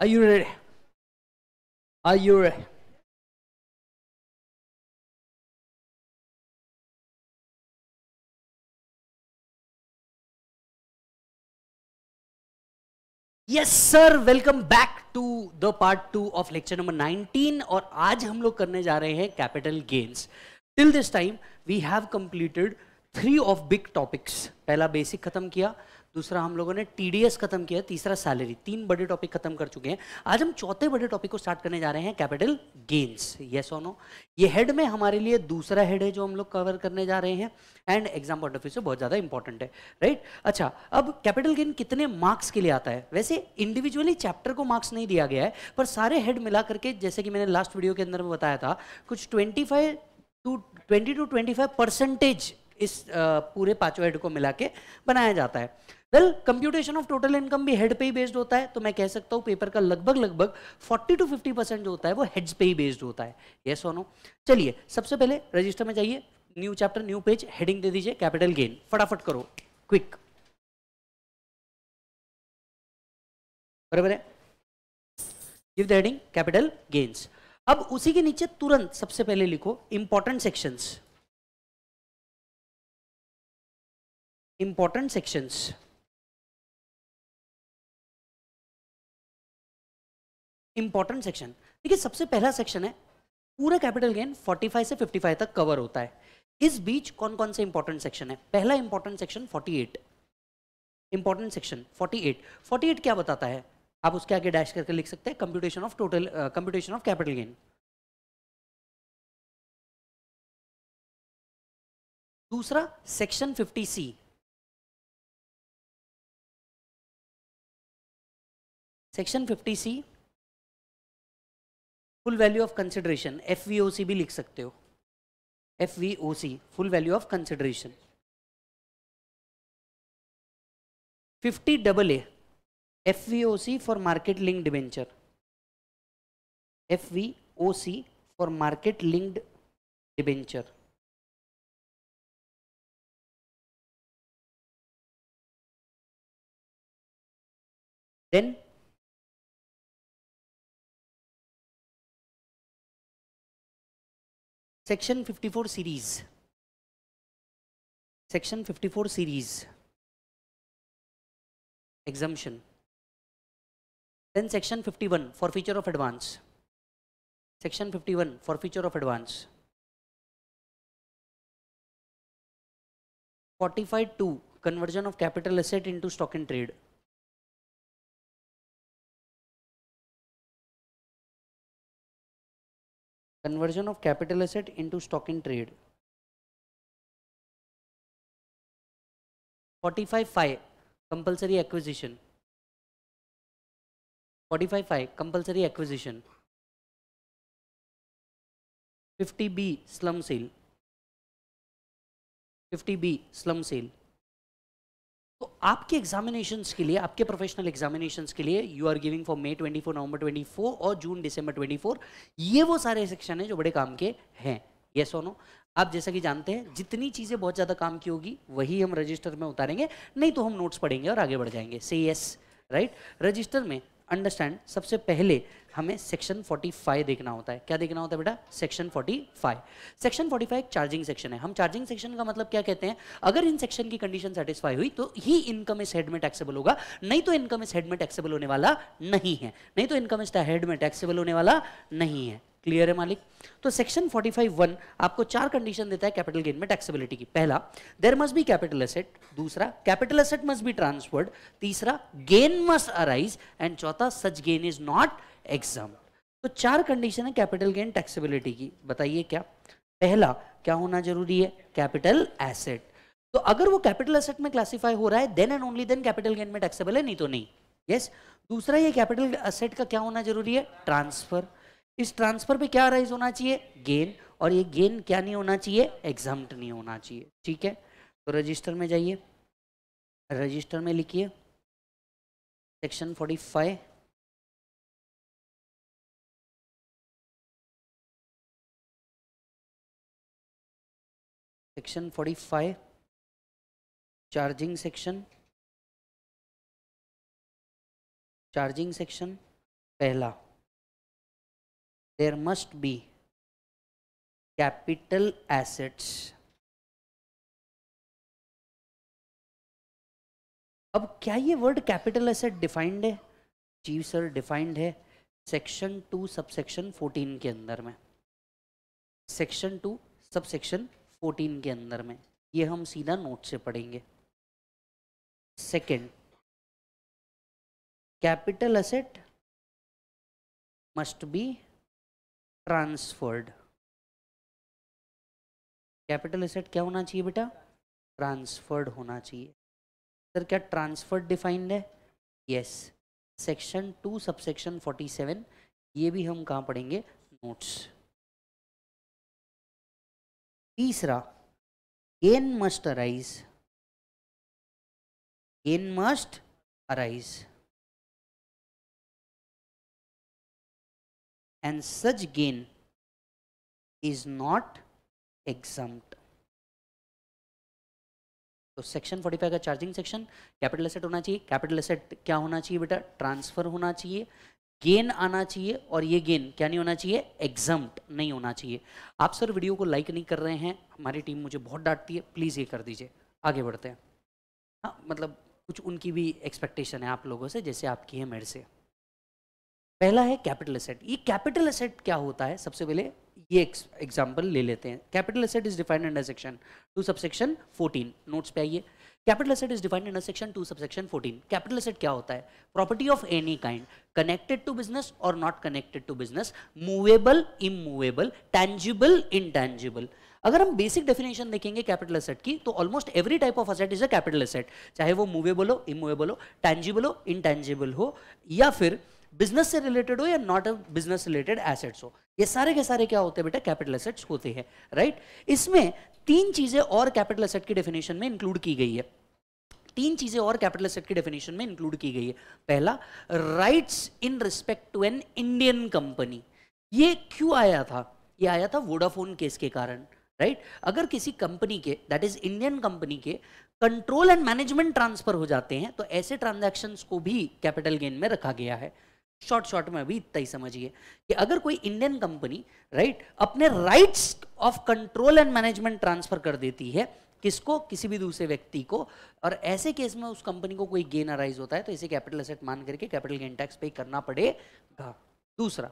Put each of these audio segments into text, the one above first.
Are you ready? Are you ready? Yes sir welcome back to the part two of lecture number 19 और आज हम लोग करने जा रहे हैं capital gains till this time we have completed three of big topics पहला basic खत्म किया दूसरा हम लोगों ने टीडीएस खत्म किया तीसरा सैलरी तीन बड़े टॉपिक खत्म कर चुके हैं आज हम चौथे बड़े टॉपिक को स्टार्ट करने जा रहे हैं कैपिटल गेन्स ये और नो ये हेड में हमारे लिए दूसरा हेड है जो हम लोग कवर करने जा रहे हैं and exam point of view से बहुत ज़्यादा इंपॉर्टेंट है राइट अच्छा अब कैपिटल गेन कितने मार्क्स के लिए आता है वैसे इंडिविजुअली चैप्टर को मार्क्स नहीं दिया गया है पर सारे हेड मिला करके जैसे कि मैंने लास्ट वीडियो के अंदर में बताया था कुछ twenty five to twenty to twenty five percentage इस पूरे पांचों हेड को मिला के बनाया जाता है well computation of total income भी हेड पे ही बेस्ड होता है तो मैं कह सकता हूँ पेपर का लगभग लगभग 40 टू 50 परसेंट जो होता है वो हेड्स पे ही बेस्ड होता है ये और चलिए सबसे पहले रजिस्टर में जाइए new chapter new page heading दे दीजिए कैपिटल गेन फटाफट करो क्विक बराबर है give the heading capital gains अब उसी के नीचे तुरंत सबसे पहले लिखो important sections important sections important section देखिए सबसे पहला सेक्शन है पूरा कैपिटल गेन 45 से 55 तक कवर होता है इस बीच कौन कौन से इंपॉर्टेंट सेक्शन है पहला important section 48 eight important section 48 48 क्या बताता है आप उसके आगे डैश करके लिख सकते हैं computation of total computation of capital gain दूसरा section 50 C section 50 C full value of consideration F भी लिख सकते हो F full value of consideration fifty double A F for market linked debenture F for market linked debenture then section 54 series section 54 series exemption then section 51 for feature of advance section 51 for feature of advance Forty-five 2 conversion of capital asset into stock and trade conversion of capital asset into stock in trade 45.5 compulsory acquisition 45.5 compulsory acquisition 50b slum sale 50b slum sale तो आपके examination के लिए आपके professional examination के लिए you are giving for twenty 24 November 24 और जून दिसंबर 24 ये वो सारे सेक्शन हैं जो बड़े काम के हैं ये yes नो आप जैसा कि जानते हैं जितनी चीज़ें बहुत ज़्यादा काम की होगी वही हम रजिस्टर में उतारेंगे नहीं तो हम नोट्स पढ़ेंगे और आगे बढ़ जाएंगे से यस राइट रजिस्टर में अंडरस्टैंड सबसे पहले हमें सेक्शन 45 देखना होता है क्या देखना होता है बेटा सेक्शन 45 सेक्शन 45 एक चार्जिंग सेक्शन है हम चार्जिंग सेक्शन का मतलब क्या कहते हैं अगर इन सेक्शन की कंडीशन सेटिस्फाई हुई तो ही इनकम इस हेड में टैक्सेबल होगा नहीं तो इनकम इस हेड में टैक्सेबल होने वाला नहीं है नहीं तो इनकम इस हेड में टैक्सेबल होने वाला नहीं है क्लियर है मालिक तो सेक्शन 45.1 आपको चार कंडीशन देता है कैपिटल गेन में टैक्सेबिलिटी की पहला there must be capital asset दूसरा capital asset must be transferred तीसरा गेन मस्ट अराइज एंड चौथा such gain is not exempt तो चार कंडीशन है कैपिटल गेन टैक्सेबिलिटी की बताइए क्या पहला क्या होना जरूरी है कैपिटल एसेट तो अगर वो कैपिटल एसेट में क्लासिफाई हो रहा है then and only then capital gain में टैक्सेबल है नहीं तो नहीं यस yes? दूसरा ये कैपिटल एसेट का क्या होना जरूरी है ट्रांसफर इस ट्रांसफर पे क्या राइज होना चाहिए गेन और ये गेन क्या नहीं होना चाहिए एग्जाम नहीं होना चाहिए ठीक है तो रजिस्टर में जाइए रजिस्टर में लिखिए section 45 section 45 charging section charging section पहला there must be capital assets अब क्या ये वर्ड कैपिटल एसेट डिफाइंड है जी सर डिफाइंड है सेक्शन टू सबसेक्शन फोर्टीन के अंदर में section two subsection fourteen के अंदर में ये हम सीधा नोट से पढ़ेंगे second capital asset must be transferred capital asset क्या होना चाहिए बेटा ट्रांसफर्ड होना चाहिए सर क्या ट्रांसफर्ड डिफाइंड है yes section two subsection forty seven ये भी हम कहाँ पढ़ेंगे नोट्स तीसरा gain must arise gain must arise and such gain is not exempt तो सेक्शन 45 का चार्जिंग सेक्शन कैपिटल एसेट होना चाहिए कैपिटल एसेट क्या होना चाहिए बेटा ट्रांसफर होना चाहिए गेन आना चाहिए और ये गेन क्या नहीं होना चाहिए एग्जम्प्ट नहीं होना चाहिए आप सर वीडियो को लाइक नहीं कर रहे हैं हमारी टीम मुझे बहुत डांटती है प्लीज़ ये कर दीजिए आगे बढ़ते हैं हाँ मतलब कुछ उनकी भी एक्सपेक्टेशन है आप लोगों से जैसे आपकी है मेरे से पहला है कैपिटल असेट ये कैपिटल असेट क्या होता है सबसे पहले ये एग्जाम्पल ले लेते हैं capital asset is defined under section two subsection 14 notes पे आइए capital asset is defined under section two subsection 14 capital asset क्या होता है property of any kind connected to business और not connected to business movable immovable tangible intangible अगर हम basic definition देखेंगे capital asset की तो almost every type of asset is a capital asset चाहे वो मूवेबल हो इमूवेबल हो टैंजिबल हो इनटैंजिबल हो या फिर बिजनेस से रिलेटेड हो या not a business related assets हो ये सारे के सारे क्या होते हैं बेटा कैपिटल एसेट्स होते हैं राइट इसमें तीन चीजें और कैपिटल एसेट की डेफिनेशन में इंक्लूड की गई है तीन चीजें और कैपिटल एसेट की डेफिनेशन में इंक्लूड की गई है पहला rights in respect to an Indian company ये क्यों आया था ये आया था वोडाफोन केस के कारण राइट right? अगर किसी कंपनी के दैट इज इंडियन कंपनी के कंट्रोल एंड मैनेजमेंट ट्रांसफर हो जाते हैं तो ऐसे ट्रांजैक्शंस को भी कैपिटल गेन में रखा गया है शॉर्ट शॉर्ट में अभी इतना ही समझिए कि अगर कोई इंडियन कंपनी राइट अपने rights of control and management transfer कर देती है किसको किसी भी दूसरे व्यक्ति को और ऐसे केस में उस कंपनी को कोई गेन अराइज होता है तो इसे कैपिटल असेट मान करके कैपिटल गेन टैक्स पे करना पड़ेगा दूसरा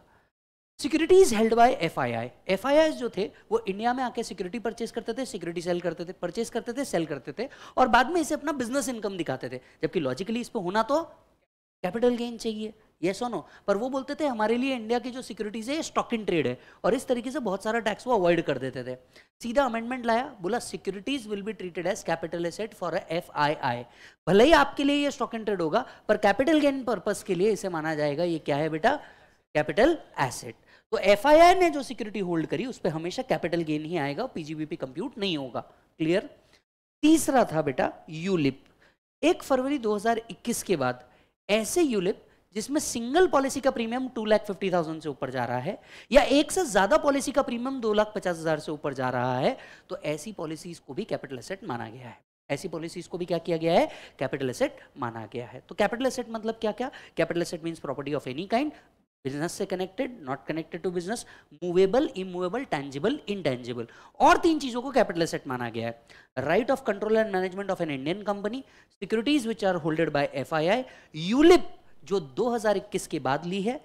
securities held by FII FII जो थे वो इंडिया में आके सिक्योरिटी परचेस करते थे सिक्योरिटी सेल करते थे परचेस करते थे सेल करते थे और बाद में इसे अपना बिजनेस इनकम दिखाते थे जबकि लॉजिकली इस पर होना तो कैपिटल गेन चाहिए ये सो नो पर वो बोलते थे हमारे लिए इंडिया की जो सिक्योरिटीज़ है स्टॉक इन ट्रेड है और इस तरीके से बहुत सारा टैक्स वो अवॉइड कर देते थे सीधा अमेंडमेंट लाया बोला securities will be treated as capital asset for F I I भले ही आपके लिए ये स्टॉक इन ट्रेड होगा पर कैपिटल गेन पर्पज़ के लिए इसे माना जाएगा ये क्या है बेटा कैपिटल एसेट तो एफ आई आई ने जो सिक्योरिटी होल्ड करी उस पर हमेशा कैपिटल गेन ही आएगा पीजीबीपी कंप्यूट नहीं होगा क्लियर तीसरा था बेटा यूलिप एक फरवरी 2021 के बाद ऐसे यूलिप जिसमें सिंगल पॉलिसी का premium two lakh fifty thousand से ऊपर जा रहा है या एक से ज्यादा पॉलिसी का प्रीमियम दो लाख पचास हजार से ऊपर जा रहा है तो ऐसी पॉलिसीज को भी कैपिटल एसेट माना गया है ऐसी पॉलिसीज को भी क्या किया गया है कैपिटल एसेट माना गया है तो कैपिटल एसेट मतलब क्या क्या capital asset mean property of any kind business से connected not connected to business movable immovable tangible intangible और तीन चीजों को कैपिटल एसेट माना गया है right of control and management of an Indian company securities which are holded by F I I ULIP जो 2021 के बाद ली है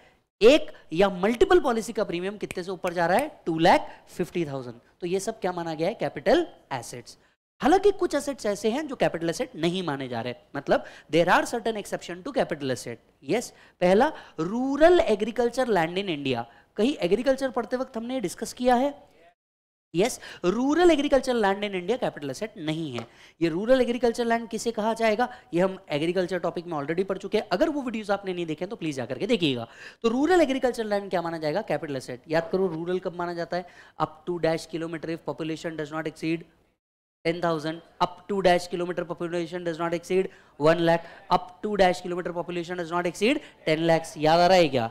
एक या मल्टीपल पॉलिसी का प्रीमियम कितने से ऊपर जा रहा है टू लैख फिफ्टी थाउजेंड तो ये सब क्या माना गया है कैपिटल एसेट्स हालांकि कुछ एसेट्स ऐसे हैं जो कैपिटल एसेट नहीं माने जा रहे मतलब there are certain exception to capital asset yes पहला rural agriculture land in India कहीं एग्रीकल्चर पढ़ते वक्त हमने डिस्कस किया है yes rural agriculture land in India capital asset नहीं है ये रूरल एग्रीकल्चर लैंड किसे कहा जाएगा ये हम एग्रीकल्चर टॉपिक में ऑलरेडी पढ़ चुके हैं अगर वो वीडियोस आपने नहीं देखे तो प्लीज जाकर के देखिएगा तो रूरल एग्रीकल्चर लैंड क्या माना जाएगा कैपिटल असेट याद करो रूरल कब माना जाता है up to dash kilometre if population does not exceed 10,000 up to dash kilometer population does not exceed 1 lakh up to dash kilometer population does not exceed 10 lakhs याद आ रहा है क्या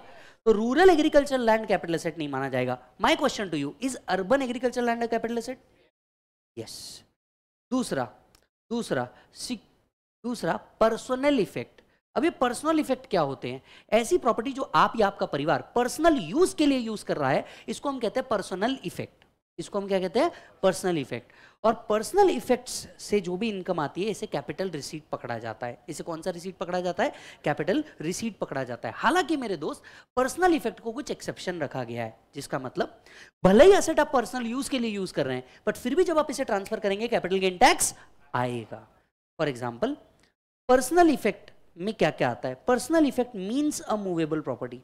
तो rural agriculture land capital asset नहीं माना जाएगा my question to you is urban agriculture land capital asset yes दूसरा दूसरा दूसरा पर्सनल इफेक्ट अब ये पर्सनल इफेक्ट क्या होते हैं ऐसी प्रॉपर्टी जो आप या आपका परिवार पर्सनल यूज के लिए यूज कर रहा है इसको हम कहते हैं पर्सनल इफेक्ट इसको हम क्या कहते हैं पर्सनल इफेक्ट और पर्सनल इफेक्ट्स से जो भी इनकम आती है इसे कैपिटल रिसीट पकड़ा जाता है इसे कौन सा रिसीट पकड़ा जाता है कैपिटल रिसीट पकड़ा जाता है हालांकि मेरे दोस्त पर्सनल इफेक्ट को कुछ एक्सेप्शन रखा गया है जिसका मतलब भले ही असेट आप पर्सनल यूज के लिए यूज कर रहे हैं बट फिर भी जब आप इसे ट्रांसफर करेंगे कैपिटल गेन टैक्स आएगा फॉर एग्जाम्पल पर्सनल इफेक्ट में क्या क्या आता है personal effect means a movable property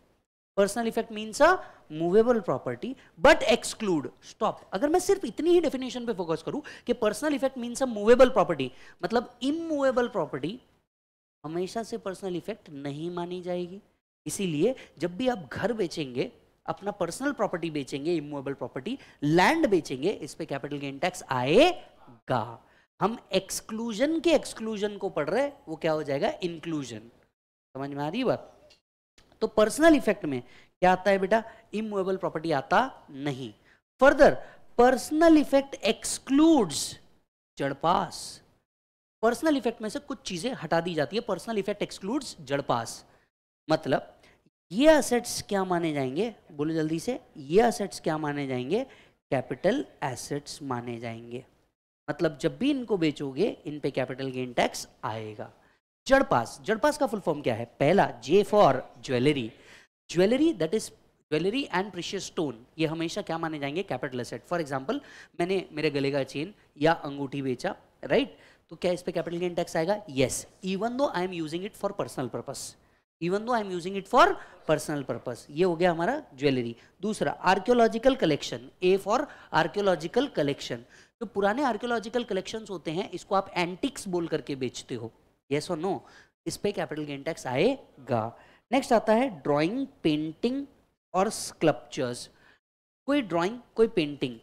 personal effect means a movable property but exclude stop अगर मैं सिर्फ इतनी ही डेफिनेशन पे फोकस करूं कि personal effect means a movable property मतलब इमूवेबल प्रॉपर्टी हमेशा से पर्सनल इफेक्ट नहीं मानी जाएगी इसीलिए जब भी आप घर बेचेंगे अपना पर्सनल प्रॉपर्टी बेचेंगे इमूवेबल प्रॉपर्टी लैंड बेचेंगे इस पर कैपिटल गेन टैक्स आएगा हम एक्सक्लूजन के एक्सक्लूजन को पढ़ रहे वो क्या हो जाएगा इंक्लूजन समझ में आ रही बात तो पर्सनल इफेक्ट में क्या आता है बेटा इमूवेबल प्रॉपर्टी आता नहीं फर्दर पर्सनल इफेक्ट एक्सक्लूड्स जड़पास पर्सनल इफेक्ट में से कुछ चीजें हटा दी जाती है पर्सनल इफेक्ट एक्सक्लूड्स जड़पास मतलब ये असेट्स क्या माने जाएंगे बोलो जल्दी से ये असेट्स क्या माने जाएंगे कैपिटल एसेट्स माने जाएंगे मतलब जब भी इनको बेचोगे इन पे कैपिटल गेन टैक्स आएगा जड़पास जड़पास का फुल फॉर्म क्या है पहला J for jewellery jewellery that is jewellery and precious stone ये हमेशा क्या माने जाएंगे कैपिटल एसेट फॉर एग्जाम्पल मैंने मेरे गले का चेन या अंगूठी बेचा राइट right? तो क्या इस पर कैपिटल गेन टैक्स आएगा yes even though I am using it for personal purpose even though I am using it for personal purpose ये हो गया हमारा ज्वेलरी दूसरा archaeological collection A for archaeological collection जो पुराने आर्क्योलॉजिकल कलेक्शन होते हैं इसको आप एंटिक्स बोल करके बेचते हो येस और नो इस पे कैपिटल गेन टैक्स आएगा नेक्स्ट आता है ड्राइंग पेंटिंग और स्कल्पचर्स कोई ड्राइंग कोई पेंटिंग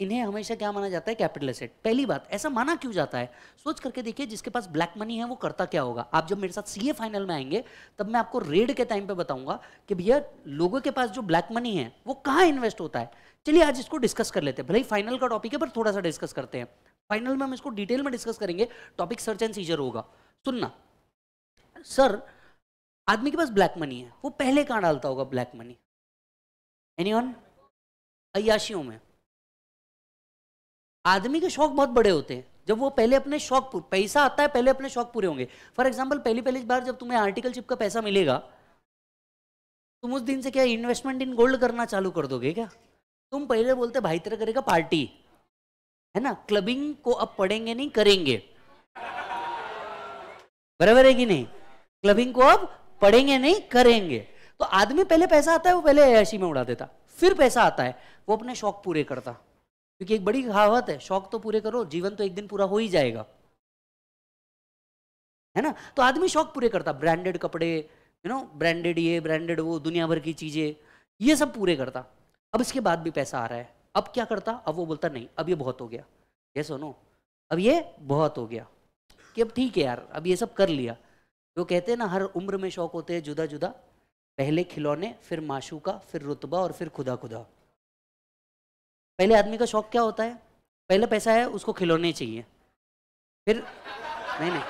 इन्हें हमेशा क्या माना जाता है कैपिटल एसेट पहली बात ऐसा माना क्यों जाता है सोच करके देखिए जिसके पास ब्लैक मनी है वो करता क्या होगा आप जब मेरे साथ सीए फाइनल में आएंगे तब मैं आपको रेड के टाइम पे बताऊंगा कि भैया लोगों के पास जो ब्लैक मनी है वो कहाँ इन्वेस्ट होता है चलिए आज इसको डिस्कस कर लेते हैं भले ही फाइनल का टॉपिक है पर थोड़ा सा डिस्कस करते हैं फाइनल में हम इसको डिटेल में डिस्कस करेंगे टॉपिक सर्च एंड सीजर होगा सुनना सर आदमी के पास ब्लैक मनी है वो पहले कहाँ डालता होगा ब्लैक मनी एनी ऑन अयाशियों में आदमी के शौक बहुत बड़े होते हैं जब वो पहले अपने शौक पैसा आता है पहले अपने शौक पूरे होंगे फॉर एग्जाम्पल पहली पहली बार जब तुम्हें आर्टिकलशिप का पैसा मिलेगा तुम उस दिन से क्या इन्वेस्टमेंट इन गोल्ड करना चालू कर दोगे क्या तुम पहले बोलते भाई तेरा करेगा पार्टी है ना क्लबिंग को अब पढ़ेंगे नहीं करेंगे बराबर है कि नहीं क्लबिंग को अब पढ़ेंगे नहीं करेंगे तो आदमी पहले पैसा आता है वो पहले ऐसी में उड़ा देता फिर पैसा आता है वो अपने शौक पूरे करता क्योंकि एक बड़ी कहावत है शौक तो पूरे करो जीवन तो एक दिन पूरा हो ही जाएगा है ना तो आदमी शौक पूरे करता ब्रांडेड कपड़े यू नो ब्रांडेड ये ब्रांडेड वो दुनिया भर की चीज़ें ये सब पूरे करता अब इसके बाद भी पैसा आ रहा है अब क्या करता अब वो बोलता नहीं अब ये बहुत हो गया ये सुनो अब ये बहुत हो गया कि अब ठीक है यार अब ये सब कर लिया जो कहते हैं ना हर उम्र में शौक होते हैं जुदा जुदा पहले खिलौने फिर का फिर रुतबा और फिर खुदा खुदा पहले आदमी का शौक क्या होता है पहले पैसा है उसको खिलौने चाहिए फिर नहीं नहीं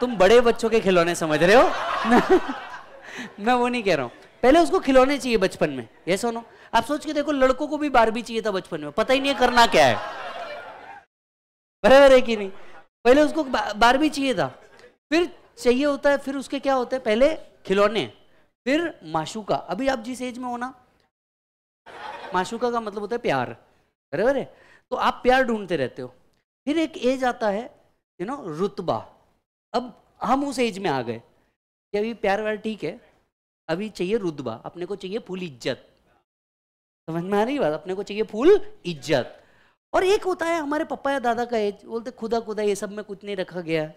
तुम बड़े बच्चों के खिलौने समझ रहे हो मैं वो नहीं कह रहा हूँ पहले उसको खिलौने चाहिए बचपन में ये सुनो आप सोच के देखो लड़कों को भी बार भी चाहिए था बचपन में पता ही नहीं है करना क्या है बराबर है कि नहीं पहले उसको बार भी चाहिए था फिर चाहिए होता है फिर उसके क्या होते हैं पहले खिलौने फिर माशुका अभी आप जिस एज में हो ना माशुका का मतलब होता है प्यार बराबर है तो आप प्यार ढूंढते रहते हो फिर एक एज आता है यू नो रुतबा अब हम उस एज में आ गए कि अभी प्यार व्यार ठीक है अभी चाहिए रुतबा अपने को चाहिए फूल इज्जत समझ में आ रही बात अपने को चाहिए फूल इज्जत और एक होता है हमारे पप्पा या दादा का एज बोलते खुदा खुदा ये सब में कुछ नहीं रखा गया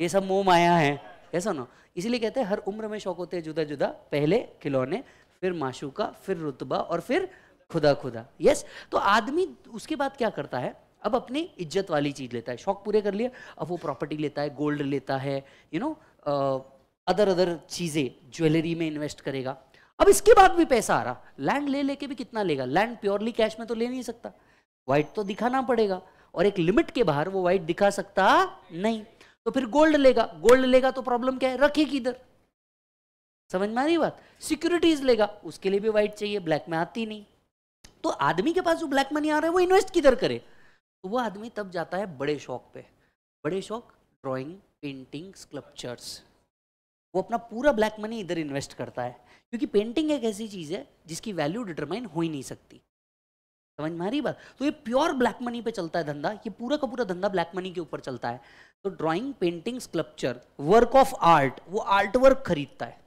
ये सब मोह माया है ऐसा ना इसीलिए कहते हैं हर उम्र में शौक होते हैं जुदा जुदा पहले खिलौने फिर माशूका फिर रुतबा और फिर खुदा खुदा यस तो आदमी उसके बाद क्या करता है अब अपनी इज्जत वाली चीज़ लेता है शौक पूरे कर लिया अब वो प्रॉपर्टी लेता है गोल्ड लेता है यू नो अदर अदर चीज़ें ज्वेलरी में इन्वेस्ट करेगा अब इसके बाद भी पैसा आ रहा लैंड ले लेके भी कितना लेगा लैंड प्योरली कैश में तो ले नहीं सकता व्हाइट तो दिखाना पड़ेगा और एक लिमिट के बाहर वो व्हाइट दिखा सकता नहीं तो फिर गोल्ड लेगा गोल्ड लेगा तो प्रॉब्लम क्या है रखे किधर समझ में आ रही बात सिक्योरिटीज लेगा उसके लिए भी व्हाइट चाहिए ब्लैक में आती नहीं तो आदमी के पास जो ब्लैक मनी आ रहा है वो इन्वेस्ट किधर करे तो वो आदमी तब जाता है बड़े शौक पे बड़े शौक ड्राइंग पेंटिंग स्कल्पचर्स वो अपना पूरा ब्लैक मनी इधर इन्वेस्ट करता है क्योंकि पेंटिंग एक ऐसी चीज़ है जिसकी वैल्यू डिटरमाइन हो ही नहीं सकती समझ में आ रही बात तो ये प्योर ब्लैक मनी पे चलता है धंधा ये पूरा का पूरा धंधा ब्लैक मनी के ऊपर चलता है तो drawing painting sculpture work of art वो आर्ट वर्क खरीदता है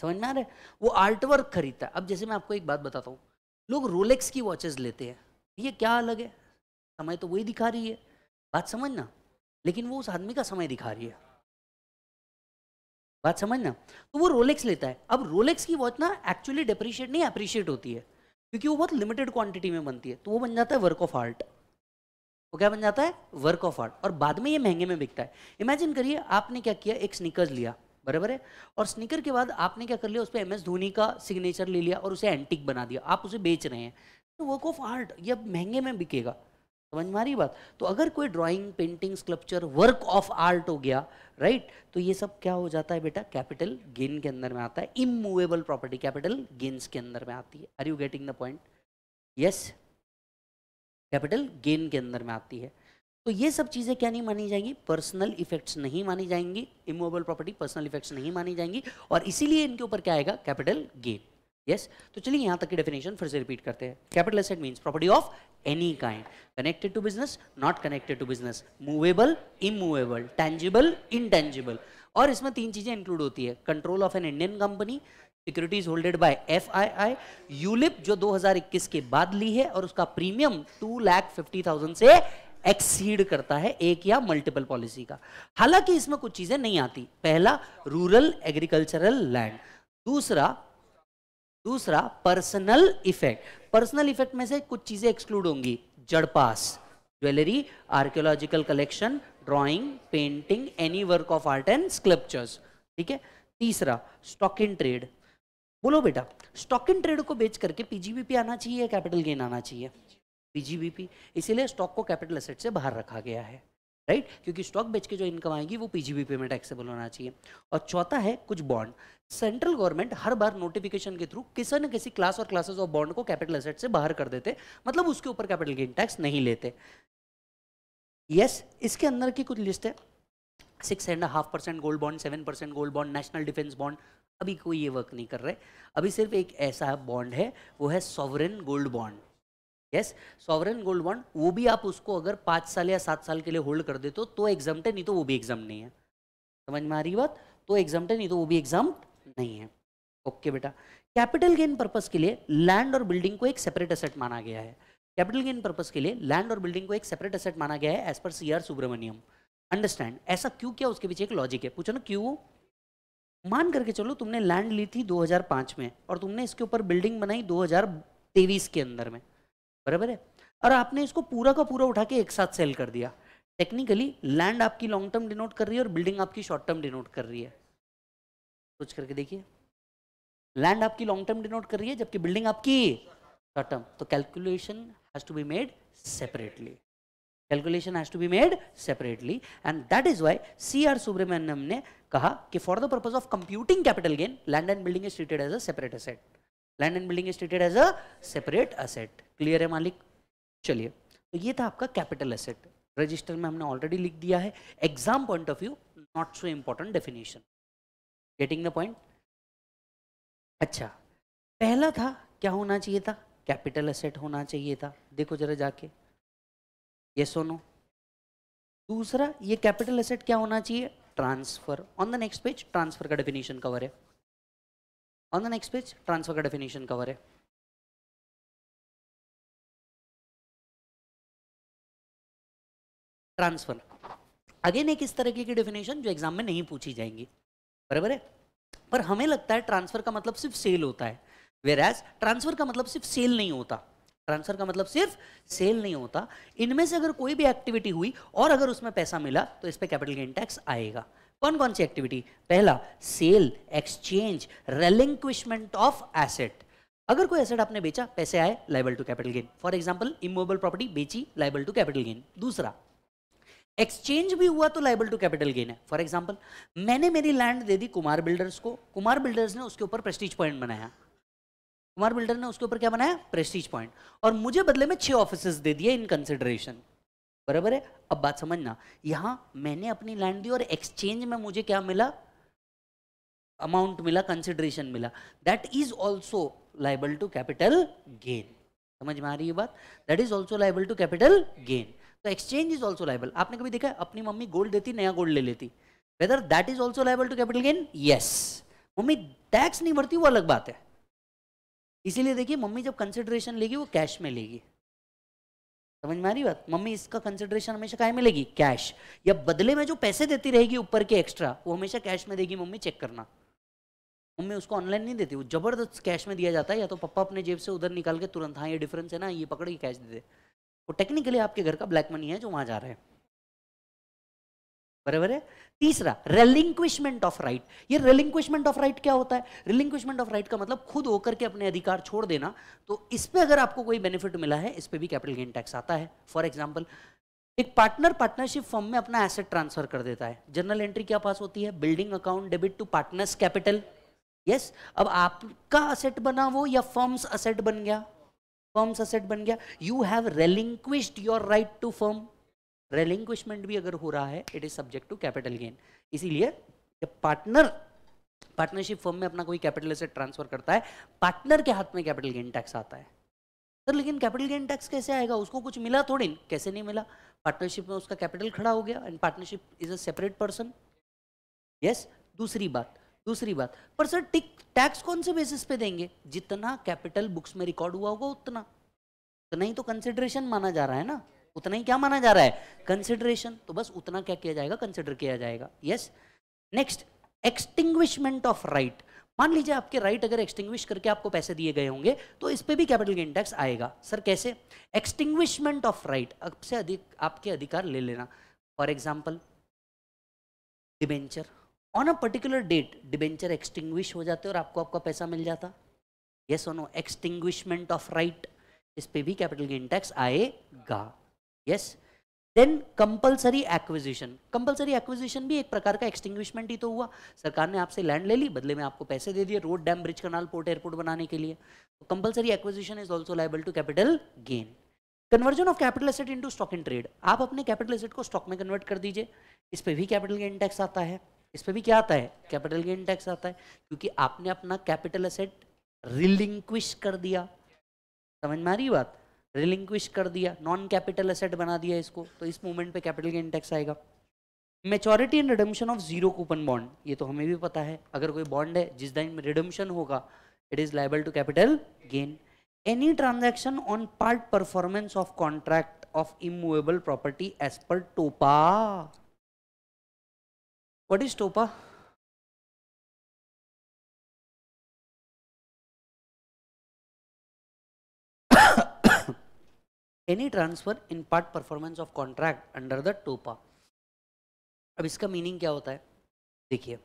समझ में आ रहा है वो आर्ट वर्क खरीदता है अब जैसे मैं आपको एक बात बताता हूँ लोग रोलेक्स की वॉचेज लेते हैं ये क्या अलग है समय तो वही दिखा रही है बात समझना लेकिन वो उस आदमी का समय दिखा रही है बात समझना तो वो रोलेक्स लेता है अब रोलेक्स की वॉच ना एक्चुअली डिप्रिशिएट नहीं अप्रिशिएट होती है क्योंकि वो बहुत लिमिटेड क्वांटिटी में बनती है तो वो बन जाता है वर्क ऑफ आर्ट वो क्या बन जाता है वर्क ऑफ आर्ट और बाद में ये महंगे में बिकता है इमेजिन करिए आपने क्या किया एक स्निकर्स लिया बराबर है और स्निकर के बाद आपने क्या कर लिया उस पर एम एस धोनी का सिग्नेचर ले लिया और उसे एंटिक बना दिया आप उसे बेच रहे हैं तो वर्क ऑफ आर्ट यह महंगे में बिकेगा समझ में आ रही बात तो अगर कोई drawing painting sculpture work of art हो गया राइट right? तो ये सब क्या हो जाता है बेटा कैपिटल गेन के अंदर में आता है इमूवेबल प्रॉपर्टी कैपिटल गेन्स के अंदर में आती है are you getting the point yes capital gain के अंदर में आती है तो ये सब चीज़ें क्या नहीं मानी जाएंगी पर्सनल इफेक्ट्स नहीं मानी जाएंगी इमोबल प्रॉपर्टी पर्सनल इफेक्ट्स नहीं मानी जाएंगी और इसीलिए इनके ऊपर क्या आएगा कैपिटल गेन यस yes? तो चलिए यहां तक की डेफिनेशन फिर से रिपीट करते हैं capital asset mean property of any kind connected to business not connected to business movable immovable tangible intangible और इसमें तीन चीज़ें इंक्लूड होती है control of an Indian company securities holded by F ULIP जो 2021 के बाद ली है और उसका premium two lakh fifty thousand से एक्सीड करता है एक या मल्टीपल पॉलिसी का हालांकि इसमें कुछ चीजें नहीं आती पहला रूरल एग्रीकल्चरल लैंड दूसरा दूसरा पर्सनल इफेक्ट पर्सनल इफेक्ट में से कुछ चीजें एक्सक्लूड होंगी जड़पास jewellery archaeological collection drawing painting any work of art and sculptures ठीक है तीसरा स्टॉक इन ट्रेड बोलो बेटा स्टॉक इन ट्रेड को बेच करके पीजीबीपी आना चाहिए कैपिटल गेन आना चाहिए पीजीबीपी इसीलिए स्टॉक को कैपिटल एसेट से बाहर रखा गया है राइट क्योंकि स्टॉक बेच के जो इनकम आएगी वो पीजीबीपी में टैक्सेबल होना चाहिए और चौथा है कुछ बॉन्ड सेंट्रल गवर्नमेंट हर बार नोटिफिकेशन के थ्रू किसी न किसी क्लास और क्लासेस ऑफ बॉन्ड को कैपिटल एसेट से बाहर कर देते मतलब उसके ऊपर कैपिटल गेन टैक्स नहीं लेते यस yes, इसके अंदर की कुछ लिस्ट है six and half percent gold bond seven percent gold bond national defence bond अभी कोई ये वर्क नहीं कर रहे अभी सिर्फ एक ऐसा बॉन्ड है वो है sovereign gold bond yes sovereign gold bond वो भी आप उसको अगर पाँच साल या सात साल के लिए होल्ड कर देते हो तो एग्जाम नहीं तो वो भी एग्जाम नहीं है समझ में आ रही बात तो एग्जाम नहीं तो वो भी एग्जाम नहीं है ओके okay, बेटा कैपिटल गेन पर्पज के लिए लैंड और बिल्डिंग को एक सेपरेट असेट माना गया है कैपिटल गेन पर्पज के लिए लैंड और बिल्डिंग को एक सेपरेट असेट माना गया है एज पर सी आर सुब्रमण्यम अंडरस्टैंड ऐसा क्यों क्या उसके पीछे एक लॉजिक है पूछो ना क्यों मान करके चलो तुमने लैंड ली थी 2005 में और तुमने इसके ऊपर बिल्डिंग बनाई दो के अंदर में बराबर है और आपने इसको पूरा का पूरा उठा के एक साथ सेल कर दिया टेक्निकली लैंड आपकी लॉन्ग टर्म डिनोट कर रही है और बिल्डिंग आपकी शॉर्ट टर्म डिनोट कर रही है सोच करके देखिए लैंड आपकी लॉन्ग टर्म डिनोट कर रही है जबकि बिल्डिंग आपकी शॉर्ट टर्म तो calculation has to be made separately calculation has to be made separately and that is why C R Subramaniam ने कहा कि for the purpose of computing capital gain land and building is treated as a separate asset land and building is treated as a separate asset clear है मालिक चलिए तो ये था आपका कैपिटल असेट रजिस्टर में हमने ऑलरेडी लिख दिया है exam point of view not so important definition getting the point अच्छा पहला था क्या होना चाहिए था कैपिटल असेट होना चाहिए था देखो जरा जाके ये सोनो दूसरा ये कैपिटल असेट क्या होना चाहिए transfer on the next page transfer का डेफिनेशन कवर है on the next page transfer का डेफिनेशन कवर है ट्रांसफर अगेन एक इस तरह की डेफिनेशन जो एग्जाम में नहीं पूछी जाएंगी बराबर है पर हमें लगता है ट्रांसफर का मतलब सिर्फ सेल होता है वेर एज ट्रांसफर का मतलब सिर्फ सेल नहीं होता ट्रांसफर का मतलब सिर्फ सेल नहीं होता इनमें से अगर कोई भी एक्टिविटी हुई और अगर उसमें पैसा मिला तो इस पर कैपिटल गेन टैक्स आएगा कौन कौन सी एक्टिविटी पहला sale exchange relinquishment of asset अगर कोई एसेट आपने बेचा पैसे आए liable to capital gain for example immovable property बेची लाइबल टू कैपिटल गेन दूसरा एक्सचेंज भी हुआ तो लाइबल टू कैपिटल गेन है फॉर एग्जाम्पल मैंने मेरी लैंड दे दी कुमार बिल्डर्स को कुमार बिल्डर्स ने उसके ऊपर प्रेस्टीज पॉइंट बनाया कुमार बिल्डर ने उसके ऊपर क्या बनाया प्रेस्टीज पॉइंट और मुझे बदले में छह ऑफिस दे दिए इन कंसिडरेशन बराबर है अब बात समझना यहां मैंने अपनी लैंड दी और एक्सचेंज में मुझे क्या मिला अमाउंट मिला कंसिडरेशन मिला that is also liable to capital gain समझ में आ रही है बात that is also liable to capital gain तो एक्सचेंज इज ऑल्सो लाइबल आपने कभी देखा अपनी मम्मी गोल्ड देती नया गोल्ड ले लेती whether that is also liable to capital gain yes मम्मी टैक्स नहीं भरती वो अलग बात है इसीलिए देखिए मम्मी जब कंसिडरेशन लेगी वो कैश में लेगी समझ में आ रही बात मम्मी इसका कंसिडरेशन हमेशा क्या मिलेगी कैश या बदले में जो पैसे देती रहेगी ऊपर के एक्स्ट्रा वो हमेशा कैश में देगी मम्मी चेक करना मम्मी उसको ऑनलाइन नहीं देती वो जबरदस्त कैश में दिया जाता है या तो पापा अपने जेब से उधर निकाल के तुरंत हाँ ये डिफरेंस है ना ये पकड़ के कैश दे दे वो टेक्निकली आपके घर का ब्लैक मनी है जो वहाँ जा रहे हैं बराबर है तीसरा रेलिंक्विशमेंट ऑफ राइट ये रेलिंक्विशमेंट ऑफ राइट क्या होता है रिलिंक्विशमेंट ऑफ राइट का मतलब खुद होकर के अपने अधिकार छोड़ देना तो इस पर अगर आपको कोई बेनिफिट मिला है इस पर भी कैपिटल गेन टैक्स आता है फॉर एग्जाम्पल एक पार्टनर पार्टनरशिप फॉर्म में अपना एसेट ट्रांसफर कर देता है जनरल एंट्री क्या पास होती है building account debit to partners capital yes अब आपका असेट बना वो या फर्म्स असेट बन गया फर्म्स असेट बन गया you have relinquished your right to firm relinquishment भी अगर हो रहा है it is subject to capital gain इसीलिए जब पार्टनर पार्टनरशिप फर्म में अपना कोई कैपिटल एसेट ट्रांसफर करता है पार्टनर के हाथ में कैपिटल गेन टैक्स आता है सर तो लेकिन कैपिटल गेन टैक्स कैसे आएगा उसको कुछ मिला थोड़ी न? कैसे नहीं मिला पार्टनरशिप में उसका कैपिटल खड़ा हो गया and partnership is a separate person yes दूसरी बात दूसरी बात पर सर टिक टैक्स कौन से बेसिस पे देंगे जितना कैपिटल बुक्स में रिकॉर्ड हुआ होगा उतना तो नहीं तो कंसिडरेशन माना जा रहा है ना उतना ही क्या माना जा रहा है कंसिडरेशन तो बस उतना क्या किया जाएगा कंसिडर किया जाएगा yes next extinguishment of right मान लीजिए आपके राइट अगर एक्सटिंग्विश करके आपको पैसे दिए गए होंगे तो इस पर भी कैपिटल गेन टैक्स आएगा सर कैसे एक्सटिंग्विशमेंट ऑफ राइट आपसे अधिक आपके अधिकार ले लेना for example debenture on a particular date debenture extinguish हो जाते और आपको आपका पैसा मिल जाता यस और एक्सटिंग्विशमेंट ऑफ राइट इस पर भी कैपिटल गेन टैक्स आएगा yes then compulsory acquisition compulsory acquisition भी एक प्रकार का एक्सटिंग्विशमेंट ही तो हुआ सरकार ने आपसे लैंड ले ली बदले में आपको पैसे दे दिए road dam bridge canal port airport बनाने के लिए compulsory acquisition is also liable to capital gain conversion of capital asset into stock and trade आप अपने कैपिटल एसेट को स्टॉक में कन्वर्ट कर दीजिए इस पर भी कैपिटल गेन टैक्स आता है इस पर भी क्या आता है कैपिटल गेन टैक्स आता है क्योंकि आपने अपना कैपिटल एसेट रिलिंक्विश कर दिया समझ में आ रही बात रिलिंक्विश कर दिया नॉन कैपिटल असेट बना दिया इसको तो इस मोमेंट पे कैपिटल गेन टैक्स आएगा maturity and redemption of zero coupon bond ये तो हमें भी पता है अगर कोई बॉन्ड है जिस दिन रिडम्शन होगा it is liable to capital gain any transaction on part performance of contract of immovable property as per TOPA what is TOPA any transfer in part performance of contract under the TOPA अब इसका meaning क्या होता है देखिए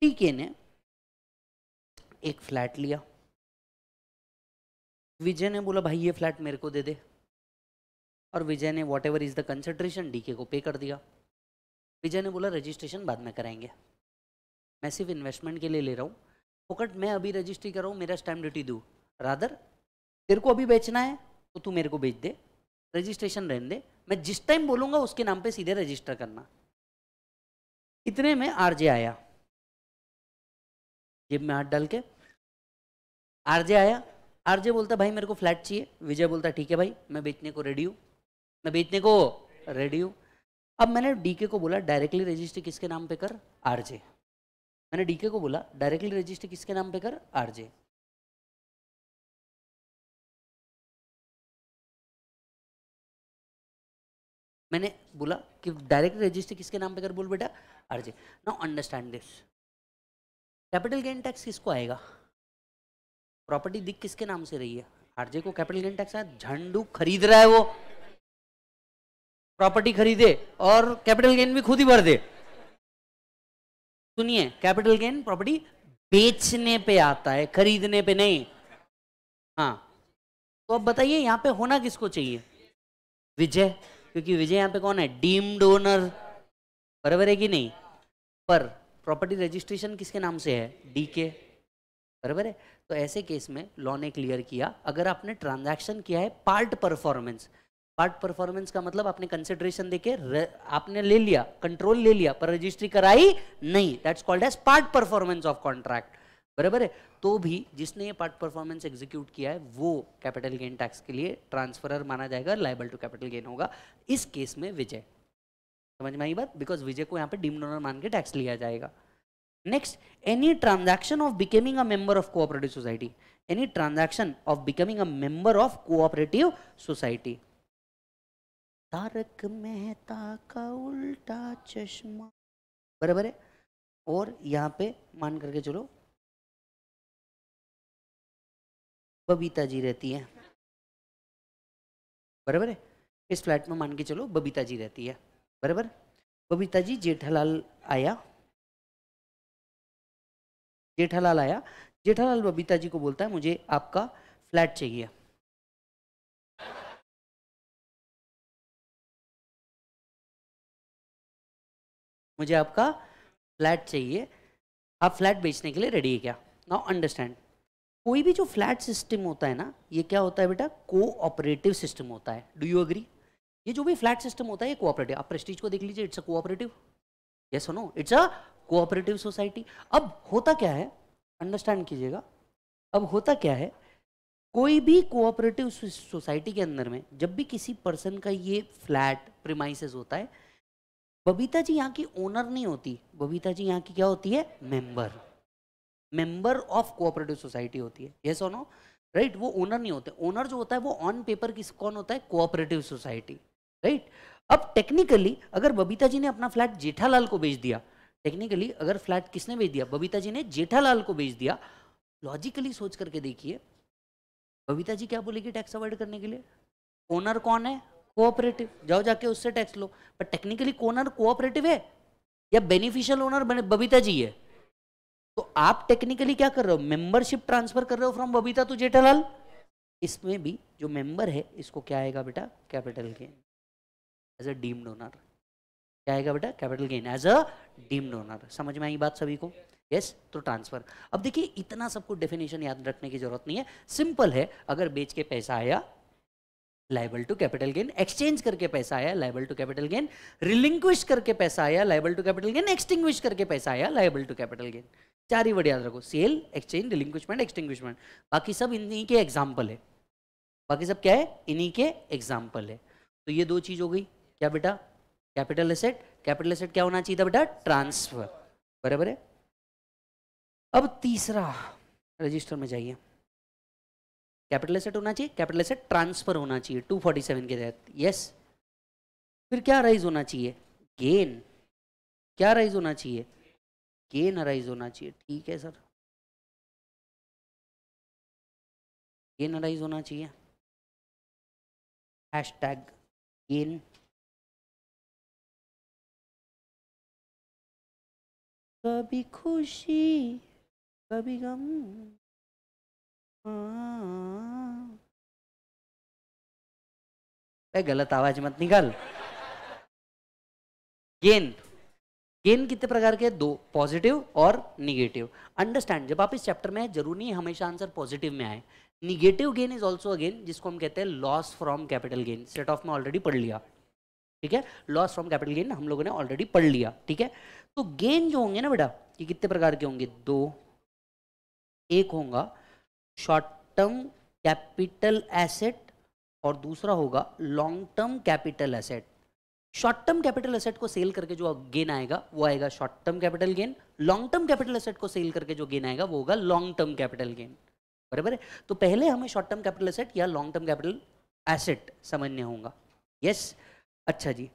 टीके ने एक flat लिया विजय ने बोला भाई ये फ्लैट मेरे को दे दे और विजय ने whatever is the concentration DK को पे कर दिया विजय ने बोला रजिस्ट्रेशन बाद में कराएंगे मैं सिर्फ इन्वेस्टमेंट के लिए ले रहा हूँ फोकट मैं अभी रजिस्ट्री कर रहा हूँ मेरा स्टैम्प ड्यूटी दू रादर तेरे को अभी बेचना है तो तू मेरे को बेच दे रजिस्ट्रेशन रहने दे मैं जिस टाइम बोलूंगा उसके नाम पे सीधे रजिस्टर करना इतने में आरजे आया जेब में हाथ डाल के आरजे आया आरजे बोलता भाई मेरे को फ्लैट चाहिए विजय बोलता ठीक है भाई मैं बेचने को रेडी हूँ मैं बेचने को रेडी हूँ अब मैंने डीके को बोला डायरेक्टली रजिस्टर किसके नाम पे कर आरजे मैंने डीके को बोला डायरेक्टली रजिस्टर किसके नाम पे कर आरजे मैंने बोला कि डायरेक्ट रजिस्टर किसके नाम पे कर बोल बेटा RJ now understand this capital gain tax किसको आएगा प्रॉपर्टी दिख किसके नाम से रही है आरजे को कैपिटल गेन टैक्स आया झंडू खरीद रहा है वो प्रॉपर्टी खरीदे और कैपिटल गेन भी खुद ही भर दे सुनिए कैपिटल गेन प्रॉपर्टी बेचने पे आता है खरीदने पे नहीं हाँ तो अब बताइए यहां पे होना किसको चाहिए विजय क्योंकि विजय यहाँ पे कौन है डीम्ड ओनर बराबर है कि नहीं पर प्रॉपर्टी रजिस्ट्रेशन किसके नाम से है डी के बराबर है तो ऐसे केस में लॉ ने क्लियर किया अगर आपने ट्रांजैक्शन किया है पार्ट परफॉर्मेंस पार्ट परफॉर्मेंस का मतलब आपने कंसिडरेशन देके आपने ले लिया कंट्रोल ले लिया पर रजिस्ट्री कराई नहीं that's called as part performance of contract बराबर है तो भी जिसने ये पार्ट परफॉर्मेंस एग्जीक्यूट किया है वो कैपिटल गेन टैक्स के लिए ट्रांसफरर माना जाएगा लाइबल टू कैपिटल गेन होगा इस केस में विजय समझ में आई बात बिकॉज विजय को यहाँ पे डीम डोनर मान के टैक्स लिया जाएगा next any transaction of becoming a member of cooperative society any transaction of becoming a member of cooperative society Taarak Mehta Ka Ooltah चश्मा बराबर है और यहाँ पे मान करके चलो बबीता जी रहती है बराबर है इस फ्लैट में मान के चलो बबीता जी रहती है बराबर बबीता जी जेठालाल आया जेठालाल आया जेठालाल बबीता जी को बोलता है मुझे आपका फ्लैट चाहिए मुझे आपका फ्लैट चाहिए आप फ्लैट बेचने के लिए रेडी है क्या नाउ अंडरस्टैंड कोई भी जो फ्लैट सिस्टम होता है ना ये क्या होता है बेटा कोऑपरेटिव सिस्टम होता है डू यू अग्री ये जो भी फ्लैट सिस्टम होता है ये कोऑपरेटिव आप प्रेस्टीज को देख लीजिए इट्स अ कोऑपरेटिव ये सुनो इट्स अ कोऑपरेटिव सोसाइटी अब होता क्या है अंडरस्टैंड कीजिएगा अब होता क्या है कोई भी कोऑपरेटिव सोसाइटी के अंदर में जब भी किसी पर्सन का ये फ्लैट प्रिमाइसेस होता है बबीता जी यहाँ की ओनर नहीं होती बबीता जी यहाँ की क्या होती है member member of cooperative society होती है ये और राइट वो ओनर नहीं होते ओनर जो होता है वो ऑन पेपर किस कौन होता है कोऑपरेटिव सोसाइटी राइट अब टेक्निकली अगर बबीता जी ने अपना फ्लैट जेठालाल को बेच दिया टेक्निकली अगर फ्लैट किसने बेच दिया बबीता जी ने जेठालाल को बेच दिया लॉजिकली सोच करके देखिए बबीता जी क्या बोलेगी टैक्स अवॉइड करने के लिए ओनर कौन है कोऑपरेटिव जाओ जाके उससे टैक्स लो पर टेक्निकली ओनर कोऑपरेटिव है या बेनिफिशियल ओनर बबीता जी है तो आप टेक्निकली क्या कर रहे हो मेंबरशिप ट्रांसफर कर रहे हो फ्रॉम बबीता टू जेठालाल इसमें भी जो मेंबर है इसको क्या आएगा बेटा capital gain as a deemed owner क्या आएगा बेटा capital gain as a deemed owner समझ में आई बात सभी को यस yes, तो ट्रांसफर अब देखिए इतना सबको डेफिनेशन याद रखने की जरूरत नहीं है सिंपल है अगर बेच के पैसा आया liable to capital gain exchange करके पैसा आया liable to capital gain relinquish करके पैसा आया liable to capital gain extinguish करके पैसा आया लाइबल टू कैपिटल गेन चार ही वर्ड याद रखो सेल एक्सचेंज रिलिंक्विशमेंट एक्सटिंग्विशमेंट बाकी सब इन्हीं के एग्जाम्पल है बाकी सब क्या है इन्हीं के एग्जाम्पल है तो ये दो चीज हो गई क्या बेटा कैपिटल एसेट कैपिटल एसेट क्या होना चाहिए था बेटा ट्रांसफर बराबर है अब तीसरा रजिस्टर में जाइए कैपिटल एसेट होना चाहिए कैपिटल एसेट ट्रांसफर होना चाहिए 247 के तहत यस फिर क्या राइज होना चाहिए गेन क्या राइज होना चाहिए गेन अराइज होना चाहिए ठीक है सर गेन अराइज होना चाहिए हैश टैग गेन कभी खुशी कभी गम आ, गलत आवाज मत निकाल गेंद गेन कितने प्रकार के दो पॉजिटिव और निगेटिव अंडरस्टैंड जब आप इस चैप्टर में जरूर नहीं हमेशा आंसर पॉजिटिव में आए negative gain is also again जिसको हम कहते हैं loss from capital gain set off में ऑलरेडी पढ़ लिया ठीक है लॉस फ्रॉम कैपिटल गेन हम लोगों ने ऑलरेडी पढ़ लिया ठीक है तो गेन जो होंगे ना बेटा ये कितने प्रकार के होंगे दो एक होगा शॉर्ट टर्म कैपिटल एसेट और दूसरा होगा long term capital asset short term capital asset को सेल करके जो गेन आएगा वो आएगा short term capital gain long term capital asset को सेल करके जो गेन आएगा वो होगा लॉन्ग टर्म कैपिटल गेन बराबर है तो पहले हमें शॉर्ट टर्म कैपिटल एसेट या लॉन्ग टर्म कैपिटल एसेट समझने होगा यस अच्छा जी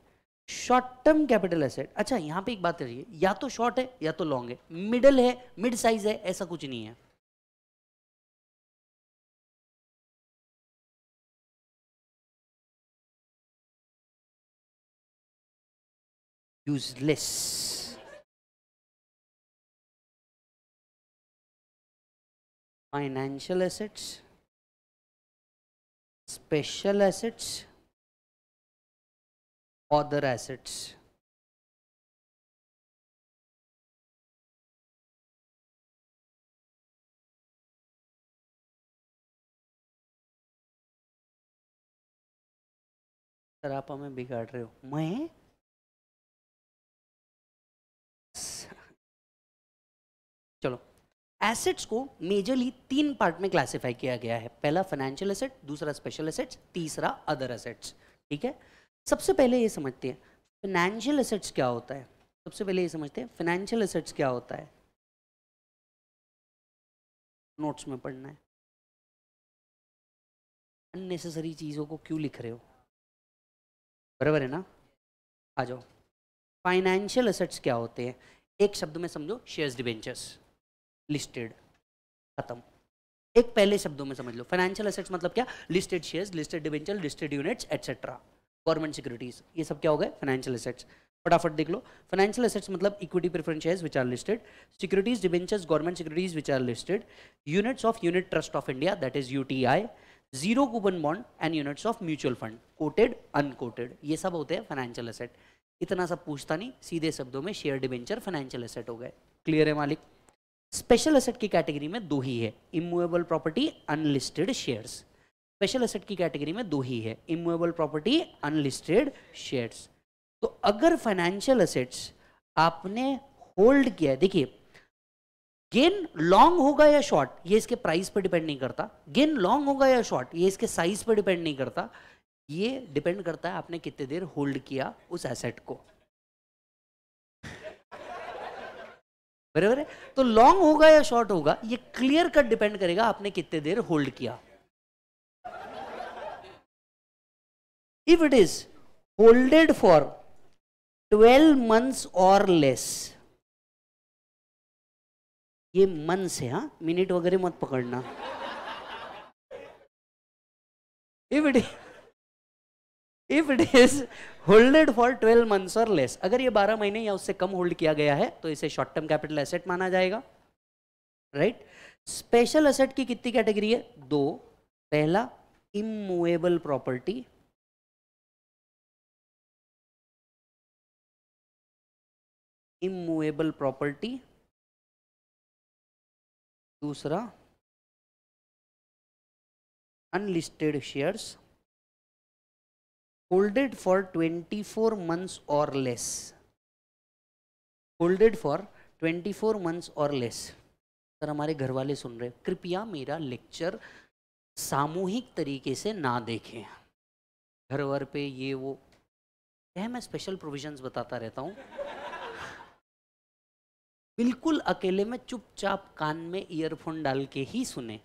शॉर्ट टर्म कैपिटल एसेट अच्छा यहां पे एक बात करिए या तो शॉर्ट है या तो लॉन्ग है मिडल है मिड साइज है ऐसा कुछ नहीं है useless financial assets special assets other assets. Sir आप हमें बिगाड़ रहे हो मैं चलो एसेट्स को मेजरली तीन पार्ट में क्लासिफाई किया गया है पहला फाइनेंशियल एसेट दूसरा स्पेशल एसेट्स तीसरा अदर एसेट्स ठीक है सबसे पहले ये समझते हैं फिनेंशियल एसेट्स क्या होता है सबसे पहले ये समझते हैं फिनेंशियल एसेट्स क्या होता है नोट्स में पढ़ना है अननेसेसरी चीज़ों को क्यों लिख रहे हो बराबर है ना आ जाओ फाइनेंशियल एसेट्स क्या होते हैं एक शब्द में समझो शेयर्स डिवेंचर्स लिस्टेड खत्म एक पहले शब्दों में समझ लो फाइनेंशियल एसेट्स मतलब क्या listed shares listed debenture listed units etcetera government securities ये सब क्या हो गए फाइनेंशियल एसेट्स फटाफट देख लो फाइनेंशियल एसेट्स मतलब equity preference shares which are listed securities debentures government securities which are listed units of unit trust of India that is UTI zero coupon bond and units of mutual fund quoted unquoted ये सब होते हैं financial asset इतना सब पूछता नहीं सीधे शब्दों में शेयर डिबेंचर फाइनेंशियल एसेट हो गए क्लियर है मालिक स्पेशल एसेट की कैटेगरी में दो ही है immovable property unlisted shares special asset की कैटेगरी में दो ही है इमूवेबल प्रॉपर्टी अनलिस्टेड शेयर्स तो अगर फाइनेंशियल एसेट्स आपने होल्ड किया है देखिए गेन लॉन्ग होगा या शॉर्ट ये इसके प्राइस पर डिपेंड नहीं करता गेन लॉन्ग होगा या शॉर्ट ये इसके साइज पर डिपेंड नहीं करता ये डिपेंड करता है आपने कितने देर होल्ड किया उस एसेट को बराबर है तो लॉन्ग होगा या शॉर्ट होगा ये क्लियर कट डिपेंड करेगा आपने कितने देर होल्ड किया if it is holded for 12 months or less ये मंथ्स है हाँ मिनट वगैरह मत पकड़ना if it if it is holded for twelve months or less अगर ये बारह महीने या उससे कम होल्ड किया गया है तो इसे शॉर्ट टर्म कैपिटल एसेट माना जाएगा राइट स्पेशल एसेट की कितनी कैटेगरी है दो पहला इमूवेबल प्रॉपर्टी इमूवेबल प्रॉपर्टी दूसरा unlisted shares holded for 24 months or less holded for 24 months or less sir हमारे घर वाले सुन रहे कृपया मेरा लेक्चर सामूहिक तरीके से ना देखें घर वर पे ये वो यह मैं स्पेशल प्रोविजंस बताता रहता हूँ बिल्कुल अकेले में चुपचाप कान में ईयरफोन डाल के ही सुने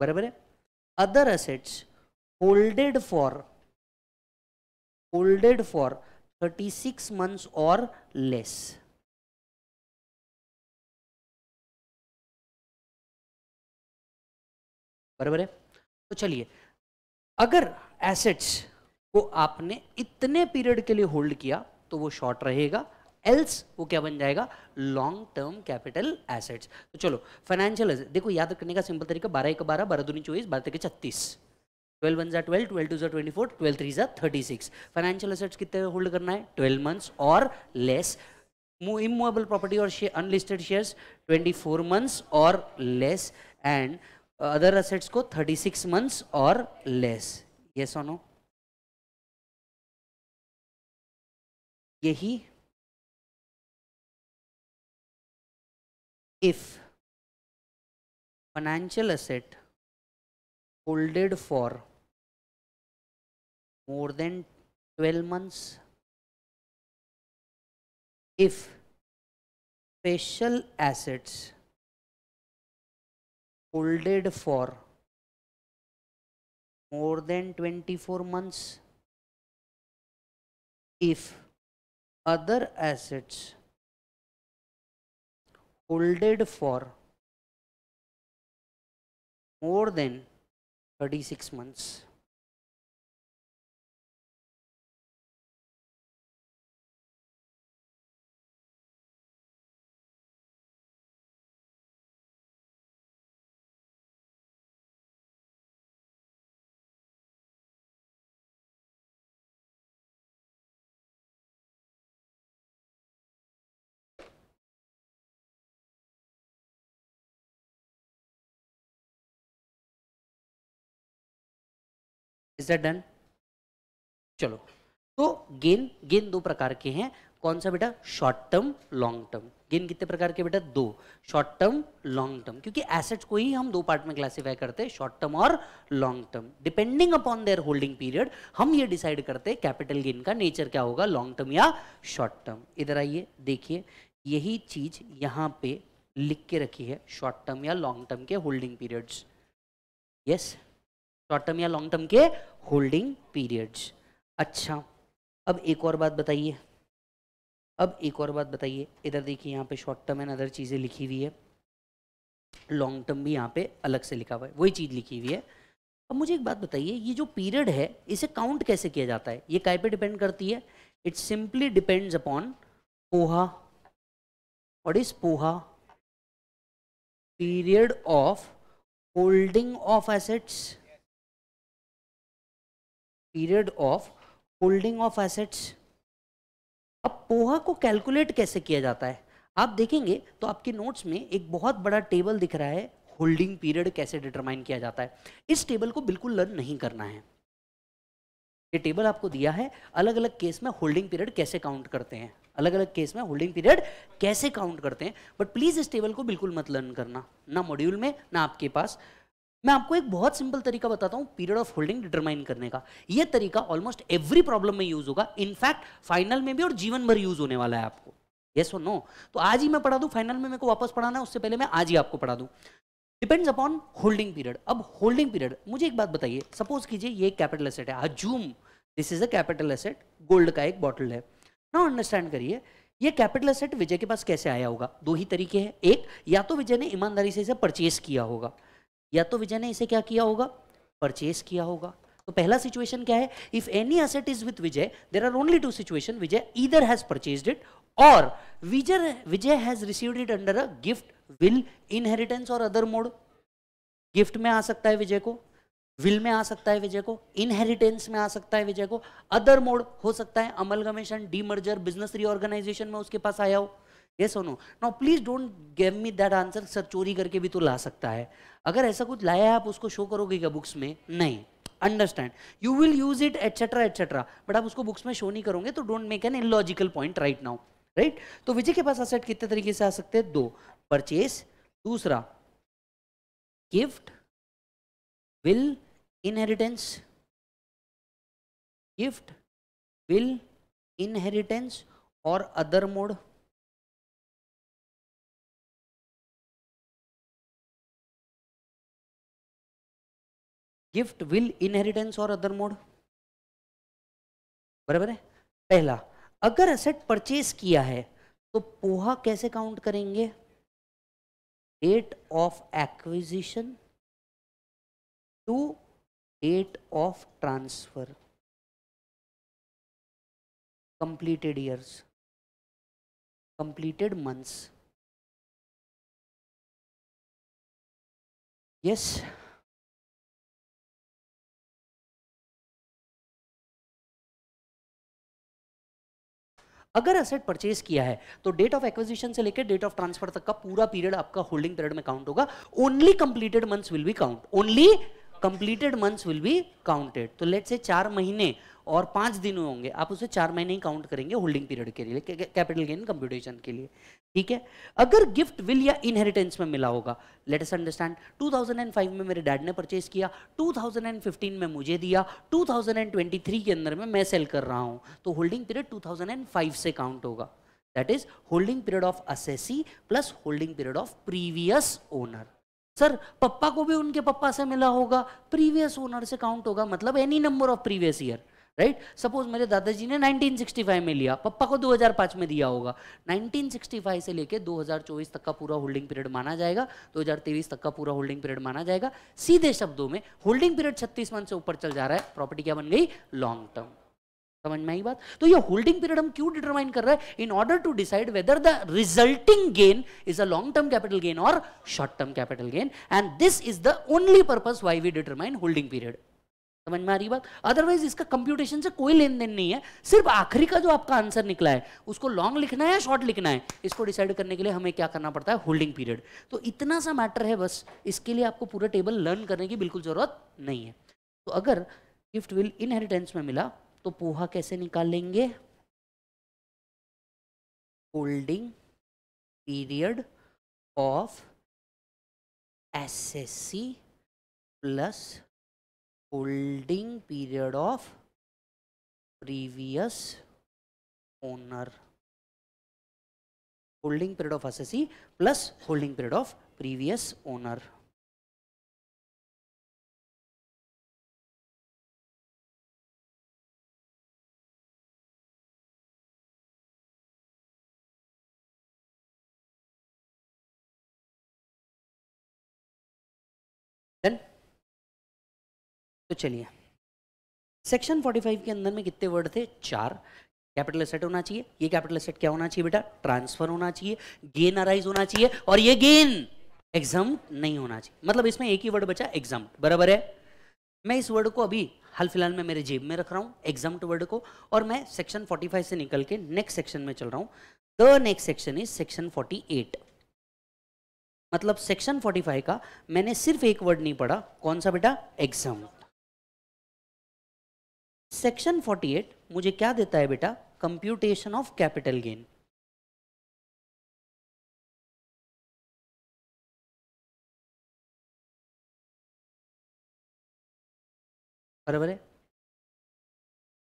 बराबर है other assets holded for holded for 36 months or less बराबर है तो चलिए अगर एसेट्स को आपने इतने पीरियड के लिए होल्ड किया तो वो शॉर्ट रहेगा एल्स वो क्या बन जाएगा लॉन्ग टर्म कैपिटल एसेट्स तो चलो फाइनेंशियल देखो याद रखने का सिंपल तरीका बारह एक बारह बारह दूनी चौबीस बारह तक छत्तीस ट्वेल्व वन ज़ा ट्वेल्व ट्वेल्व टू ज़ा ट्वेंटी फोर ट्वेल्व थ्री ज़ा थर्टी सिक्स फाइनेंशियल एसेट्स कितने होल्ड करना है twelve months or less immovable property और unlisted shares twenty four months or less and other assets को thirty six months or less yes और यही if financial asset holded for more than twelve months if special assets holded for more than twenty four months if other assets holded for more than 36 months is that done चलो तो gain gain दो प्रकार के हैं कौन सा बेटा short term long term gain कितने प्रकार के बेटा दो शॉर्ट टर्म लॉन्ग टर्म क्योंकि एसेट को ही हम दो पार्ट में क्लासिफाई करते हैं शॉर्ट टर्म और long term depending upon their holding period हम ये डिसाइड करते हैं कैपिटल गेन का नेचर क्या होगा लॉन्ग टर्म या शॉर्ट टर्म इधर आइए देखिए यही चीज यहां पे लिख के रखी है शॉर्ट टर्म या लॉन्ग टर्म के holding periods yes yes? Short term या लॉन्ग टर्म के होल्डिंग पीरियड्स अच्छा अब एक और बात बताइए अब एक और बात बताइए इधर देखिए यहाँ पे शॉर्ट टर्म एंड अदर चीज़ें लिखी हुई है लॉन्ग टर्म भी यहाँ पे अलग से लिखा हुआ है वही चीज़ लिखी हुई है अब मुझे एक बात बताइए ये जो पीरियड है इसे काउंट कैसे किया जाता है ये काय पे डिपेंड करती है it simply depends upon POHA what is POHA period of holding of assets period of holding of assets अब पोहा को कैलकुलेट कैसे किया जाता है आप देखेंगे तो आपके नोट्स में एक बहुत बड़ा टेबल दिख रहा है होल्डिंग पीरियड कैसे डिटरमाइन किया जाता है इस टेबल को बिल्कुल लर्न नहीं करना है ये टेबल आपको दिया है अलग अलग केस में होल्डिंग पीरियड कैसे काउंट करते हैं अलग अलग केस में होल्डिंग पीरियड कैसे काउंट करते हैं बट प्लीज़ इस टेबल को बिल्कुल मत लर्न करना ना मॉड्यूल में ना आपके पास मैं आपको एक बहुत सिंपल तरीका बताता हूं पीरियड ऑफ होल्डिंग डिटरमाइन करने का यह तरीका ऑलमोस्ट एवरी प्रॉब्लम में यूज होगा इनफैक्ट फाइनल में भी और जीवन भर यूज होने वाला है आपको ये और नो तो आज ही मैं पढ़ा दू फाइनल में मेरे को वापस पढ़ाना है उससे पहले मैं आज ही आपको पढ़ा दू डिपेंड्स अपॉन होल्डिंग पीरियड अब होल्डिंग पीरियड मुझे एक बात बताइए सपोज कीजिए ये कैपिटल एसेट है हजूम this is a capital asset gold का एक बॉटल है ना अंडरस्टैंड करिए ये कैपिटल एसेट विजय के पास कैसे आया होगा दो ही तरीके हैं एक या तो विजय ने ईमानदारी से इसे परचेस किया होगा या तो विजय ने इसे क्या किया होगा परचेस किया होगा तो पहला सिचुएशन क्या है if any asset is with Vijay there are only two situation Vijay इधर has purchase it or Vijay Vijay has received it under a gift will inheritance or other mode gift में आ सकता है विजय को विल में आ सकता है विजय को इनहेरिटेंस में आ सकता है विजय को अदर मोड हो सकता है अमलगमेशन मर्जर बिजनेस रिओर्गेनाइजेशन में उसके पास आया हो yes or no please don't give me that answer sir चोरी करके भी तो ला सकता है अगर ऐसा कुछ लाया है आप उसको शो करोगे क्या बुक्स में नहीं understand you will use it etcetera etcetera but आप उसको बुक्स में शो नहीं करोगे तो don't make an logical point right now right तो विजय के पास असेट कितने तरीके से आ सकते हैं दो परचेस दूसरा gift will inheritance gift will inheritance or other mode gift will inheritance or other mode बराबर है पहला अगर एसेट परचेज किया है तो पोहा कैसे काउंट करेंगे date of acquisition to date of transfer completed years completed months yes अगर एसेट परचेज किया है तो डेट ऑफ एक्विजिशन से लेकर डेट ऑफ ट्रांसफर तक का पूरा पीरियड आपका होल्डिंग पीरियड में काउंट होगा only completed months will be count only completed months will be counted तो लेट से चार महीने और पांच दिन होंगे आप उसे चार महीने ही काउंट करेंगे होल्डिंग पीरियड के लिए कैपिटल गेन कंप्यूटेशन के लिए ठीक है अगर गिफ्ट विल या इनहेरिटेंस में मिला होगा लेट अस अंडरस्टैंड 2005 में मेरे डैड ने परचेज किया 2015 में मुझे दिया 2023 के अंदर में मैं सेल कर रहा हूं तो होल्डिंग पीरियड 2005 से काउंट होगा that is holding period of assessee plus holding period of previous owner sir पप्पा को भी उनके पप्पा से मिला होगा प्रीवियस ओनर से काउंट होगा मतलब any number of previous year right suppose मेरे दादाजी ने 1965 में लिया पप्पा को 2005 में दिया होगा 1965 से लेके 2024 तक का पूरा होल्डिंग पीरियड माना जाएगा 2023 तक का पूरा होल्डिंग पीरियड माना जाएगा सीधे शब्दों में होल्डिंग पीरियड 36 मंथ से ऊपर चल जा रहा है प्रॉपर्टी क्या बन गई लॉन्ग टर्म समझ में आई बात तो ये होल्डिंग पीरियड हम क्यों डिटरमाइन कर रहे हैं in order to decide whether the resulting gain is a long term capital gain or short term capital gain and this is the only purpose why we determine holding period समझ में आ रही बात otherwise इसका computation से कोई लेन then नहीं है सिर्फ आखिरी का जो आपका आंसर निकला है उसको लॉन्ग लिखना है या शॉर्ट लिखना है इसको डिसाइड करने के लिए हमें क्या करना पड़ता है होल्डिंग पीरियड तो इतना सा मैटर है बस इसके लिए आपको पूरा टेबल लर्न करने की बिल्कुल ज़रूरत नहीं है तो अगर गिफ्ट विल इनहेरिटेंस में मिला तो पोहा कैसे निकालेंगे holding period of assessee plus holding period of previous owner holding period of assessee plus holding period of previous owner तो चलिए सेक्शन 45 के अंदर में कितने वर्ड थे चार कैपिटल एसेट होना चाहिए ये कैपिटल एसेट क्या होना चाहिए बेटा ट्रांसफर होना चाहिए गेन अराइज होना चाहिए और ये गेन एग्जाम नहीं होना चाहिए मतलब इसमें एक ही वर्ड बचा एग्जाम बराबर है मैं इस वर्ड को अभी हाल फिलहाल में मेरे जेब में रख रहा हूँ एग्जाम वर्ड को और मैं सेक्शन 45 से निकल के नेक्स्ट सेक्शन में चल रहा हूँ the next section is section 48 मतलब सेक्शन 45 का मैंने सिर्फ एक वर्ड नहीं पढ़ा कौन सा बेटा एग्जाम सेक्शन 48 मुझे क्या देता है बेटा कंप्यूटेशन ऑफ कैपिटल गेन बराबर है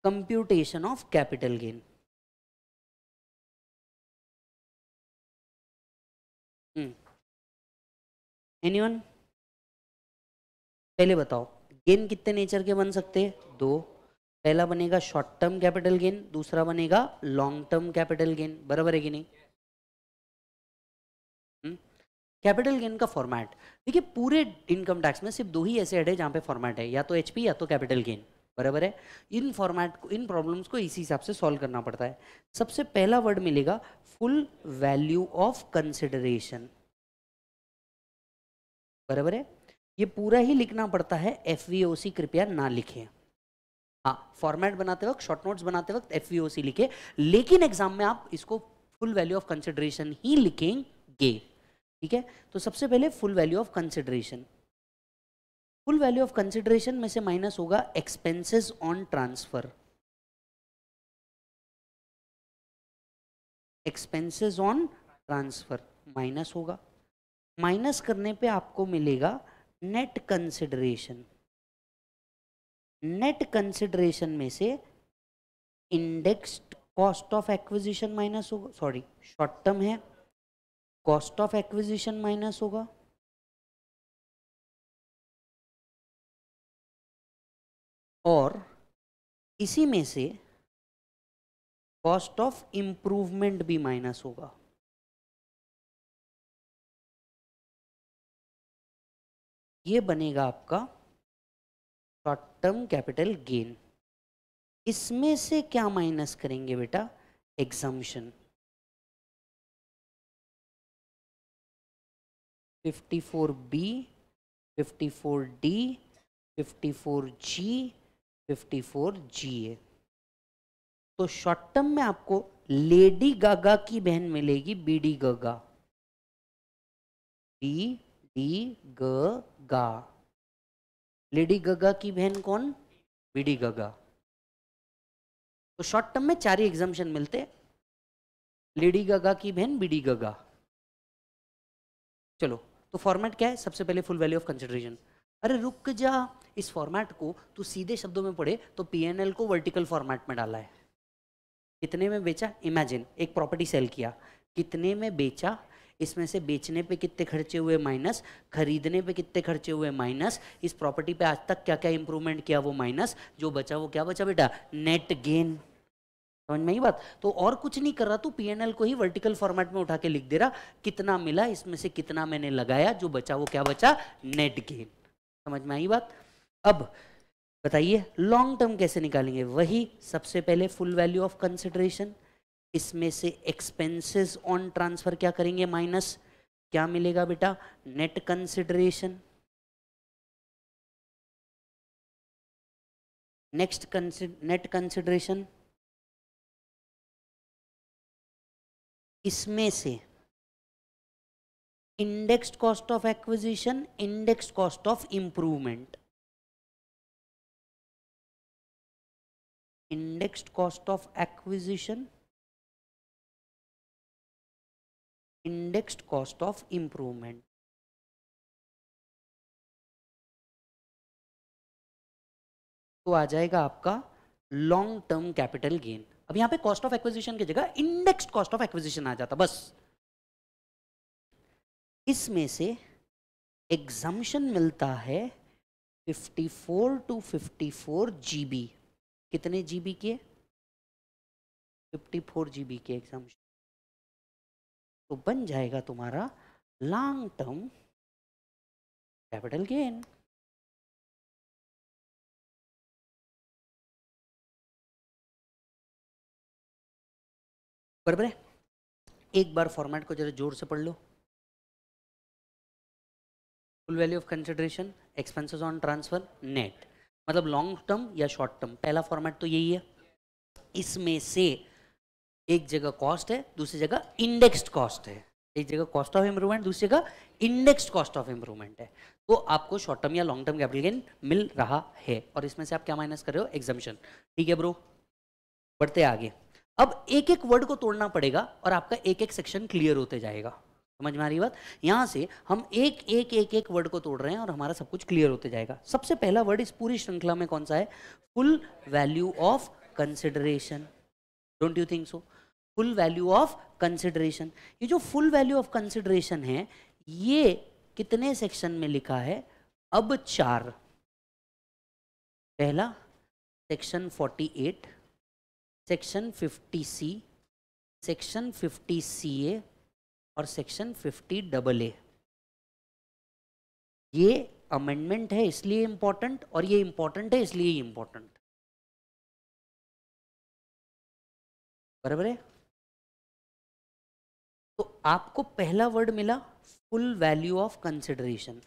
computation of capital gain anyone पहले बताओ गेन कितने नेचर के बन सकते हैं दो पहला बनेगा शॉर्ट टर्म कैपिटल गेन दूसरा बनेगा लॉन्ग टर्म कैपिटल गेन बराबर है कि नहीं कैपिटल हम्म? गेन का फॉर्मेट देखिए पूरे इनकम टैक्स में सिर्फ दो ही ऐसे हेड है जहां पे फॉर्मेट है या तो एचपी या तो कैपिटल गेन बराबर है इन फॉर्मेट को इन प्रॉब्लम्स को इसी हिसाब से सॉल्व करना पड़ता है सबसे पहला वर्ड मिलेगा फुल वैल्यू ऑफ कंसिडरेशन बराबर है ये पूरा ही लिखना पड़ता है एफ कृपया ना लिखें हाँ फॉर्मेट बनाते वक्त शॉर्ट नोट्स बनाते वक्त एफ लिखे लेकिन एग्जाम में आप इसको फुल वैल्यू ऑफ कंसिडरेशन ही लिखेंगे ठीक है तो सबसे पहले full value of consideration full value of consideration में से माइनस होगा expenses on transfer expenses on transfer minus होगा माइनस करने पे आपको मिलेगा नेट कंसिडरेशन नेट कंसिडरेशन में से indexed cost of acquisition minus होगा सॉरी शॉर्ट टर्म है कॉस्ट ऑफ एक्विजिशन माइनस होगा और इसी में से कॉस्ट ऑफ इम्प्रूवमेंट भी माइनस होगा ये बनेगा आपका शॉर्ट टर्म कैपिटल गेन इसमें से क्या माइनस करेंगे बेटा exemption 54B, 54D, 54G, 54GA तो शॉर्ट टर्म में आपको लेडी गागा की बहन मिलेगी बीडी गगा बी डी गगा लेडी गगा की बहन कौन बीडी गगा तो शॉर्ट टर्म में चार ही एग्जामेशन मिलते लेडी गगा की बहन बीडी गगा चलो तो फॉर्मेट क्या है सबसे पहले फुल वैल्यू ऑफ कंसिडरेशन अरे रुक जा इस फॉर्मेट को तू सीधे शब्दों में पढ़े तो पीएनएल को वर्टिकल फॉर्मेट में डाला है कितने में बेचा इमेजिन एक प्रॉपर्टी सेल किया कितने में बेचा इसमें से बेचने पे कितने खर्चे हुए माइनस खरीदने पे कितने खर्चे हुए माइनस इस प्रॉपर्टी पे आज तक क्या क्या इंप्रूवमेंट किया वो माइनस जो बचा वो क्या बचा बेटा नेट गेन समझ में ही बात तो और कुछ नहीं कर रहा तू पीएनएल को ही वर्टिकल फॉर्मेट में उठा के लिख दे रहा कितना मिला इसमें से कितना मैंने लगाया जो बचा वो क्या बचा नेट गेन समझ में आई बात अब बताइए लॉन्ग टर्म कैसे निकालेंगे वही सबसे पहले फुल वैल्यू ऑफ कंसिडरेशन इसमें से एक्सपेंसेस ऑन ट्रांसफर क्या करेंगे माइनस क्या मिलेगा बेटा net consideration next net consideration इसमें से index cost of acquisition index cost of improvement index cost of acquisition indexed cost of improvement. तो आ जाएगा आपका लॉन्ग टर्म कैपिटल गेन अब यहां पे कॉस्ट ऑफ एक्विजिशन की जगह इंडेक्स्ड कॉस्ट ऑफ एक्विजिशन आ जाता बस इसमें से एग्जाम्शन मिलता है 54 टू 54 जीबी कितने जीबी के 54 जीबी के एग्जाम्शन तो बन जाएगा तुम्हारा लॉन्ग टर्म कैपिटल गेन बराबर है एक बार फॉर्मेट को जरा जोर से पढ़ लो full value of consideration expenses on transfer net मतलब लॉन्ग टर्म या शॉर्ट टर्म पहला फॉर्मेट तो यही है इसमें से एक जगह कॉस्ट है दूसरी जगह इंडेक्स्ड कॉस्ट है एक जगह कॉस्ट ऑफ इंप्रूवमेंट दूसरी जगह इंडेक्स्ड कॉस्ट ऑफ इंप्रूवमेंट है तो आपको शॉर्ट टर्म या लॉन्ग टर्म कैपिटल गेन मिल रहा है और इसमें से आप क्या माइनस कर रहे हो एग्जामिशन ठीक है ब्रो बढ़ते आगे अब एक एक वर्ड को तोड़ना पड़ेगा और आपका एक एक सेक्शन क्लियर होते जाएगा समझ में आ रही बात यहाँ से हम एक एक एक एक वर्ड को तोड़ रहे हैं और हमारा सब कुछ क्लियर होते जाएगा सबसे पहला वर्ड इस पूरी श्रृंखला में कौन सा है full value of consideration don't you think so full value of consideration ये जो फुल वैल्यू ऑफ कंसिडरेशन है ये कितने सेक्शन में लिखा है अब चार पहला section 48 section 50 C section 50 C A और सेक्शन 50 डबल ए ये अमेंडमेंट है इसलिए इंपॉर्टेंट और ये इंपॉर्टेंट है इसलिए इंपॉर्टेंट बराबर है आपको पहला वर्ड मिला full value of consideration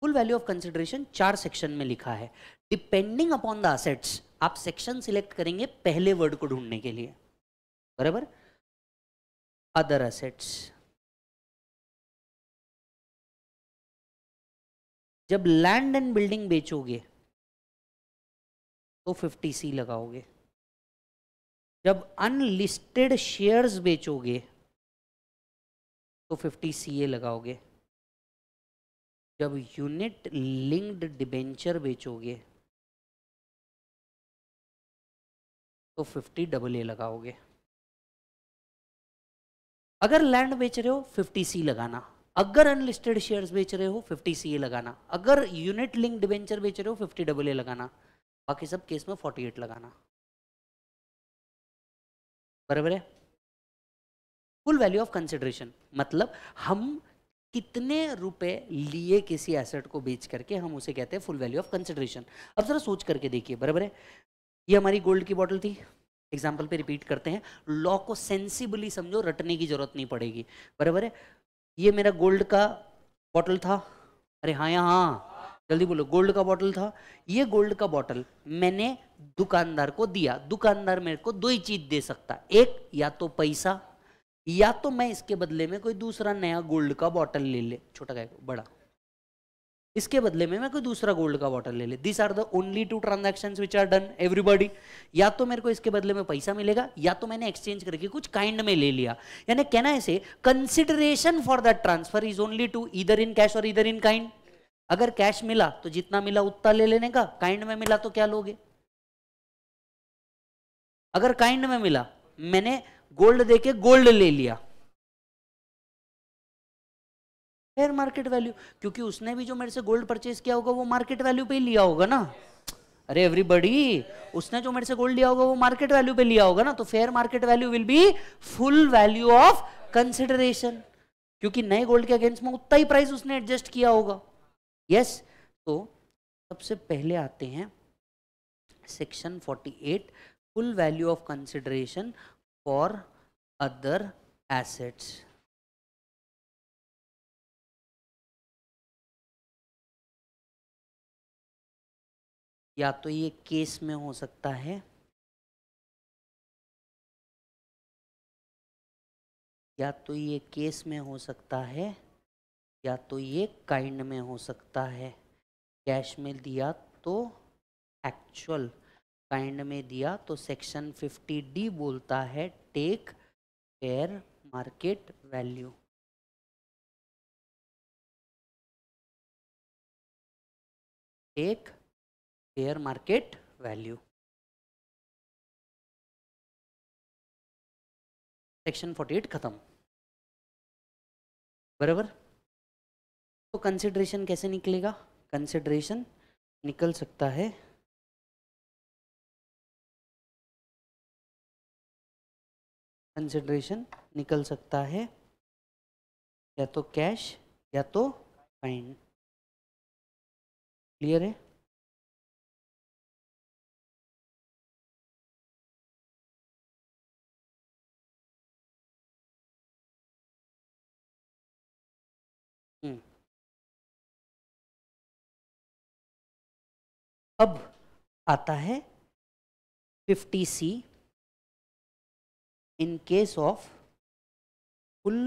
full value of consideration चार सेक्शन में लिखा है डिपेंडिंग अपॉन द असेट्स आप सेक्शन सिलेक्ट करेंगे पहले वर्ड को ढूंढने के लिए बराबर अदर असेट्स जब लैंड एंड बिल्डिंग बेचोगे तो 50 सी लगाओगे जब अनलिस्टेड शेयर्स बेचोगे तो 50 सीए लगाओगे जब यूनिट लिंक्ड डिबेंचर बेचोगे तो 50 डबल ए लगाओगे अगर लैंड बेच रहे हो 50 सी लगाना अगर अनलिस्टेड शेयर्स बेच रहे हो 50 सी ए लगाना अगर यूनिट लिंक डिबेंचर बेच रहे हो 50 डबल ए लगाना बाकी सब केस में 48 लगाना बराबर है फुल वैल्यू ऑफ कंसिडरेशन मतलब हम कितने रुपए लिए किसी एसेट को बेच करके हम उसे कहते हैं फुल वैल्यू ऑफ कंसिडरेशन अब जरा सोच करके देखिए बराबर है ये हमारी गोल्ड की बॉटल थी एग्जाम्पल पे रिपीट करते हैं लॉ को सेंसिबली समझो रटने की जरूरत नहीं पड़ेगी बराबर है ये मेरा गोल्ड का बॉटल था अरे हाँ यहाँ हाँ जल्दी बोलो गोल्ड का बॉटल था ये गोल्ड का बॉटल मैंने दुकानदार को दिया दुकानदार मेरे को दो ही चीज दे सकता एक या तो पैसा या तो मैं इसके बदले में कोई दूसरा नया गोल्ड का बॉटल ले ले छोटा गाय को बड़ा इसके बदले में मैं कोई दूसरा गोल्ड का बॉटल ले ले this are the only two transaction which are done everybody या तो मेरे को इसके बदले में पैसा मिलेगा या तो मैंने एक्सचेंज करके कुछ काइंड में ले लिया यानी कहना ऐसे consideration for that transfer is only two इधर इन कैश और इधर इन काइंड अगर कैश मिला तो जितना मिला उतना ले लेने का काइंड में मिला तो क्या लोगे अगर काइंड में मिला मैंने गोल्ड देके गोल्ड ले लिया फिर मार्केट वैल्यू क्योंकि उसने भी जो मेरे से गोल्ड परचेज किया होगा वो मार्केट वैल्यू पे ही लिया होगा ना अरे एवरीबडी उसने जो मेरे से गोल्ड लिया होगा वो मार्केट वैल्यू पे लिया होगा ना तो fair market value will be full value of consideration क्योंकि नए गोल्ड के अगेंस्ट में उतना ही प्राइस उसने एडजस्ट किया होगा यस तो सबसे पहले आते हैं section 48 full value of consideration for other assets या तो ये केस में हो सकता है या तो ये केस में हो सकता है या तो ये काइंड में हो सकता है कैश में दिया तो एक्चुअल काइंड में दिया तो सेक्शन 50 डी बोलता है take fair market value take fair market value section 48 खत्म बराबर तो कंसिड्रेशन कैसे निकलेगा कंसिड्रेशन निकल सकता है कंसिड्रेशन निकल सकता है या तो कैश या तो फाइन क्लियर है अब आता है 50 C in case of full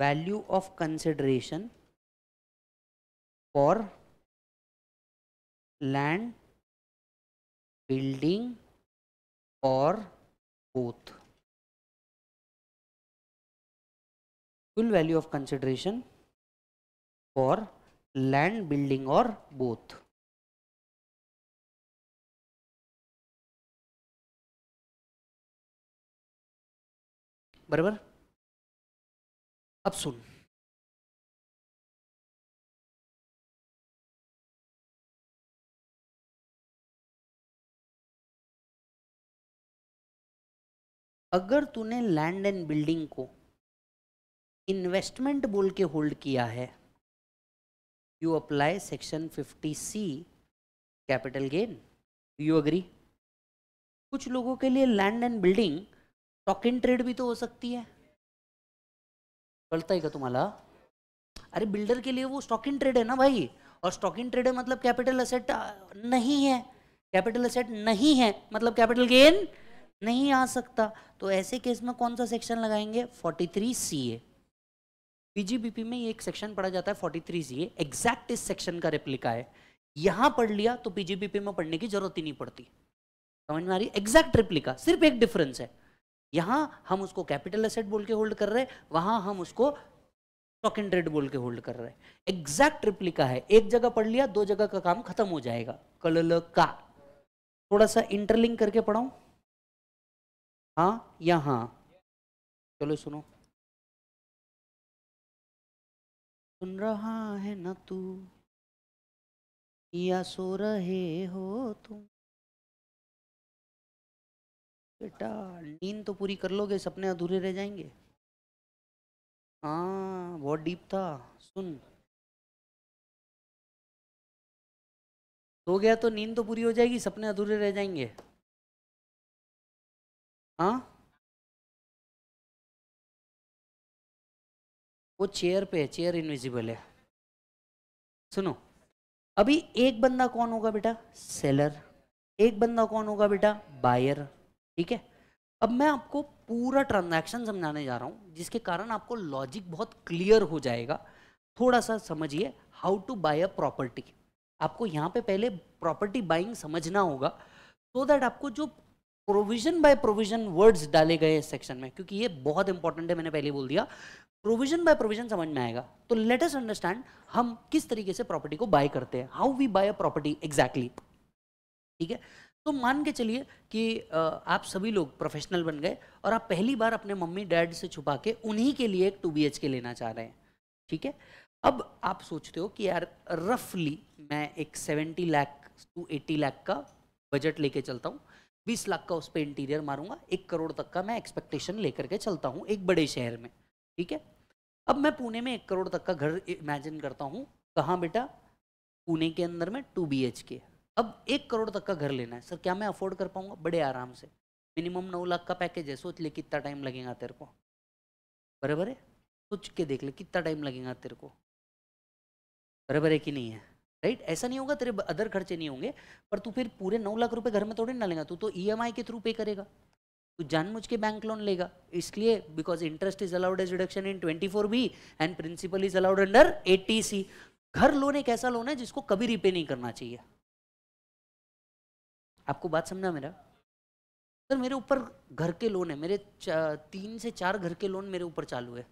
value of consideration for land building or both full value of consideration for land building or both बराबर अब सुन अगर तूने लैंड एंड बिल्डिंग को इन्वेस्टमेंट बोल के होल्ड किया है you apply section 50 C capital gain you agree कुछ लोगों के लिए land and building stock in trade भी तो हो सकती है कळतंय का तुम्हारा अरे बिल्डर के लिए वो स्टॉक इन ट्रेड है ना भाई और स्टॉक इन ट्रेड है मतलब कैपिटल असेट नहीं है कैपिटल असेट नहीं है मतलब कैपिटल गेन नहीं आ सकता तो ऐसे केस में कौन सा सेक्शन लगाएंगे 43 सी ए पीजीबीपी में ये एक सेक्शन पढ़ा जाता है 43 सी ए एग्जैक्ट इस सेक्शन का रिप्लिका है यहां पढ़ लिया तो पीजीबीपी में पढ़ने की जरूरत ही नहीं पड़ती समझ में आ रही एग्जैक्ट रिप्लिका सिर्फ एक डिफरेंस है यहाँ हम उसको कैपिटल एसेट बोल के होल्ड कर रहे हैं वहाँ हम उसको स्टॉक एंड ट्रेड बोल के होल्ड कर रहे हैं एग्जैक्ट रिप्लिका है एक जगह पढ़ लिया दो जगह का काम खत्म हो जाएगा कल का थोड़ा सा इंटरलिंक करके पढ़ाओ हाँ या हाँ चलो सुनो सुन रहा है ना तू या सो रहे हो तुम बेटा नींद तो पूरी कर लोगे सपने अधूरे रह जाएंगे हाँ बहुत डीप था सुन सो गया तो नींद तो पूरी हो जाएगी सपने अधूरे रह जाएंगे हाँ वो चेयर पे है चेयर इनविजिबल है सुनो अभी एक बंदा कौन होगा बेटा सेलर एक बंदा कौन होगा बेटा बायर ठीक है अब मैं आपको पूरा ट्रांजैक्शन समझाने जा रहा हूँ जिसके कारण आपको लॉजिक बहुत क्लियर हो जाएगा थोड़ा सा समझिए how to buy a property आपको यहाँ पे पहले प्रॉपर्टी बाइंग समझना होगा सो so दैट आपको जो प्रोविजन बाय प्रोविजन वर्ड्स डाले गए इस सेक्शन में क्योंकि ये बहुत इंपॉर्टेंट है मैंने पहले बोल दिया प्रोविजन बाय प्रोविजन समझ में आएगा तो लेट अस अंडरस्टैंड हम किस तरीके से प्रॉपर्टी को बाय करते हैं how we buy a property exactly ठीक है तो मान के चलिए कि आप सभी लोग प्रोफेशनल बन गए और आप पहली बार अपने मम्मी डैड से छुपा के उन्हीं के लिए एक टू बी के लेना चाह रहे हैं ठीक है अब आप सोचते हो कि यार रफली मैं एक 70 लाख टू 80 लाख का बजट लेके चलता हूँ 20 लाख का उस पर इंटीरियर मारूंगा एक करोड़ तक का मैं एक्सपेक्टेशन लेकर के चलता हूँ एक बड़े शहर में ठीक है अब मैं पुणे में एक करोड़ तक का घर इमेजिन करता हूँ कहाँ बेटा पुणे के अंदर में टू बी के अब एक करोड़ तक का घर लेना है सर क्या मैं अफोर्ड कर पाऊंगा बड़े आराम से मिनिमम नौ लाख का पैकेज है सोच ले कितना टाइम लगेगा तेरे को बराबर है सोच के देख ले कितना टाइम लगेगा तेरे को बराबर है कि नहीं है राइट ऐसा नहीं होगा तेरे अदर खर्चे नहीं होंगे पर तू फिर पूरे नौ लाख रुपये घर में थोड़ी ना लेगा तू तो ई e के थ्रू पे करेगा तू जान मुझ के बैंक लोन लेगा इसलिए because interest is allowed as reduction in twenty four B and principal is allowed under eighty C C घर लोन एक ऐसा लोन है जिसको कभी रिपे नहीं करना चाहिए आपको बात समझा मेरा सर मेरे ऊपर घर के लोन है मेरे तीन से चार घर के लोन मेरे ऊपर चालू है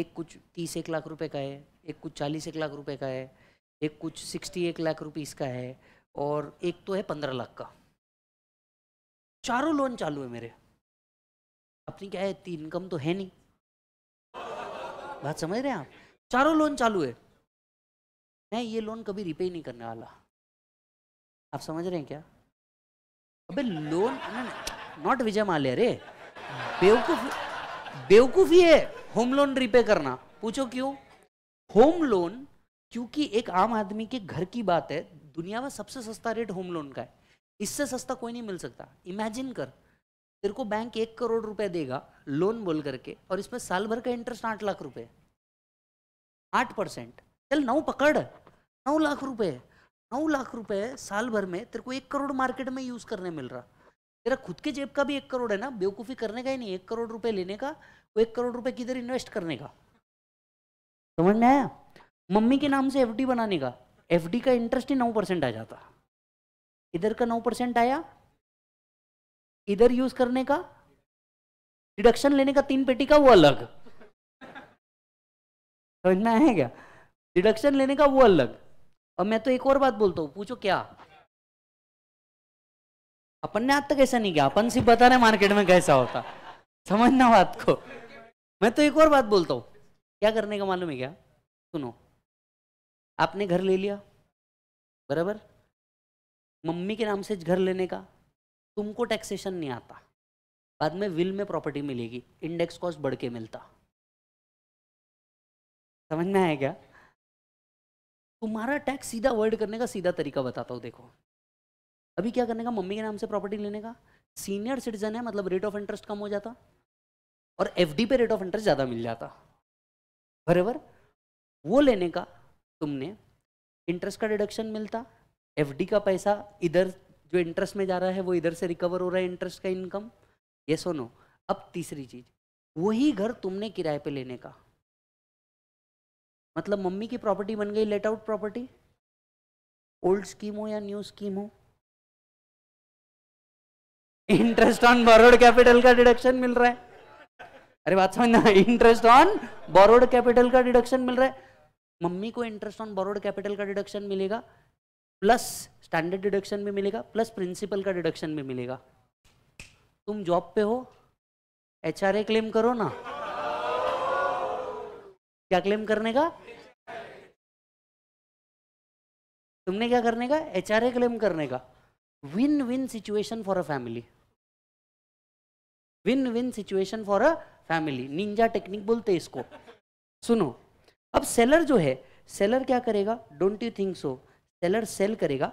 एक कुछ तीस एक लाख रुपए का है एक कुछ चालीस एक लाख रुपए का है एक कुछ सिक्सटी एक लाख रुपीस का है और एक तो है पंद्रह लाख का चारों लोन चालू है मेरे अपनी क्या है इतनी इनकम तो है नहीं बात समझ रहे हैं आप चारों लोन चालू है मैं ये लोन कभी रिपे नहीं करने वाला आप समझ रहे हैं क्या अबे लोन नॉट विजय माल्या रे बेवकूफ बेवकूफ़ी है होम लोन रिपे करना पूछो क्यों होम लोन क्योंकि एक आम आदमी के घर की बात है दुनिया में सबसे सस्ता रेट होम लोन का है इससे सस्ता कोई नहीं मिल सकता इमेजिन कर तेरे को बैंक एक करोड़ रुपए देगा लोन बोल करके और इसमें साल भर का इंटरेस्ट आठ लाख रुपए आठ परसेंट चल नौ पकड़ नौ लाख रुपए नौ लाख रुपए साल भर में तेरे को एक करोड़ मार्केट में यूज करने मिल रहा तेरा खुद के जेब का भी एक करोड़ है ना बेवकूफ़ी करने का ही नहीं एक करोड़ रुपए लेने का वो एक करोड़ रुपए किधर इन्वेस्ट करने का समझ में आया मम्मी के नाम से एफ बनाने का एफ का इंटरेस्ट ही नौ परसेंट आ जाता इधर का नौ परसेंट आया इधर यूज करने का डिडक्शन लेने का तीन पेटी का वो अलग समझ में आया क्या डिडक्शन लेने का वो अलग अब मैं तो एक और बात बोलता हूँ पूछो क्या अपन ने आज तक ऐसा नहीं किया अपन सिर्फ बता रहे मार्केट में कैसा होता समझना बात को मैं तो एक और बात बोलता हूँ क्या करने का मालूम है क्या सुनो आपने घर ले लिया बराबर मम्मी के नाम से घर लेने का तुमको टैक्सेशन नहीं आता बाद में विल में प्रॉपर्टी मिलेगी इंडेक्स कॉस्ट बढ़ के मिलता समझ में आया क्या तुम्हारा टैक्स सीधा अवॉइड करने का सीधा तरीका बताता हूँ देखो अभी क्या करने का मम्मी के नाम से प्रॉपर्टी लेने का सीनियर सिटीजन है मतलब रेट ऑफ इंटरेस्ट कम हो जाता और एफ पे रेट ऑफ इंटरेस्ट ज़्यादा मिल जाता बराबर वो लेने का तुमने इंटरेस्ट का डिडक्शन मिलता एफ का पैसा इधर जो इंटरेस्ट में जा रहा है वो इधर से रिकवर हो रहा है इंटरेस्ट का इनकम ये नो अब तीसरी चीज़ वही घर तुमने किराए पे लेने का मतलब मम्मी की प्रॉपर्टी बन गई let out property old scheme हो या न्यू स्कीम हो इंटरेस्ट ऑन बोरोड कैपिटल का डिडक्शन मिल रहा है अरे बात समझना इंटरेस्ट ऑन बोरोड कैपिटल का डिडक्शन मिल रहा है मम्मी को इंटरेस्ट ऑन बोरोड कैपिटल का डिडक्शन मिलेगा प्लस स्टैंडर्ड डिडक्शन भी मिलेगा प्लस प्रिंसिपल का डिडक्शन भी मिलेगा तुम जॉब पे हो एच क्लेम करो ना क्या क्लेम करने का तुमने क्या करने का एच क्लेम करने का win win situation for a family win win situation for a family ninja technique बोलते इसको सुनो अब सेलर जो है सेलर क्या करेगा don't you think so seller sell करेगा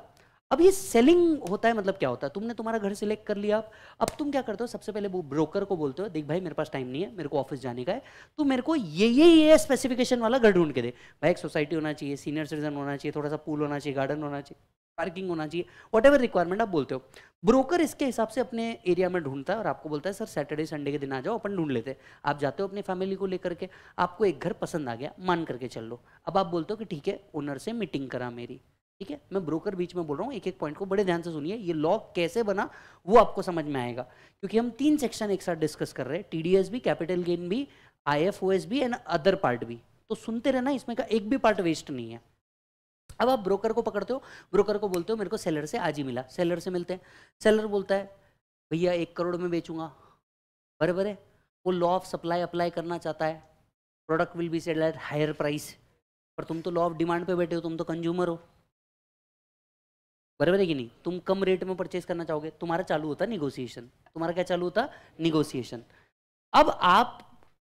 अब ये सेलिंग होता है मतलब क्या होता है तुमने तुम्हारा घर सिलेक्ट कर लिया आप अब तुम क्या करते हो सबसे पहले वो ब्रोकर को बोलते हो देख भाई मेरे पास टाइम नहीं है मेरे को ऑफिस जाने का है तो मेरे को ये ये ये स्पेसिफिकेशन वाला घर ढूंढ के दे भाई एक सोसाइटी होना चाहिए सीनियर सिटीजन होना चाहिए थोड़ा सा पूल होना चाहिए गार्डन होना चाहिए पार्किंग होना चाहिए वट एवर रिक्वायरमेंट आप बोलते हो ब्रोकर इसके हिसाब से अपने एरिया में ढूंढता है और आपको बोलता है सर सैटरडे संडे के दिन आ जाओ अपन ढूंढ लेते हैं आप जाते हो अपनी फैमिली को लेकर के आपको एक घर पसंद आ गया मान करके चल लो अब आप बोलते हो कि ठीक है ओनर से मीटिंग करा मेरी ठीक है मैं ब्रोकर बीच में बोल रहा हूँ एक एक पॉइंट को बड़े ध्यान से सुनिए ये लॉ कैसे बना वो आपको समझ में आएगा क्योंकि हम तीन सेक्शन एक साथ डिस्कस कर रहे हैं टी भी कैपिटल गेन भी आईएफओएस भी एंड अदर पार्ट भी तो सुनते रहना इसमें का एक भी पार्ट वेस्ट नहीं है अब आप ब्रोकर को पकड़ते हो ब्रोकर को बोलते हो मेरे को सेलर से आज ही मिला सेलर से मिलते हैं सेलर बोलता है भैया एक करोड़ में बेचूंगा बराबर है वो लॉ ऑफ सप्लाई अप्लाई करना चाहता है product will be sell at higher price पर तुम तो लॉ ऑफ डिमांड पे बैठे हो तुम तो कंज्यूमर हो बराबर है कि नहीं तुम कम रेट में परचेज करना चाहोगे तुम्हारा चालू होता निगोसिएशन तुम्हारा क्या चालू होता निगोसिएशन अब आप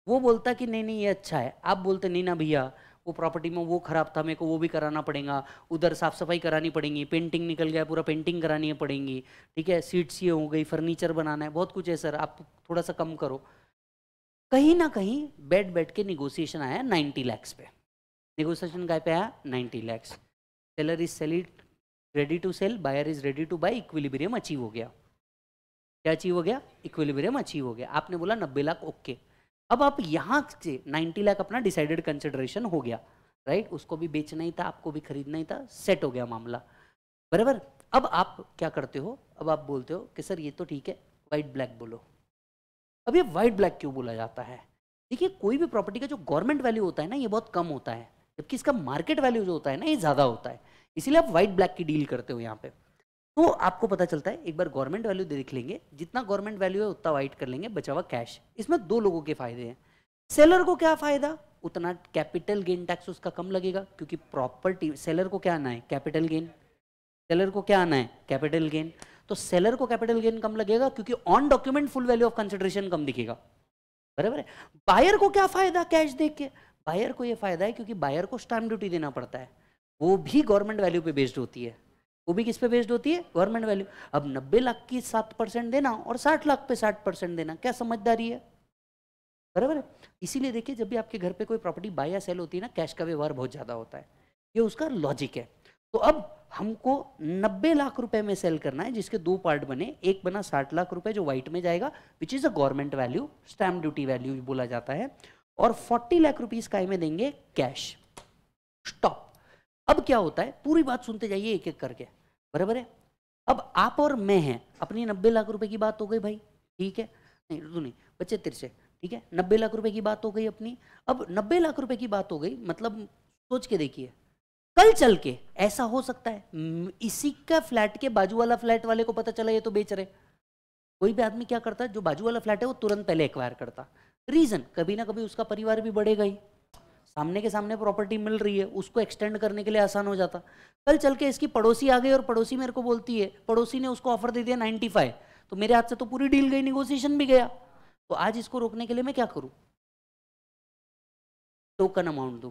वो बोलता कि नहीं नहीं ये अच्छा है आप बोलते नहीं ना भैया वो प्रॉपर्टी में वो खराब था मेरे को वो भी कराना पड़ेगा उधर साफ सफाई करानी पड़ेगी पेंटिंग निकल गया पूरा पेंटिंग करानी पड़ेगी ठीक है सीट्स ये हो गई फर्नीचर बनाना है बहुत कुछ है सर आप थोड़ा सा कम करो कहीं ना कहीं बैठ बैठ के निगोसिएशन आया नाइन्टी लैक्स पे निगोसिएशन काय पे आया नाइन्टी लैक्स सेलर इज सेलिड ready to sell buyer is ready to buy equilibrium achieve हो गया क्या अचीव हो गया इक्विलिब्रियम अचीव हो गया आपने बोला नब्बे लाख ओके अब आप यहाँ से नाइन्टी लाख अपना डिसाइडेड कंसिडरेशन हो गया राइट उसको भी बेचना ही था आपको भी खरीदना ही था सेट हो गया मामला बराबर अब आप क्या करते हो अब आप बोलते हो कि सर ये तो ठीक है वाइट ब्लैक बोलो अब ये वाइट ब्लैक क्यों बोला जाता है देखिए कोई भी प्रॉपर्टी का जो गवर्नमेंट वैल्यू होता है ना ये बहुत कम होता है जबकि इसका मार्केट वैल्यू जो होता है ना ये ज़्यादा होता है इसीलिए आप व्हाइट ब्लैक की डील करते हो यहाँ पे तो आपको पता चलता है एक बार गवर्नमेंट वैल्यू देख लेंगे जितना गवर्नमेंट वैल्यू है उतना व्हाइट कर लेंगे बचा हुआ कैश इसमें दो लोगों के फायदे हैं सेलर को क्या फायदा उतना कैपिटल गेन टैक्स उसका कम लगेगा क्योंकि प्रॉपर्टी सेलर को क्या आना है कैपिटल गेन सेलर को क्या आना है कैपिटल गेन तो सेलर को कैपिटल गेन कम लगेगा क्योंकि on document full value of consideration कम दिखेगा बराबर है बायर को क्या फायदा कैश देख के बायर को यह फायदा है क्योंकि बायर को स्टैंप ड्यूटी देना पड़ता है वो भी गवर्नमेंट वैल्यू पे बेस्ड होती है वो भी किस पे बेस्ड होती है गवर्नमेंट वैल्यू अब 90 लाख की सात परसेंट देना और 60 लाख पे 60 परसेंट देना क्या समझदारी है बराबर है इसीलिए देखिए जब भी आपके घर पे कोई प्रॉपर्टी बाय या सेल होती है ना कैश का व्यवहार बहुत ज़्यादा होता है ये उसका लॉजिक है तो अब हमको नब्बे लाख रुपए में सेल करना है जिसके दो पार्ट बने एक बना साठ लाख रुपए जो व्हाइट में जाएगा which is a government value stamp duty value बोला जाता है और फोर्टी लाख रुपीज का में देंगे कैश स्टॉप अब क्या होता है पूरी बात सुनते जाइए एक एक करके बराबर है अब आप और मैं हैं अपनी नब्बे लाख रुपए की बात हो गई भाई ठीक है नहीं तू नहीं बच्चे तिर से ठीक है नब्बे लाख रुपए की बात हो गई अपनी अब नब्बे लाख रुपए की बात हो गई मतलब सोच के देखिए कल चल के ऐसा हो सकता है इसी का फ्लैट के बाजू वाला फ्लैट वाले को पता चला ये तो बेच रहे कोई भी आदमी क्या करता है जो बाजू वाला फ्लैट है वो तुरंत पहले एक्वायर करता रीजन कभी ना कभी उसका परिवार भी बढ़ेगा ही सामने के सामने प्रॉपर्टी मिल रही है उसको एक्सटेंड करने के लिए आसान हो जाता कल चल के इसकी पड़ोसी आ गई और पड़ोसी मेरे को बोलती है पड़ोसी ने उसको ऑफर दे दिया नाइन्टी फाइव तो मेरे हाथ से तो पूरी डील गई निगोसिएशन भी गया तो आज इसको रोकने के लिए मैं क्या करूँ टोकन अमाउंट दू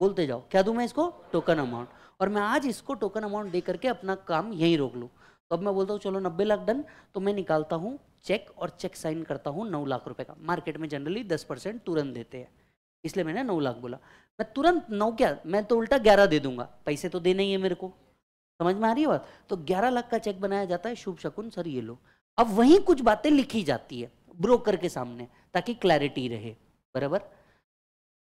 बोलते जाओ क्या दू मैं इसको टोकन अमाउंट और मैं आज इसको टोकन अमाउंट दे करके अपना काम यहीं रोक लूँ तो अब मैं बोलता हूँ चलो नब्बे लाख डन तो मैं निकालता हूँ चेक और चेक साइन करता हूँ नौ लाख रुपए का मार्केट में जनरली दस परसेंट तुरंत देते हैं इसलिए मैंने नौ लाख बोला मैं तुरंत नौ क्या मैं तो उल्टा ग्यारह दे दूंगा पैसे तो देने ही है मेरे को समझ में आ रही है बात तो ग्यारह लाख का चेक बनाया जाता है शुभ शकुन सर ये लो अब वहीं कुछ बातें लिखी जाती है ब्रोकर के सामने ताकि क्लैरिटी रहे बराबर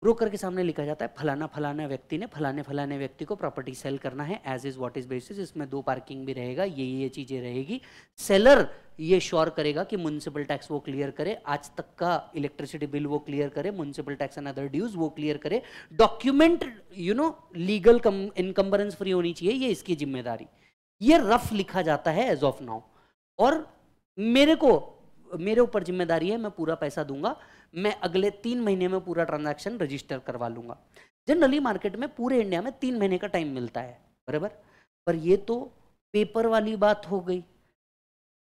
ब्रोकर के सामने लिखा जाता है फलाना फलाना व्यक्ति ने फलाने फलाने व्यक्ति को प्रॉपर्टी सेल करना है as is what is basis इसमें दो पार्किंग भी रहेगा ये ये चीज़ें रहेगी सेलर ये श्योर करेगा कि म्यूनसिपल टैक्स वो क्लियर करे आज तक का इलेक्ट्रिसिटी बिल वो क्लियर करे municipal tax and other dues वो क्लियर करे document you know legal encumbrance free होनी चाहिए ये इसकी जिम्मेदारी ये रफ लिखा जाता है एज ऑफ नाउ और मेरे को मेरे ऊपर जिम्मेदारी है मैं पूरा पैसा दूंगा मैं अगले तीन महीने में पूरा ट्रांजैक्शन रजिस्टर करवा लूंगा जनरली मार्केट में पूरे इंडिया में तीन महीने का टाइम मिलता है बराबर पर ये तो पेपर वाली बात हो गई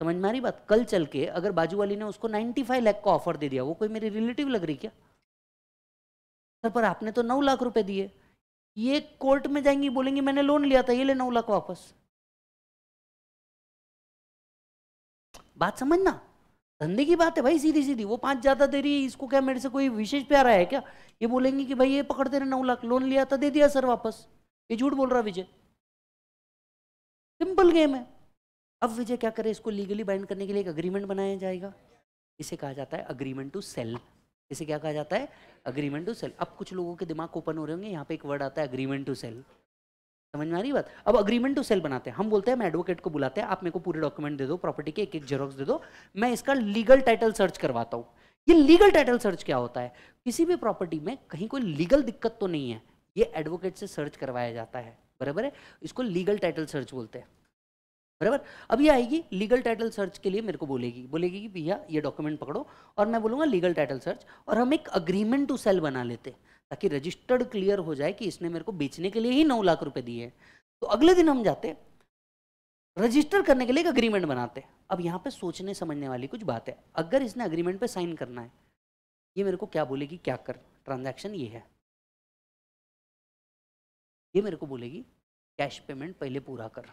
समझ में आ रही बात कल चल के अगर बाजू वाली ने उसको 95 लैख का ऑफर दे दिया वो कोई मेरी रिलेटिव लग रही क्या सर पर आपने तो नौ लाख रुपए दिए ये कोर्ट में जाएंगी बोलेंगी मैंने लोन लिया था ये ले नौ लाख वापस बात समझना धंधे की बात है भाई सीधी सीधी वो पाँच ज़्यादा दे रही है इसको क्या मेरे से कोई विशेष प्यारा है क्या ये बोलेंगे कि भाई ये पकड़ते रहे नौ लाख लोन लिया था दे दिया सर वापस ये झूठ बोल रहा विजय सिंपल गेम है अब विजय क्या करे इसको लीगली बाइंड करने के लिए एक अग्रीमेंट बनाया जाएगा इसे कहा जाता है अग्रीमेंट टू सेल इसे क्या कहा जाता है अग्रीमेंट टू सेल अब कुछ लोगों के दिमाग ओपन हो रहे होंगे यहाँ पे एक वर्ड आता है अग्रीमेंट टू सेल समझ में आ रही बात अब अग्रीमेंट टू सेल बनाते हैं हम बोलते हैं हम एडवोकेट को बुलाते हैं आप मेरे को पूरे डॉक्यूमेंट दे दो प्रॉपर्टी के एक एक जेरोक्स दे दो मैं इसका लीगल टाइटल सर्च करवाता हूँ ये लीगल टाइटल सर्च क्या होता है किसी भी प्रॉपर्टी में कहीं कोई लीगल दिक्कत तो नहीं है ये एडवोकेट से सर्च करवाया जाता है बराबर है इसको लीगल टाइटल सर्च बोलते हैं बराबर अब ये आएगी लीगल टाइटल सर्च के लिए मेरे को बोलेगी बोलेगी कि भैया ये डॉक्यूमेंट पकड़ो और मैं बोलूँगा लीगल टाइटल सर्च और हम एक अग्रीमेंट टू सेल बना लेते हैं ताकि रजिस्टर्ड क्लियर हो जाए कि इसने मेरे को बेचने के लिए ही नौ लाख रुपए दिए तो अगले दिन हम जाते रजिस्टर करने के लिए एक अग्रीमेंट बनाते अब यहाँ पे सोचने समझने वाली कुछ बात है अगर इसने अग्रीमेंट पे साइन करना है ये मेरे को क्या बोलेगी क्या कर ट्रांजैक्शन ये है ये मेरे को बोलेगी कैश पेमेंट पहले पूरा कर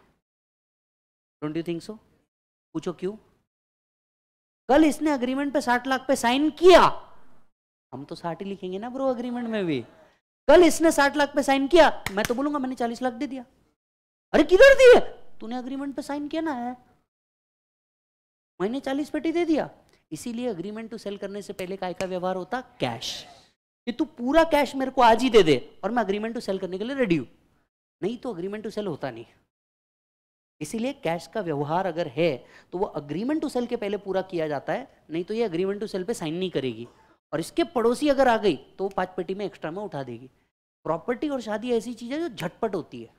डोंट यू थिंक सो पूछो क्यों कल इसने अग्रीमेंट पे साठ लाख पे साइन किया हम तो साठ ही लिखेंगे ना ब्रो अग्रीमेंट में भी कल इसने साठ लाख पे साइन किया मैं तो बोलूंगा मैंने चालीस लाख दे दिया अरे किधर दिए तूने अग्रीमेंट पे साइन किया ना है मैंने चालीस पेटी दे दिया इसीलिए अग्रीमेंट टू सेल करने से पहले काय का व्यवहार होता कैश कि तू पूरा कैश मेरे को आज ही दे दे और मैं अग्रीमेंट टू सेल करने के लिए रेडी हूं नहीं तो अग्रीमेंट टू सेल होता नहीं इसीलिए कैश का व्यवहार अगर है तो वो अग्रीमेंट टू सेल के पहले पूरा किया जाता है नहीं तो ये अग्रीमेंट टू सेल पे साइन नहीं करेगी और इसके पड़ोसी अगर आ गई तो वो पाँच पेटी में एक्स्ट्रा में उठा देगी प्रॉपर्टी और शादी ऐसी चीज़ है जो झटपट होती है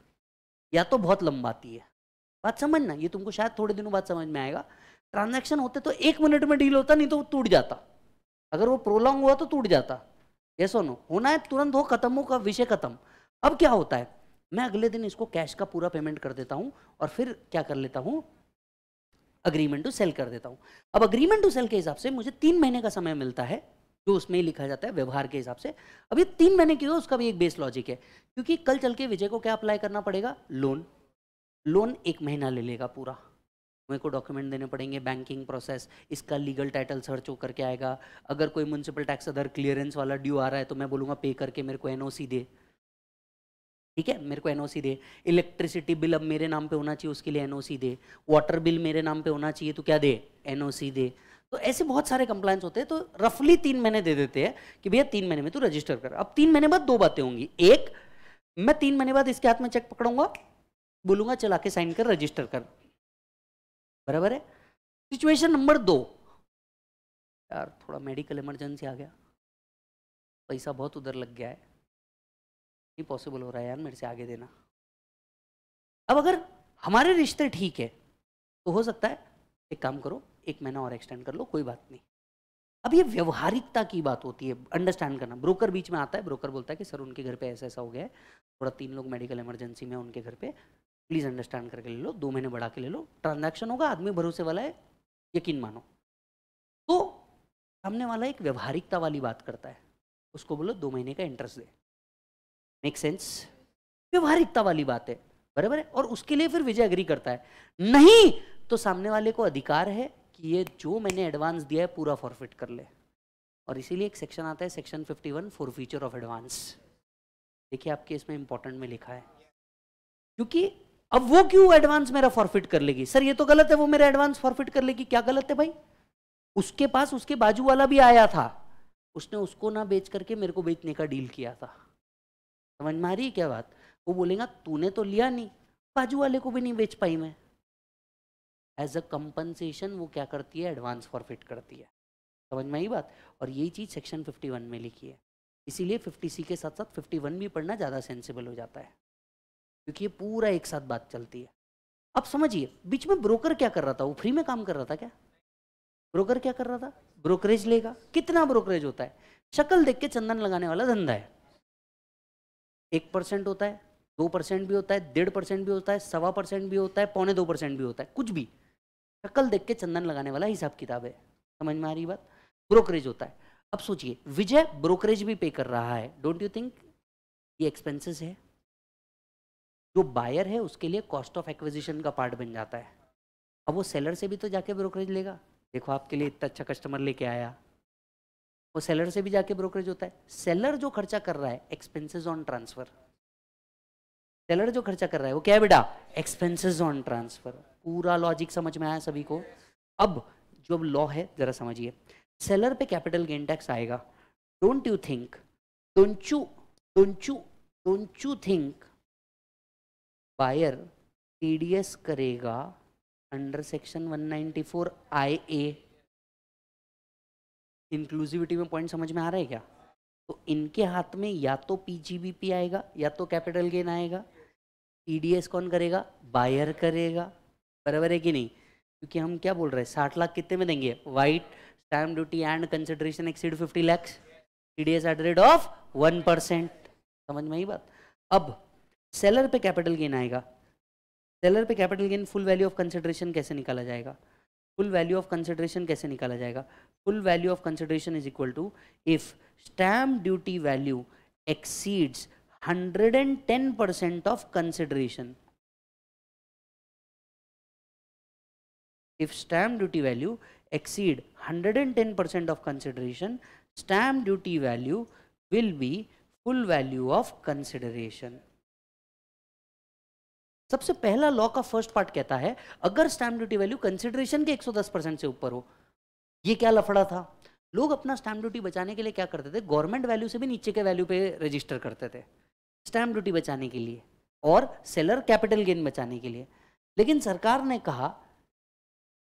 या तो बहुत लंबाती है बात समझना ये तुमको शायद थोड़े दिनों बाद समझ में आएगा ट्रांजेक्शन होते तो एक मिनट में डील होता नहीं तो टूट जाता अगर वो प्रोलॉन्ग हुआ तो टूट जाता ये सोनो होना है तुरंत हो खत्म हो का विषय खत्म अब क्या होता है मैं अगले दिन इसको कैश का पूरा पेमेंट कर देता हूँ और फिर क्या कर लेता हूँ अग्रीमेंट टू सेल कर देता हूँ अब अग्रीमेंट टू सेल के हिसाब से मुझे तीन महीने का समय मिलता है जो उसमें ही लिखा जाता है व्यवहार के हिसाब से अब ये तीन महीने की हो तो उसका भी एक बेस लॉजिक है क्योंकि कल चल के विजय को क्या अप्लाई करना पड़ेगा लोन लोन एक महीना ले लेगा पूरा मेरे को डॉक्यूमेंट देने पड़ेंगे बैंकिंग प्रोसेस इसका लीगल टाइटल सर्च होकर के आएगा अगर कोई म्यूनसिपल टैक्स अदर क्लियरेंस वाला ड्यू आ रहा है तो मैं बोलूँगा पे करके मेरे को एनओसी दे ठीक है मेरे को एन दे इलेक्ट्रिसिटी बिल अब मेरे नाम पे होना चाहिए उसके लिए एन दे वाटर बिल मेरे नाम पे होना चाहिए तो क्या दे एनओसी दे तो ऐसे बहुत सारे कंप्लाइंस होते हैं तो रफली तीन महीने दे देते हैं कि भैया तीन महीने में तू रजिस्टर कर अब तीन महीने बाद दो बातें होंगी एक मैं तीन महीने बाद इसके हाथ में चेक पकड़ूंगा बोलूंगा चला के साइन कर रजिस्टर कर बराबर है सिचुएशन नंबर दो यार थोड़ा मेडिकल इमरजेंसी आ गया पैसा बहुत उधर लग गया है नहीं पॉसिबल हो रहा है यार मेरे से आगे देना अब अगर हमारे रिश्ते ठीक है तो हो सकता है एक काम करो एक महीना और एक्सटेंड कर लो कोई बात नहीं अब ये व्यवहारिकता की बात होती है अंडरस्टैंड करना ब्रोकर बीच में आता है ब्रोकर बोलता है कि सर उनके घर पे ऐसा ऐसा हो गया है थोड़ा तीन लोग मेडिकल इमरजेंसी में उनके घर पे प्लीज़ अंडरस्टैंड करके ले लो दो महीने बढ़ा के ले लो ट्रांजैक्शन होगा आदमी भरोसे वाला है यकीन मानो तो सामने वाला एक व्यवहारिकता वाली बात करता है उसको बोलो दो महीने का इंटरेस्ट दे मेक सेंस व्यवहारिकता वाली बात है बराबर है और उसके लिए फिर विजय अग्री करता है नहीं तो सामने वाले को अधिकार है कि ये जो मैंने एडवांस दिया है पूरा फॉरफिट कर ले और इसीलिए एक सेक्शन आता है section 51 forfeiture of advance देखिए आपके इसमें इंपॉर्टेंट में लिखा है क्योंकि अब वो क्यों एडवांस मेरा फॉरफिट कर लेगी सर ये तो गलत है वो मेरा एडवांस फॉरफिट कर लेगी क्या गलत है भाई उसके पास उसके बाजू वाला भी आया था उसने उसको ना बेच करके मेरे को बेचने का डील किया था समझ में आ रही है क्या बात वो बोलेगा तूने तो लिया नहीं बाजू वाले को भी नहीं बेच पाई मैं एज अ कंपनसेशन वो क्या करती है एडवांस फॉरफिट करती है समझ में आई बात और यही चीज़ सेक्शन 51 में लिखी है इसीलिए 50 सी के साथ साथ 51 भी पढ़ना ज़्यादा सेंसिबल हो जाता है क्योंकि ये पूरा एक साथ बात चलती है अब समझिए बीच में ब्रोकर क्या कर रहा था वो फ्री में काम कर रहा था क्या ब्रोकर क्या कर रहा था ब्रोकरेज लेगा कितना ब्रोकरेज होता है शक्ल देख के चंदन लगाने वाला धंधा है एक परसेंट होता है दो परसेंट भी होता है डेढ़ परसेंट भी होता है सवा परसेंट भी होता है पौने दो परसेंट भी होता है कुछ भी शक्ल देख के चंदन लगाने वाला हिसाब किताब है समझ में आ रही बात ब्रोकरेज होता है अब सोचिए विजय ब्रोकरेज भी पे कर रहा है डोंट यू थिंक ये एक्सपेंसेस है जो बायर है उसके लिए कॉस्ट ऑफ एक्विजिशन का पार्ट बन जाता है अब वो सेलर से भी तो जाके ब्रोकरेज लेगा देखो आपके लिए इतना अच्छा कस्टमर लेके आया वो सेलर से भी जाके ब्रोकरेज होता है सेलर जो खर्चा कर रहा है एक्सपेंसेस ऑन ट्रांसफर सेलर जो खर्चा कर रहा है वो क्या है बेटा एक्सपेंसेस ऑन ट्रांसफर पूरा लॉजिक समझ में आया सभी को अब जो लॉ है ज़रा समझिए सेलर पे कैपिटल गेन टैक्स आएगा don't you think don't you don't you don't you think buyer T करेगा अंडर सेक्शन 194 आईए इंक्लूसिविटी में पॉइंट समझ में आ रहा है क्या तो इनके हाथ में या तो पीजीबीपी आएगा या तो कैपिटल गेन आएगा टीडीएस कौन करेगा बायर करेगा बराबर है कि नहीं क्योंकि हम क्या बोल रहे हैं साठ लाख कितने में देंगे white stamp duty and consideration exceed fifty lakhs T D S at rate of one percent समझ में ही बात अब सेलर पे कैपिटल गेन आएगा सेलर पे capital gain full value of consideration कैसे निकाला जाएगा फुल वैल्यू ऑफ कंसिडरेशन कैसे निकाला जाएगा full value of consideration is equal to if stamp duty value exceeds hundred and ten percent of consideration if stamp duty value exceed 110% of consideration, stamp duty value will be full value of consideration. सबसे पहला law का first part कहता है अगर stamp duty value consideration के 110 percent से ऊपर हो ये क्या लफड़ा था लोग अपना स्टैम्प ड्यूटी बचाने के लिए क्या करते थे गवर्नमेंट वैल्यू से भी नीचे के वैल्यू पे रजिस्टर करते थे स्टैम्प ड्यूटी बचाने के लिए और सेलर कैपिटल गेन बचाने के लिए लेकिन सरकार ने कहा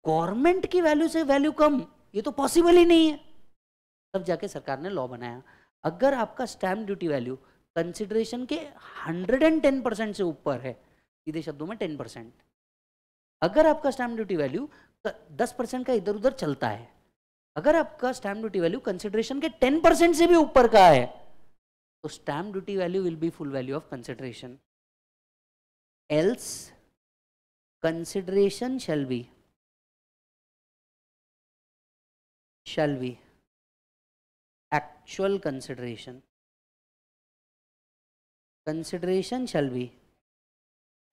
गवर्नमेंट की वैल्यू से वैल्यू कम ये तो पॉसिबल ही नहीं है तब जाके सरकार ने लॉ बनाया अगर आपका स्टैम्प ड्यूटी वैल्यू कंसिडरेशन के 110 परसेंट से ऊपर है सीधे शब्दों में 10 परसेंट अगर आपका स्टैम्प ड्यूटी वैल्यू 10 परसेंट का इधर उधर चलता है अगर आपका स्टैम्प ड्यूटी वैल्यू कंसिडरेशन के 10 परसेंट से भी ऊपर का है तो stamp duty value will be full value of consideration else consideration shall be shall be Actual consideration. Consideration shall be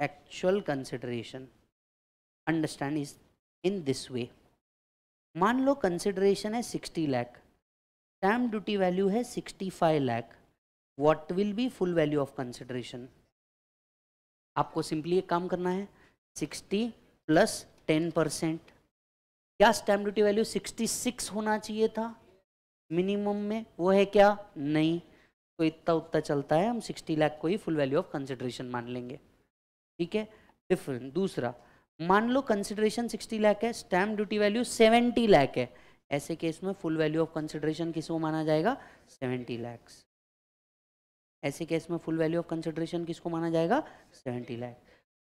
actual consideration. Understand is in this way. मान लो consideration है sixty lakh stamp duty value है sixty five lakh what will be full value of consideration आपको simply एक काम करना है sixty plus ten percent क्या स्टैम्प ड्यूटी वैल्यू 66 होना चाहिए था मिनिमम में वो है क्या नहीं तो इतना उतना चलता है हम 60 लाख को ही फुल वैल्यू ऑफ कंसिडरेशन मान लेंगे ठीक है डिफरेंट दूसरा मान लो कंसिडरेशन 60 लाख है स्टैम्प ड्यूटी वैल्यू 70 लाख है ऐसे केस में फुल वैल्यू ऑफ कंसिडरेशन किसको माना जाएगा 70 लैक्स ऐसे केस में फुल वैल्यू ऑफ कंसिडरेशन किसको माना जाएगा 70 लाख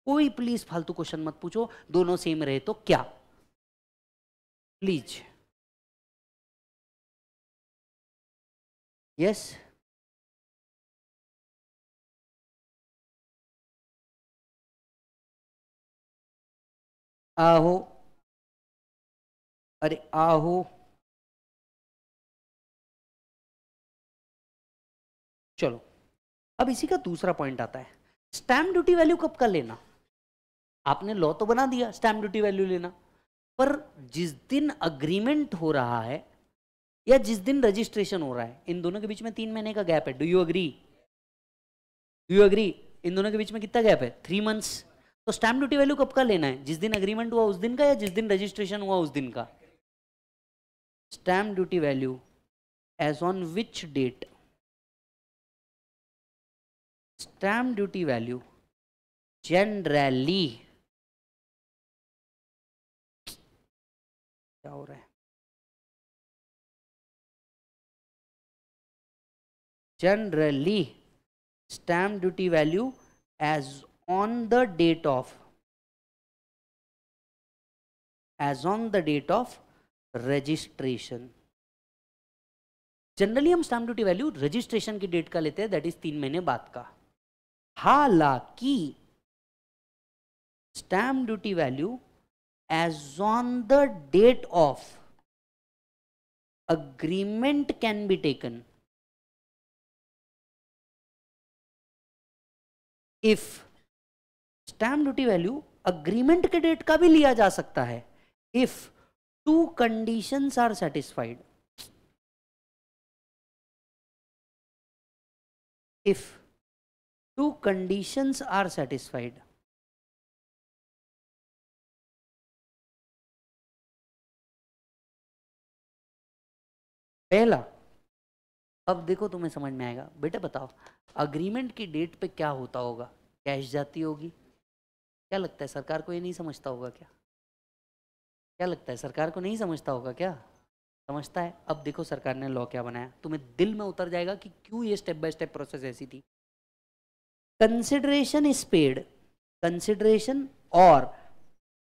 कोई प्लीज फालतू क्वेश्चन मत पूछो दोनों सेम रहे तो क्या प्लीज यस आहो अरे आहो चलो अब इसी का दूसरा पॉइंट आता है स्टैम्प ड्यूटी वैल्यू कब का लेना आपने लॉ तो बना दिया स्टैम्प ड्यूटी वैल्यू लेना पर जिस दिन अग्रीमेंट हो रहा है या जिस दिन रजिस्ट्रेशन हो रहा है इन दोनों के बीच में तीन महीने का गैप है do you agree do you agree इन दोनों के बीच में कितना गैप है थ्री मंथ्स तो स्टैंप ड्यूटी वैल्यू कब का लेना है जिस दिन अग्रीमेंट हुआ उस दिन का या जिस दिन रजिस्ट्रेशन हुआ उस दिन का stamp duty value as on which date stamp duty value generally क्या हो रहा है generally stamp duty value as on the date of as on the date of registration generally हम स्टैम्प ड्यूटी वैल्यू रजिस्ट्रेशन की date का लेते हैं that is तीन महीने बाद का हालांकि stamp duty value as on the date of agreement can be taken if stamp duty value agreement के डेट का भी लिया जा सकता है if two conditions are satisfied if two conditions are satisfied पहला अब देखो तुम्हें समझ में आएगा बेटा बताओ अग्रीमेंट की डेट पे क्या होता होगा कैश जाती होगी क्या लगता है सरकार को ये नहीं समझता होगा क्या क्या लगता है सरकार को नहीं समझता होगा क्या समझता है अब देखो सरकार ने लॉ क्या बनाया तुम्हें दिल में उतर जाएगा कि क्यों ये स्टेप बाय स्टेप प्रोसेस ऐसी थी कंसिडरेशन इज पेड कंसिडरेशन और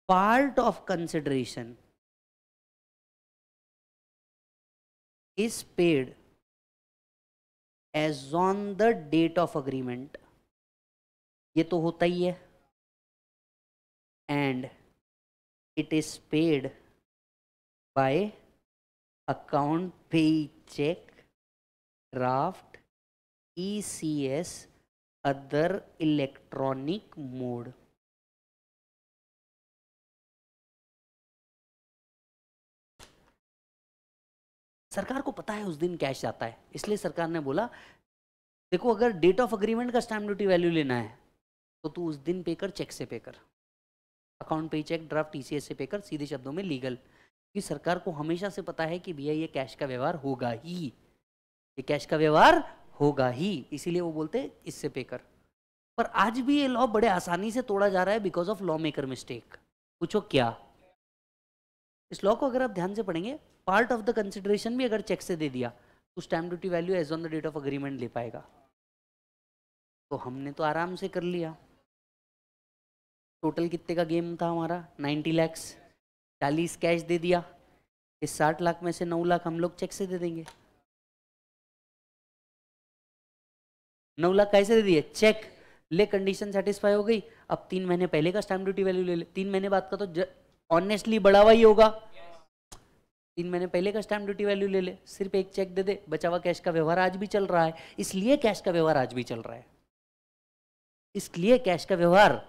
part of consideration is paid as on the date of agreement ये तो होता ही है and it is paid by account paycheck draft ECS other electronic mode सरकार को पता है उस दिन कैश जाता है इसलिए सरकार ने बोला देखो अगर डेट ऑफ अग्रीमेंट का स्टैम्प ड्यूटी वैल्यू लेना है तो तू उस दिन पे कर चेक से पे कर अकाउंट पे चेक ड्राफ्ट टी से पे कर सीधे शब्दों में लीगल क्योंकि सरकार को हमेशा से पता है कि भैया ये कैश का व्यवहार होगा ही ये कैश का व्यवहार होगा ही इसीलिए वो बोलते इससे पे कर पर आज भी ये लॉ बड़े आसानी से तोड़ा जा रहा है because of law maker mistake पूछो क्या इस लॉ को अगर आप ध्यान से पढ़ेंगे पार्ट ऑफ द कंसिडरेशन भी अगर चेक से दे दिया तो stamp duty value as on the date of agreement ले पाएगा तो हमने तो आराम से कर लिया टोटल कितने का गेम था हमारा 90 लैक्स 40 कैश दे दिया इस 60 लाख में से 9 लाख हम लोग चेक से दे देंगे 9 लाख कैसे दे दिए चेक ले कंडीशन सेटिस्फाई हो गई अब तीन महीने पहले का स्टैम्प ड्यूटी वैल्यू ले ले तीन महीने बाद का तो ऑनेस्टली बढ़ावा ही होगा तीन महीने पहले का स्टैम्प ड्यूटी वैल्यू ले ले सिर्फ एक चेक दे दे बचा हुआ कैश का व्यवहार आज भी चल रहा है इसलिए कैश का व्यवहार आज भी चल रहा है इसलिए कैश का व्यवहार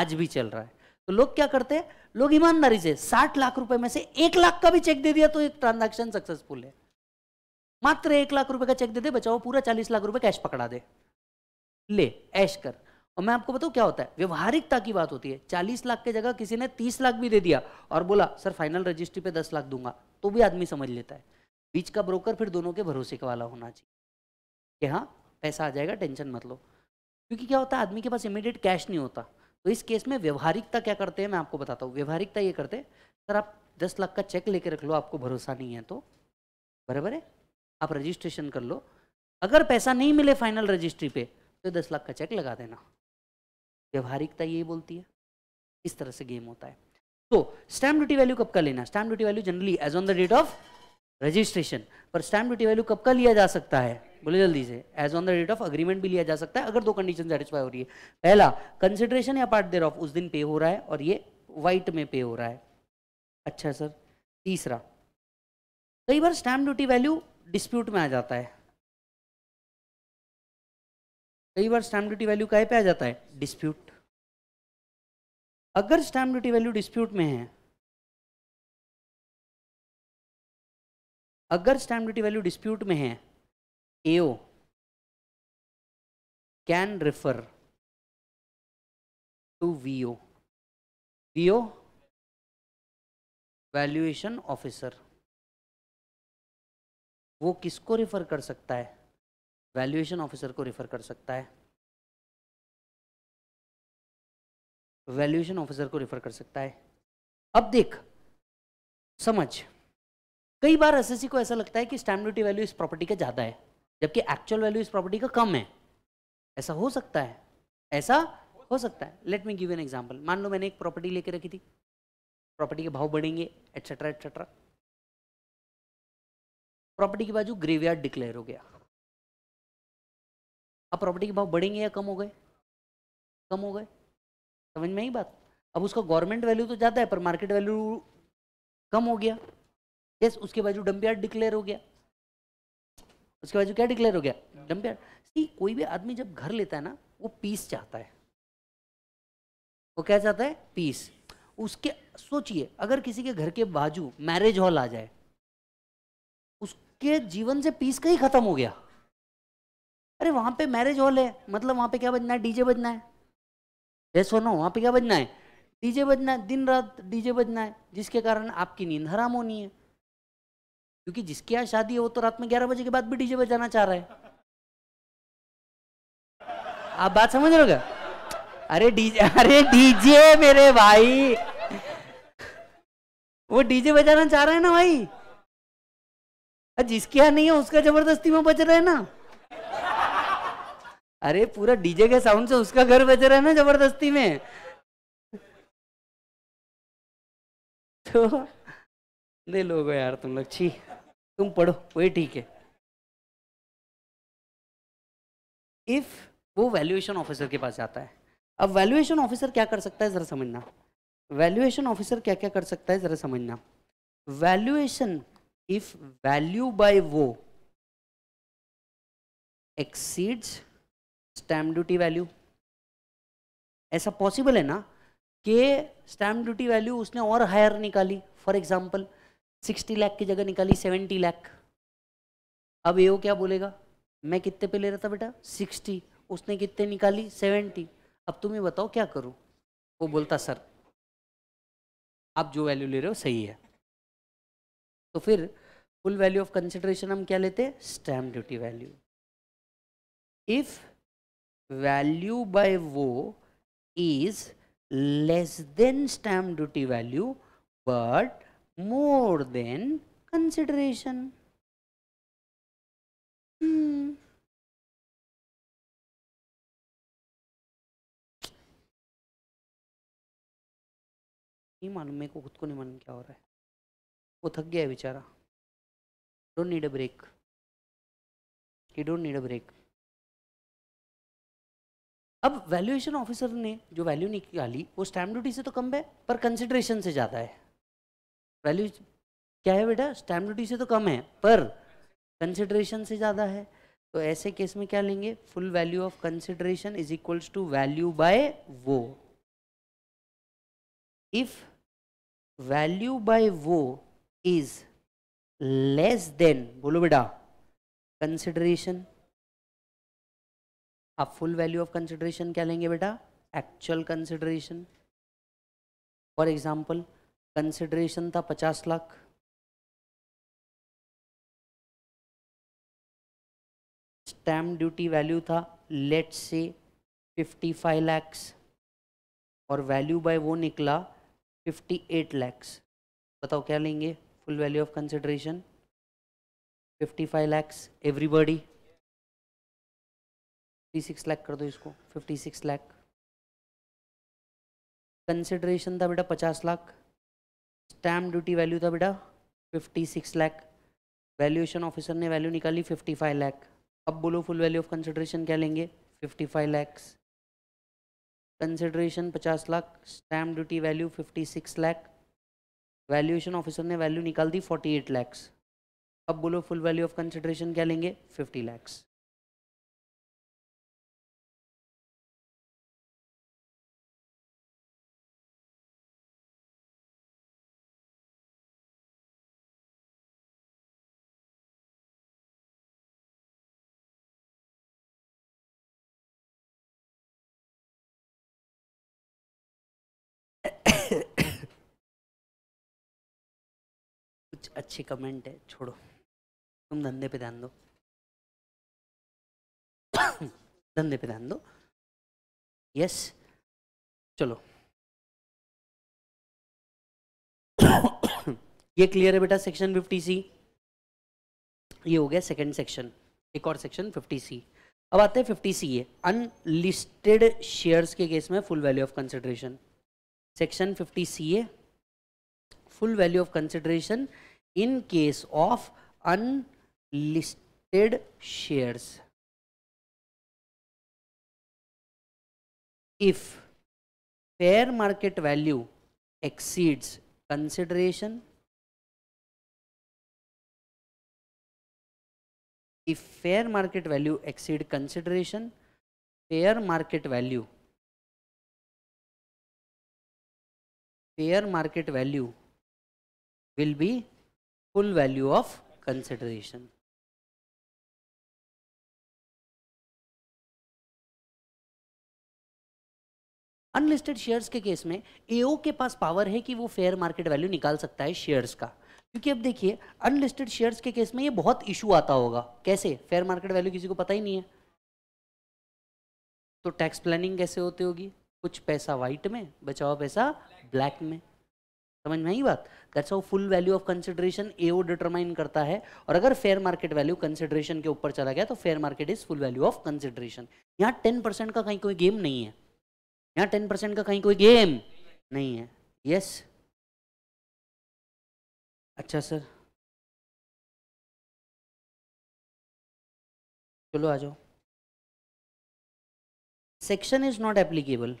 आज भी चल रहा है तो लोग क्या करते हैं लोग ईमानदारी से साठ लाख रुपए में से एक लाख का भी चेक दे दिया तो एक ट्रांजेक्शन सक्सेसफुल है मात्र एक लाख रुपए का चेक दे दे बचाओ पूरा चालीस लाख रुपए कैश पकड़ा दे ले ऐश कर और मैं आपको बताऊँ क्या होता है व्यवहारिकता की बात होती है चालीस लाख के जगह किसी ने तीस लाख भी दे दिया और बोला सर फाइनल रजिस्ट्री पे दस लाख दूंगा तो भी आदमी समझ लेता है बीच का ब्रोकर फिर दोनों के भरोसे का वाला होना चाहिए कि हाँ पैसा आ जाएगा टेंशन मत लो क्योंकि क्या होता है आदमी के पास इमीडिएट कैश नहीं होता तो इस केस में व्यवहारिकता क्या करते हैं मैं आपको बताता हूँ व्यवहारिकता ये करते हैं सर आप दस लाख का चेक लेके रख लो आपको भरोसा नहीं है तो बराबर है आप रजिस्ट्रेशन कर लो अगर पैसा नहीं मिले फाइनल रजिस्ट्री पे तो दस लाख का चेक लगा देना व्यवहारिकता यही बोलती है इस तरह से गेम होता है तो स्टैम्प ड्यूटी वैल्यू कब का लेना stamp duty value generally as on the date of registration पर स्टैम्प ड्यूटी वैल्यू कब का लिया जा सकता है बोले जल्दी से as on the date of agreement भी लिया जा सकता है अगर दो कंडीशन सेटिस्फाई हो रही है पहला कंसिडरेशन या पार्ट देर ऑफ उस दिन पे हो रहा है और ये वाइट में पे हो रहा है अच्छा सर तीसरा कई बार स्टैम्प ड्यूटी वैल्यू डिस्प्यूट में आ जाता है कई बार स्टैम्प ड्यूटी वैल्यू काहे पे आ जाता है डिस्प्यूट अगर स्टैम्प ड्यूटी वैल्यू डिस्प्यूट में है अगर स्टैम्प ड्यूटी वैल्यू डिस्प्यूट में है AO can refer to VO VO valuation officer वो किसको रेफर कर सकता है वैल्यूएशन ऑफिसर को रेफर कर सकता है वैल्यूएशन ऑफिसर को रेफर कर सकता है अब देख समझ कई बार एस को ऐसा लगता है कि स्टैम्प ड्यूटी वैल्यू इस प्रॉपर्टी का ज़्यादा है जबकि एक्चुअल वैल्यू इस प्रॉपर्टी का कम है ऐसा हो सकता है ऐसा हो सकता है let me give an example मान लो मैंने एक प्रॉपर्टी लेके रखी थी प्रॉपर्टी के भाव बढ़ेंगे एटसेट्रा एटसेट्रा प्रॉपर्टी के बाजू ग्रेवयार्ड डिक्लेयर हो गया अब प्रॉपर्टी के भाव बढ़ेंगे या कम हो गए कम हो गए समझ में ही बात अब उसका गवर्नमेंट वैल्यू तो ज़्यादा है पर मार्केट वैल्यू कम हो गया यस yes, उसके बाजू डम्प यार्ड डिक्लेयर हो गया उसके बाजू क्या डिक्लेयर हो गया डम्प यार्ड सी कोई भी आदमी जब घर लेता है ना वो पीस चाहता है वो क्या चाहता है पीस उसके सोचिए अगर किसी के घर के बाजू मैरिज हॉल आ जाए उसके जीवन से पीस कहीं खत्म हो गया अरे वहां पे मैरिज हॉल है मतलब वहां पे क्या बजना है डीजे बजना है ये नो वहां पे क्या बजना है डीजे बजना है दिन रात डीजे बजना है जिसके कारण आपकी नींद हराम होनी है क्योंकि जिसकी यहाँ शादी है वो तो रात में ग्यारह बजे के बाद भी डीजे बजाना चाह रहा है आप बात समझ रहे क्या अरे डीजे अरे डीजे मेरे भाई वो डीजे बजाना चाह रहा है ना भाई जिसके यहाँ नहीं है उसका जबरदस्ती में बज रहा है ना अरे पूरा डीजे के साउंड से उसका घर बज रहा है ना जबरदस्ती में तो दे लोगो यार तुम लोग छी तुम पढ़ो वही ठीक है इफ वो वैल्यूएशन ऑफिसर के पास जाता है अब वैल्यूएशन ऑफिसर क्या कर सकता है जरा समझना वैल्यूएशन ऑफिसर क्या क्या कर सकता है जरा समझना valuation if value by VO exceeds stamp duty value ऐसा पॉसिबल है ना कि स्टैम्प ड्यूटी वैल्यू उसने और हायर निकाली फॉर एग्जाम्पल सिक्सटी लाख की जगह निकाली सेवेंटी लाख अब ये क्या बोलेगा मैं कितने पे ले रहा था बेटा सिक्सटी उसने कितने निकाली सेवेंटी अब तुम्हें बताओ क्या करूँ वो बोलता सर आप जो वैल्यू ले रहे हो सही है तो फिर फुल वैल्यू ऑफ कंसिडरेशन हम क्या लेते हैं stamp duty value if value by wo is less than stamp duty value but more than consideration. Hmm. नहीं मालूम मेरे को खुद को नहीं मालूम क्या हो रहा है वो थक गया है बेचारा डोंट नीड अ ब्रेक ही डोंट नीड अ ब्रेक अब वैल्यूएशन ऑफिसर ने जो वैल्यू निकाली वो स्टैम्प ड्यूटी से तो कम है पर कंसिडरेशन से ज़्यादा है वैल्यू क्या है बेटा स्टैम्प ड्यूटी से तो कम है पर कंसिडरेशन से ज़्यादा है तो ऐसे केस में क्या लेंगे full value of consideration is equals to value by VO if value by VO is less than बोलो बेटा कंसिडरेशन आप फुल वैल्यू ऑफ कंसिडरेशन क्या लेंगे बेटा actual consideration for example consideration था पचास लाख स्टैम्प ड्यूटी वैल्यू था let say fifty five lakhs और वैल्यू बाय वो निकला फिफ्टी एट लैक्स बताओ क्या लेंगे full value of consideration fifty five lakhs everybody fifty six lakh कर दो इसको फिफ्टी सिक्स लैख कंसिडरेशन था बेटा पचास लाख स्टैम्प ड्यूटी वैल्यू था बेटा fifty six lakh valuation officer ने वैल्यू निकाली फिफ्टी फाइव लैख अब बोलो फुल वैल्यू ऑफ कंसिडरेशन क्या लेंगे फिफ्टी फाइव लैक्स कंसिडरेशन पचास lakh stamp duty value fifty six lakh valuation officer ने वैल्यू निकाल दी फोर्टी एट लैक्स अब बोलो फुल वैल्यू ऑफ कंसिडरेशन क्या लेंगे फिफ्टी लैक्स कुछ अच्छी कमेंट है छोड़ो तुम धंधे पे ध्यान दो धंधे पे ध्यान दो यस चलो ये क्लियर है बेटा सेक्शन फिफ्टी सी ये हो गया सेकंड सेक्शन एक और सेक्शन फिफ्टी सी अब आते हैं fifty C A unlisted shares के केस में full value of consideration section fifty C A full value of consideration in case of unlisted shares. If fair market value exceeds consideration, if fair market value exceed consideration, fair market value fair market value will be full value of consideration. Unlisted shares के case में AO के पास power है कि वो fair market value निकाल सकता है shares का क्योंकि अब देखिए अनलिस्टेड शेयर्स के केस में ये बहुत इशू आता होगा कैसे फेयर मार्केट वैल्यू किसी को पता ही नहीं है तो टैक्स प्लानिंग कैसे होती होगी कुछ पैसा व्हाइट में बचाओ पैसा ब्लैक में समझ में आई बात that's how full value of consideration A O determine करता है और अगर फेयर मार्केट वैल्यू कंसिडरेशन के ऊपर चला गया तो fair market is full value of consideration यहाँ टेन परसेंट का कहीं कोई गेम नहीं है यहाँ टेन परसेंट का कहीं कोई गेम नहीं है यस yes. अच्छा सर चलो आ जाओ section is not applicable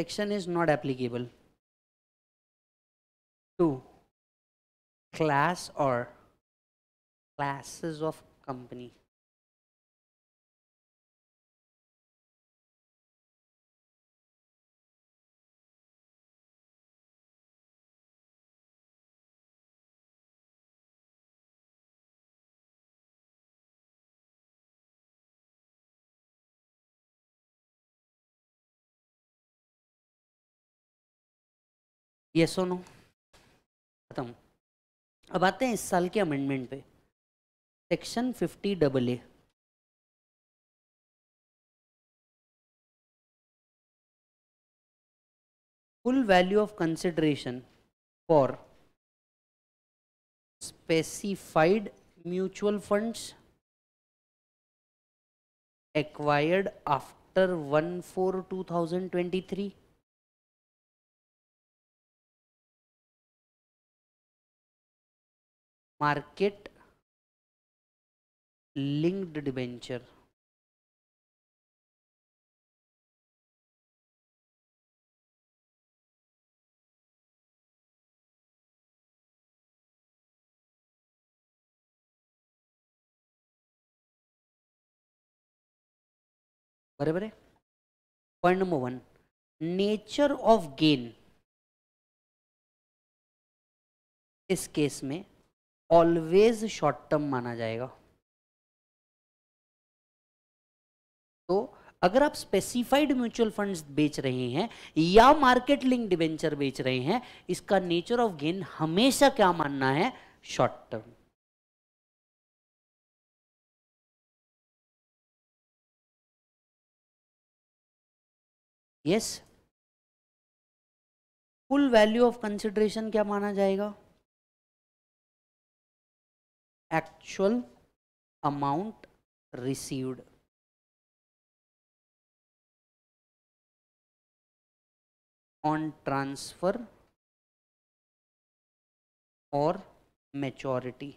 Section is not applicable to class or classes of company ये सुनो खत्म अब आते हैं इस साल के अमेंडमेंट पे section fifty double A full value of consideration for specified mutual funds acquired after one four two thousand twenty three market linked debenture बराबर है point number one nature of gain इस केस में always short term माना जाएगा तो अगर आप specified mutual funds बेच रहे हैं या मार्केट लिंक डिवेंचर बेच रहे हैं इसका नेचर ऑफ गेन हमेशा क्या मानना है short term yes full value of consideration क्या माना जाएगा actual amount received on transfer or maturity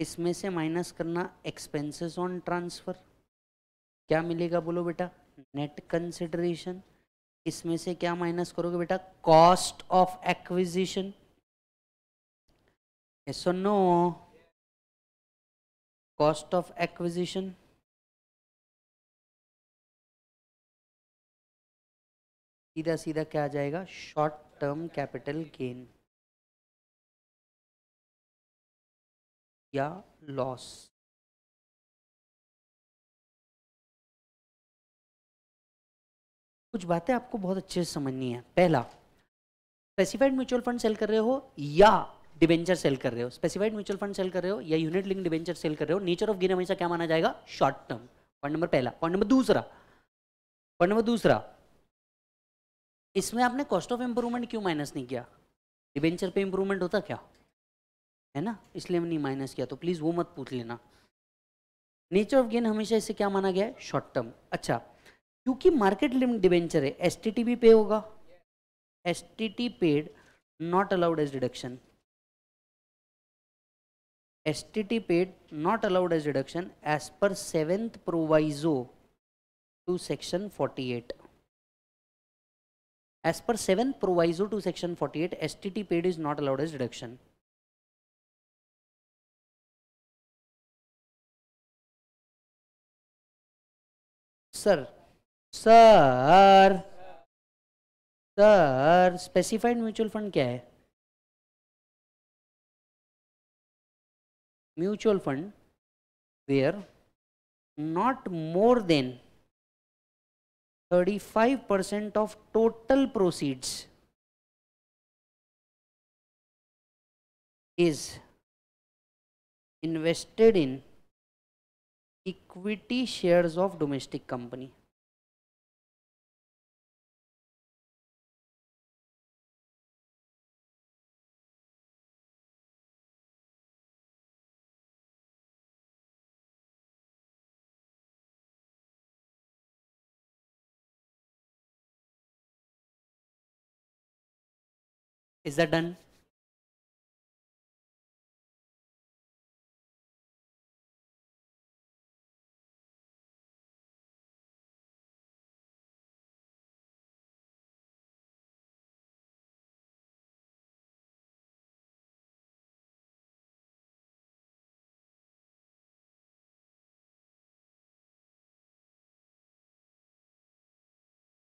इसमें से माइनस करना एक्सपेंसेस ऑन ट्रांसफर क्या मिलेगा बोलो बेटा नेट कंसिडरेशन इसमें से क्या माइनस करोगे बेटा कॉस्ट ऑफ एक्विजिशन सुनो कॉस्ट ऑफ एक्विजिशन सीधा सीधा क्या आ जाएगा शॉर्ट टर्म कैपिटल गेन या लॉस कुछ बातें आपको बहुत अच्छे से समझनी है पहला स्पेसिफाइड म्यूचुअल फंड सेल कर रहे हो या डिवेंचर सेल कर रहे हो स्पेसिफाइड म्यूचुअल फंड सेल कर रहे हो या यूनिट लिंक डिवेंचर सेल कर रहे हो नेचर ऑफ गेन हमेशा क्या माना जाएगा शॉर्ट टर्म पॉइंट नंबर पहला पॉइंट नंबर दूसरा पॉइंट नंबर दूसरा इसमें आपने कॉस्ट ऑफ इंप्रूवमेंट क्यों माइनस नहीं किया डिवेंचर पे इंप्रूवमेंट होता क्या है ना इसलिए हमने माइनस किया तो प्लीज़ वो मत पूछ लेना नेचर ऑफ गेन हमेशा इसे क्या माना गया है शॉर्ट टर्म अच्छा क्योंकि मार्केट लिमिट डिवेंचर है एस टी टी पे होगा S T T paid not allowed as deduction S T T paid not allowed as deduction as per seventh proviso to section forty eight as per seventh proviso to section forty eight S T T paid is not allowed as deduction sir sir sir specified mutual fund क्या है mutual fund where not more than 35% of total proceeds is invested in equity shares of domestic company Is that done?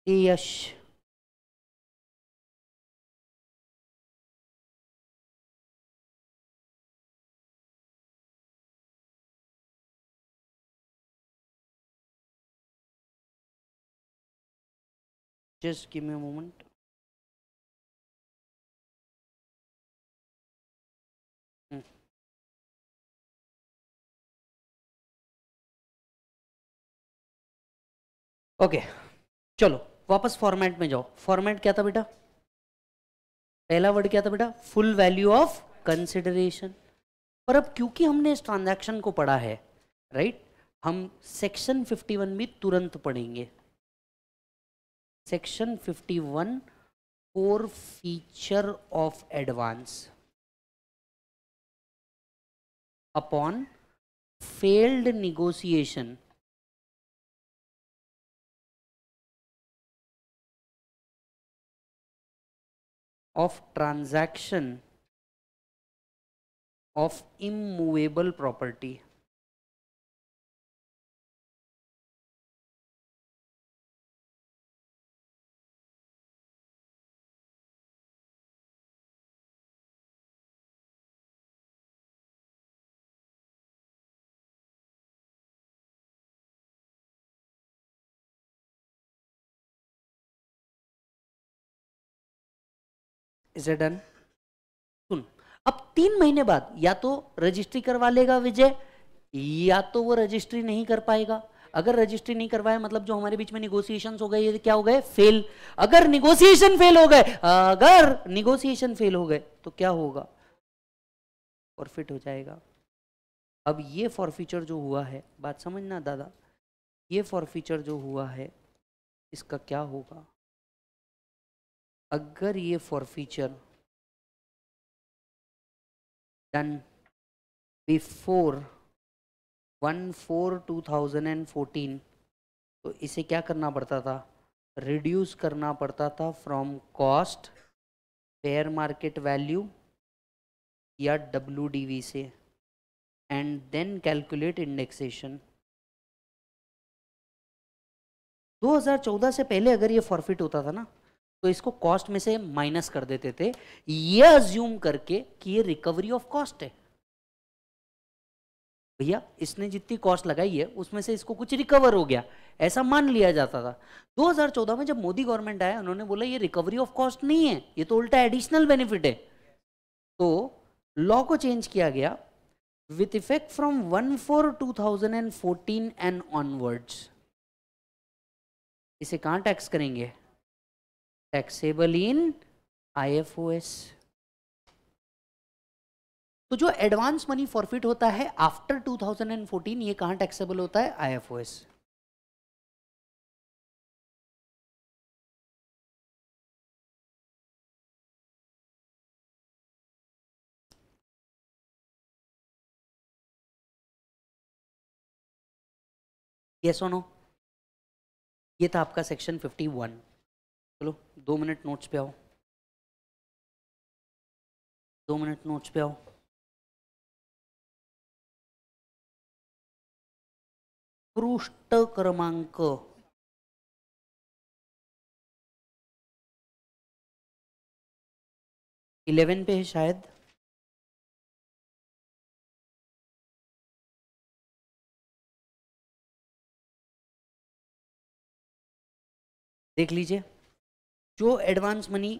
Yes. just give me a moment okay hmm. okay, चलो वापस format में जाओ format क्या था बेटा पहला word क्या था बेटा फुल वैल्यू ऑफ कंसिडरेशन पर अब क्योंकि हमने इस ट्रांजैक्शन को पढ़ा है राइट right? हम सेक्शन 51 भी तुरंत पढ़ेंगे section 51 core feature of advance upon failed negotiation of transaction of immovable property is done सुन अब तीन महीने बाद या तो रजिस्ट्री करवा लेगा विजय या तो वो रजिस्ट्री नहीं कर पाएगा अगर रजिस्ट्री नहीं करवाया मतलब जो हमारे बीच में निगोसिएशन हो गए ये क्या हो गए फेल अगर निगोसिएशन फेल हो गए अगर निगोसिएशन फेल हो गए तो क्या होगा फॉरफिट हो जाएगा अब ये फॉरफीचर जो हुआ है बात समझना दादा ये फॉरफीचर जो हुआ है इसका क्या होगा अगर ये forfeiture done before one four two thousand and fourteen तो इसे क्या करना पड़ता था रिड्यूस करना पड़ता था from cost fair market value या डब्ल्यू डी वी से एंड देन कैलकुलेट इंडेक्सेशन 2014 से पहले अगर ये फॉरफिट होता था ना तो इसको कॉस्ट में से माइनस कर देते थे ये अज्यूम करके कि ये रिकवरी ऑफ कॉस्ट है भैया इसने जितनी कॉस्ट लगाई है उसमें से इसको कुछ रिकवर हो गया ऐसा मान लिया जाता था 2014 में जब मोदी गवर्नमेंट आया उन्होंने बोला ये रिकवरी ऑफ कॉस्ट नहीं है ये तो उल्टा एडिशनल बेनिफिट है तो लॉ को चेंज किया गया with effect from one four two thousand and fourteen and onwards इसे कहाँ टैक्स करेंगे टैक्सेबल इन आईएफओएस तो जो एडवांस मनी फॉरफिट होता है आफ्टर 2014 ये कहां टैक्सेबल होता है आईएफओएस यस और ये था आपका सेक्शन 51 चलो दो मिनट नोट्स पे आओ दो मिनट नोट्स पे आओ पृष्ट क्रमांक इलेवन पे है शायद देख लीजिए जो एडवांस मनी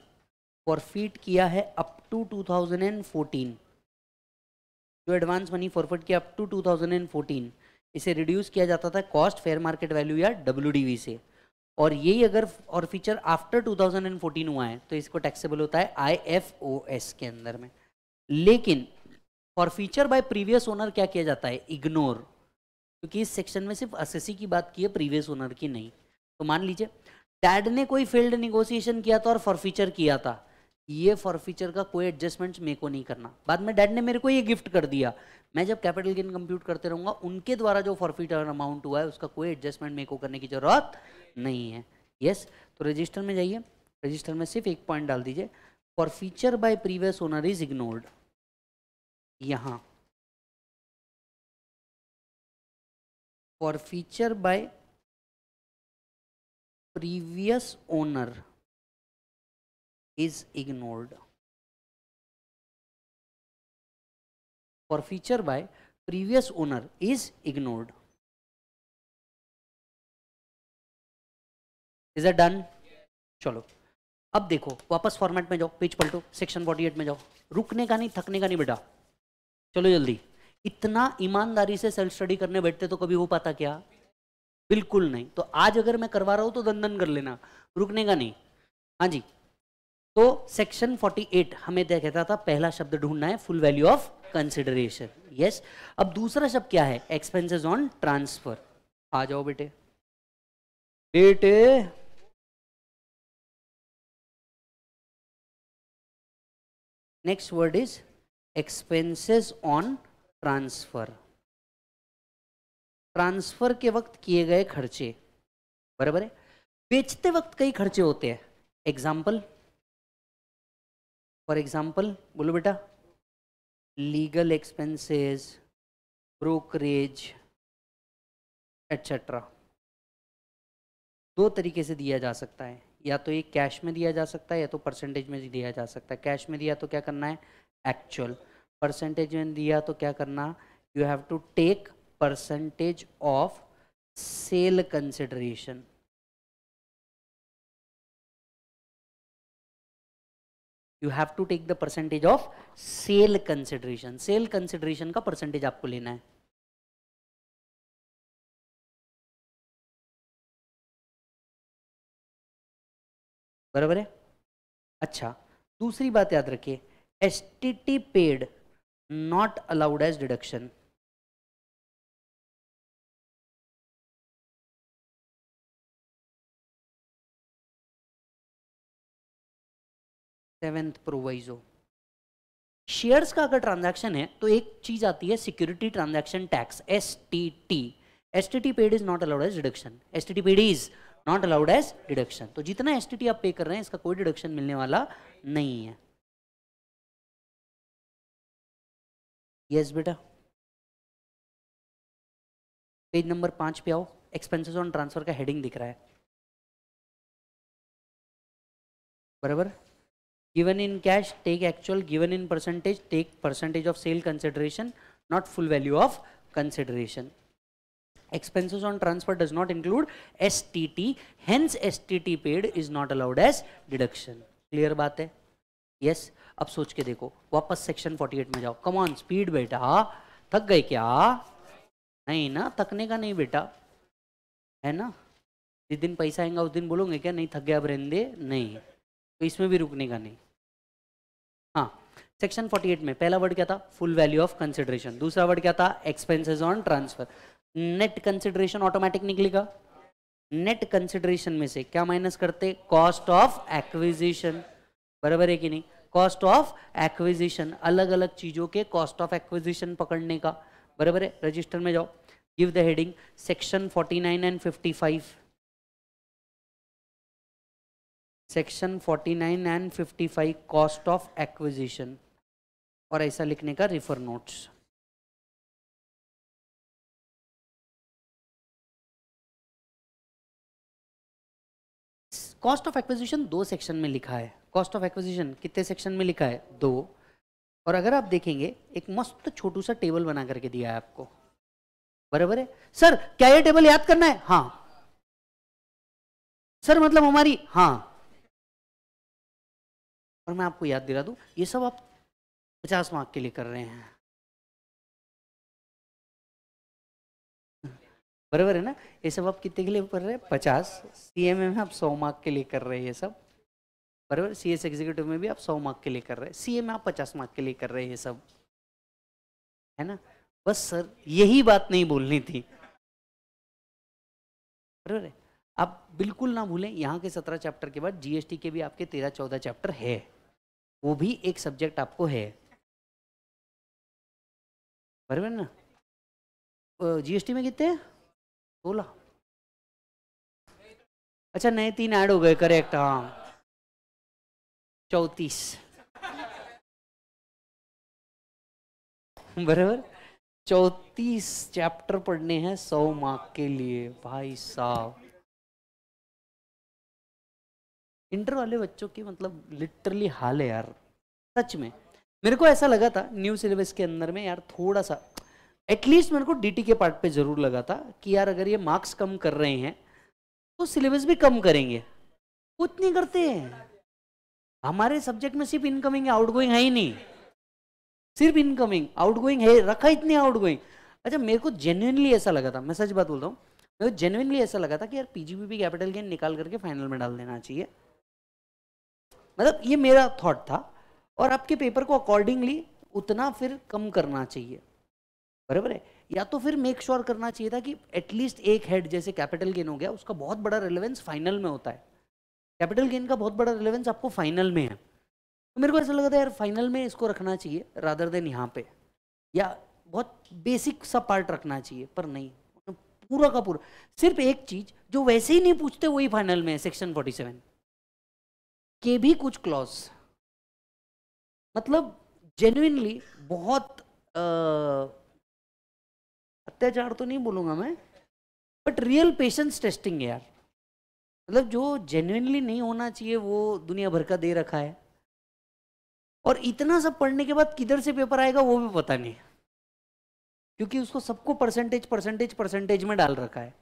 फॉरफिट किया है अप टू 2014 जो एडवांस मनी फॉरफिट किया अप टू 2014 इसे रिड्यूस किया जाता था कॉस्ट फेयर मार्केट वैल्यू या डब्ल्यू से और यही अगर और फीचर आफ्टर 2014 हुआ है तो इसको टैक्सेबल होता है आई के अंदर में लेकिन forfeiture by previous owner क्या किया जाता है इग्नोर क्योंकि इस सेक्शन में सिर्फ असेसी की बात की है प्रीवियस ओनर की नहीं तो मान लीजिए टैड ने कोई फील्ड निगोशिएशन किया था और फॉरफीचर किया था ये फॉरफीचर का कोई एडजस्टमेंट मेरे को नहीं करना बाद में डैड ने मेरे को ये गिफ्ट कर दिया मैं जब कैपिटल गेन कंप्यूट करते रहूंगा उनके द्वारा जो फॉरफीटर अमाउंट हुआ है उसका कोई एडजस्टमेंट मेरे को करने की जरूरत नहीं है यस yes, तो रजिस्टर में जाइए रजिस्टर में सिर्फ एक पॉइंट डाल दीजिए forfeiture by previous owner is ignored यहाँ forfeiture by previous owner is ignored forfeiture by previous owner is ignored is that done चलो अब देखो वापस फॉर्मेट में जाओ पेज पलटो सेक्शन 48 में जाओ रुकने का नहीं थकने का नहीं बेटा चलो जल्दी इतना ईमानदारी से सेल्फ स्टडी करने बैठते तो कभी हो पाता क्या बिल्कुल नहीं तो आज अगर मैं करवा रहा हूं तो दंदन कर लेना रुकने का नहीं हाँ जी तो सेक्शन 48 हमें कहता था पहला शब्द ढूंढना है full value of consideration yes अब दूसरा शब्द क्या है एक्सपेंसेस ऑन ट्रांसफर आ जाओ बेटे बेटे next word is expenses on transfer transfer के वक्त किए गए खर्चे बराबर है बेचते वक्त कई खर्चे होते हैं एग्जाम्पल फॉर एग्जाम्पल बोलो बेटा लीगल एक्सपेंसेस ब्रोकरेज एट्सेट्रा दो तरीके से दिया जा सकता है या तो ये कैश में दिया जा सकता है या तो परसेंटेज में दिया जा सकता है कैश में दिया तो क्या करना है एक्चुअल परसेंटेज में दिया तो क्या करना you have to take percentage of sale consideration you have to take the percentage of sale consideration sale consideration का परसेंटेज आपको लेना है बराबर है अच्छा दूसरी बात याद रखिए S T paid not allowed as deduction seventh proviso shares का अगर ट्रांजैक्शन है तो एक चीज आती है security transaction tax S T T S T T paid is not allowed as deduction S T T paid is not allowed as deduction तो जितना एस टी टी आप पे कर रहे हैं इसका कोई डिडक्शन मिलने वाला नहीं है यस yes, बेटा पेज नंबर पांच पे आओ एक्सपेंसेस ऑन ट्रांसफर का हेडिंग दिख रहा है बराबर given in cash take actual given in percentage take percentage of sale consideration not full value of consideration expenses on transfer does not include STT hence STT paid is not allowed as deduction clear बात है yes अब सोच के देखो वापस section 48 में जाओ come on speed बेटा थक गए क्या नहीं ना थकने का नहीं बेटा है ना जिस दिन पैसा आएगा उस दिन बोलोगे क्या नहीं थक गया अब रहने दे नहीं तो इसमें भी रुकने का नहीं हाँ सेक्शन 48 में पहला वर्ड क्या था फुल वैल्यू ऑफ कंसिडरेशन दूसरा वर्ड क्या था expenses on transfer net consideration automatic निकलेगा नेट कंसिडरेशन में से क्या माइनस करते कॉस्ट ऑफ एक्विजिशन बराबर है कि नहीं कॉस्ट ऑफ एक्विजिशन अलग अलग चीजों के कॉस्ट ऑफ एक्विजिशन पकड़ने का बराबर है रजिस्टर में जाओ give the heading section 49 and 55 section 49 and 55 cost of acquisition और ऐसा लिखने का refer notes cost of acquisition दो सेक्शन में लिखा है कॉस्ट ऑफ एक्विजिशन कितने सेक्शन में लिखा है दो और अगर आप देखेंगे एक मस्त छोटू सा टेबल बना करके दिया है आपको बराबर है सर क्या ये टेबल याद करना है हाँ सर मतलब हमारी हाँ और मैं आपको याद दिला दूँ ये सब आप पचास मार्क के लिए कर रहे हैं बराबर है ना ये सब आप कितने के लिए कर रहे हैं पचास सी एम में आप सौ मार्क के लिए कर रहे हैं ये सब बराबर सी एस एग्जीक्यूटिव में भी आप सौ मार्क के लिए कर रहे हैं सी एम में आप पचास मार्क के लिए कर रहे हैं ये सब है ना बस सर यही बात नहीं बोलनी थी बराबर है आप बिल्कुल ना भूलें यहाँ के सत्रह चैप्टर के बाद जीएसटी के भी आपके तेरह चौदह चैप्टर है वो भी एक सब्जेक्ट आपको है बराबर ना जीएसटी में कितने सोलह अच्छा नए तीन ऐड हो गए करेक्ट हाँ चौतीस बराबर चौतीस चैप्टर पढ़ने हैं सौ मार्क के लिए भाई साहब इंटर वाले बच्चों की मतलब लिटरली हाल है यार सच में मेरे को ऐसा लगा था न्यू सिलेबस के अंदर में यार थोड़ा सा एटलीस्ट मेरे को डीटी के पार्ट पे जरूर लगा था कि यार अगर ये मार्क्स कम कर रहे हैं तो सिलेबस भी कम करेंगे कुछ नहीं करते हैं हमारे सब्जेक्ट में सिर्फ इनकमिंग आउट है ही नहीं सिर्फ इनकमिंग आउट है रखा इतनी आउट अच्छा मेरे को जेन्यनली ऐसा लगा था मैं सच बात बोलता हूँ मेरे को जेन्यनली ऐसा लगा था कि यार पीजीबीपी कैपिटल गेन निकाल करके फाइनल में डाल देना चाहिए मतलब ये मेरा थॉट था और आपके पेपर को अकॉर्डिंगली उतना फिर कम करना चाहिए बराबर है या तो फिर मेक श्योर sure करना चाहिए था कि एटलीस्ट एक हेड जैसे कैपिटल गेन हो गया उसका बहुत बड़ा रिलेवेंस फाइनल में होता है कैपिटल गेन का बहुत बड़ा रिलेवेंस आपको फाइनल में है तो मेरे को ऐसा लगता है यार फाइनल में इसको रखना चाहिए रादर देन यहाँ पे या बहुत बेसिक सा पार्ट रखना चाहिए पर नहीं पूरा का पूरा सिर्फ एक चीज़ जो वैसे ही नहीं पूछते वही फाइनल में है सेक्शन फोर्टी सेवन के भी कुछ क्लॉज मतलब जेन्यनली बहुत अत्याचार तो नहीं बोलूंगा मैं बट रियल पेशेंस टेस्टिंग है यार मतलब जो जेन्यनली नहीं होना चाहिए वो दुनिया भर का दे रखा है और इतना सब पढ़ने के बाद किधर से पेपर आएगा वो भी पता नहीं क्योंकि उसको सबको परसेंटेज परसेंटेज परसेंटेज में डाल रखा है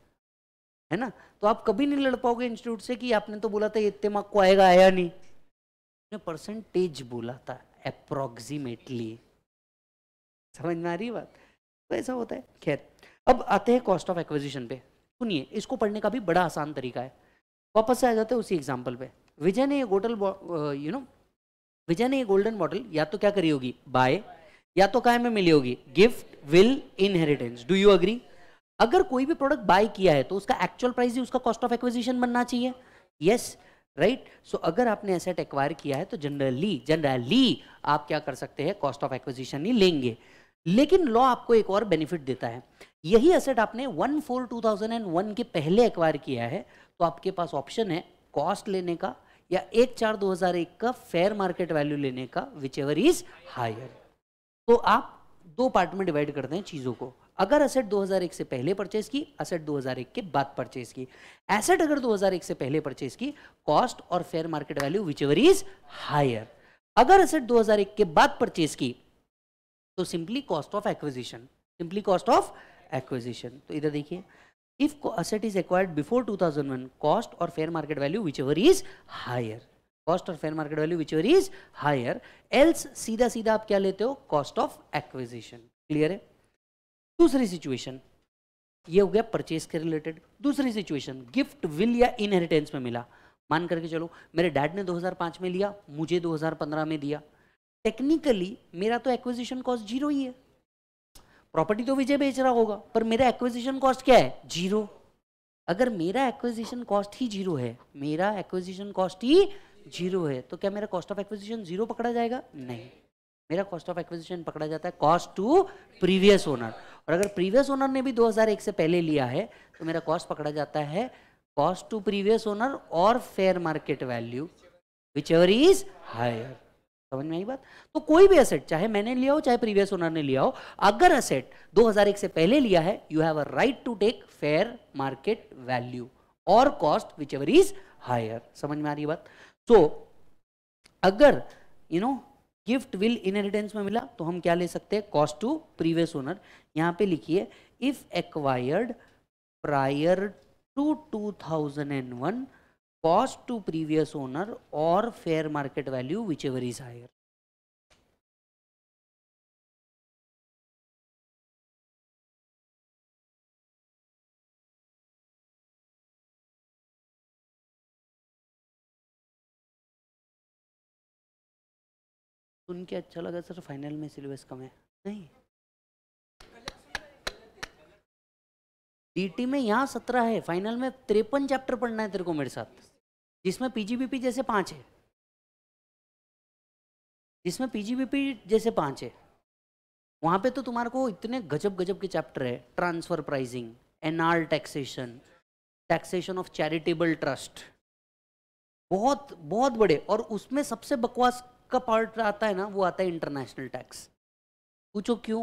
है ना तो आप कभी नहीं लड़ पाओगे इंस्टीट्यूट से कि आपने तो बोला था इतने मार्क को आएगा आया नहीं परसेंटेज बोला था अप्रोक्सीमेटली समझ में आ रही बात तो ऐसा होता है खैर अब आते हैं कॉस्ट ऑफ एक्विजिशन पे सुनिए इसको पढ़ने का भी बड़ा आसान तरीका है वापस से आ जाते हैं उसी एग्जाम्पल पे विजय ने ये गोटल यू नो विजय ने ये गोल्डन बॉटल या तो क्या करी होगी बाय या तो काय में मिली होगी gift will inheritance do you agree अगर कोई भी प्रोडक्ट बाय किया है तो उसका एक्चुअल प्राइस ही उसका कॉस्ट ऑफ एक्विजिशन बनना चाहिए यस राइट सो अगर आपने एसेट एक्वायर किया है तो जनरली जनरली आप क्या कर सकते हैं कॉस्ट ऑफ एक्विजिशन ही लेंगे लेकिन लॉ आपको एक और बेनिफिट देता है यही एसेट आपने one four two thousand and one के पहले एक्वायर किया है तो आपके पास ऑप्शन है कॉस्ट लेने का या एक चार दो हजार एक का फेयर मार्केट वैल्यू लेने का विच एवर इज हायर तो आप दो पार्ट में डिवाइड करते हैं चीज़ों को अगर असेट 2001 से पहले परचेज की असेट 2001 के बाद परचेज की एसेट अगर 2001 से पहले परचेज की कॉस्ट और fair market value whichever is higher अगर असेट 2001 के बाद परचेज की तो simply cost of acquisition simply cost of acquisition तो इधर देखिए if asset is acquired before 2001 cost और fair market value whichever is higher cost और fair market value whichever is higher else सीधा सीधा आप क्या लेते हो कॉस्ट ऑफ एक्विजिशन क्लियर है दूसरी सिचुएशन ये हो गया परचेज के रिलेटेड दूसरी सिचुएशन गिफ्ट विल या इनहेरिटेंस में मिला मान करके चलो मेरे डैड ने 2005 में लिया मुझे 2015 में दिया टेक्निकली मेरा तो एक्विजिशन कॉस्ट जीरो ही है प्रॉपर्टी तो विजय बेच रहा होगा पर मेरा एक्विजिशन कॉस्ट क्या है जीरो अगर मेरा एक्विजिशन कॉस्ट ही जीरो है मेरा एक्विजिशन कॉस्ट ही जीरो है तो क्या मेरा कॉस्ट ऑफ एक्विजिशन जीरो पकड़ा जाएगा नहीं मेरा कॉस्ट ऑफ एक्विजिशन पकड़ा जाता है कॉस्ट टू प्रीवियस ओनर और अगर प्रीवियस ओनर ने भी 2001 से पहले लिया है तो मेरा कॉस्ट पकड़ा जाता है कॉस्ट टू प्रीवियस ओनर और fair market value whichever is higher समझ में आई बात तो कोई भी असेट चाहे मैंने लिया हो चाहे प्रीवियस ओनर ने लिया हो अगर असेट 2001 से पहले लिया है you have a right to take fair market value और cost whichever is higher समझ में आ रही बात सो so, अगर you you know know, gift will inheritance में मिला तो हम क्या ले सकते हैं कॉस्ट टू प्रीवियस ओनर यहाँ पे लिखिए if acquired prior to 2001 cost to previous owner और fair market value whichever is higher सुन के अच्छा लगा सर फाइनल में सिलेबस कम है नहीं डीटी e में यहाँ सत्रह है फाइनल में त्रेपन चैप्टर पढ़ना है तेरे को मेरे साथ जिसमें पीजीबीपी जैसे पांच है जिसमें पीजीबीपी जैसे पांच है वहाँ पे तो तुम्हारे को इतने गजब गजब के चैप्टर है transfer pricing NR taxation taxation of charitable trust बहुत बहुत बड़े और उसमें सबसे बकवास का पार्ट आता है ना वो आता है इंटरनेशनल टैक्स पूछो क्यों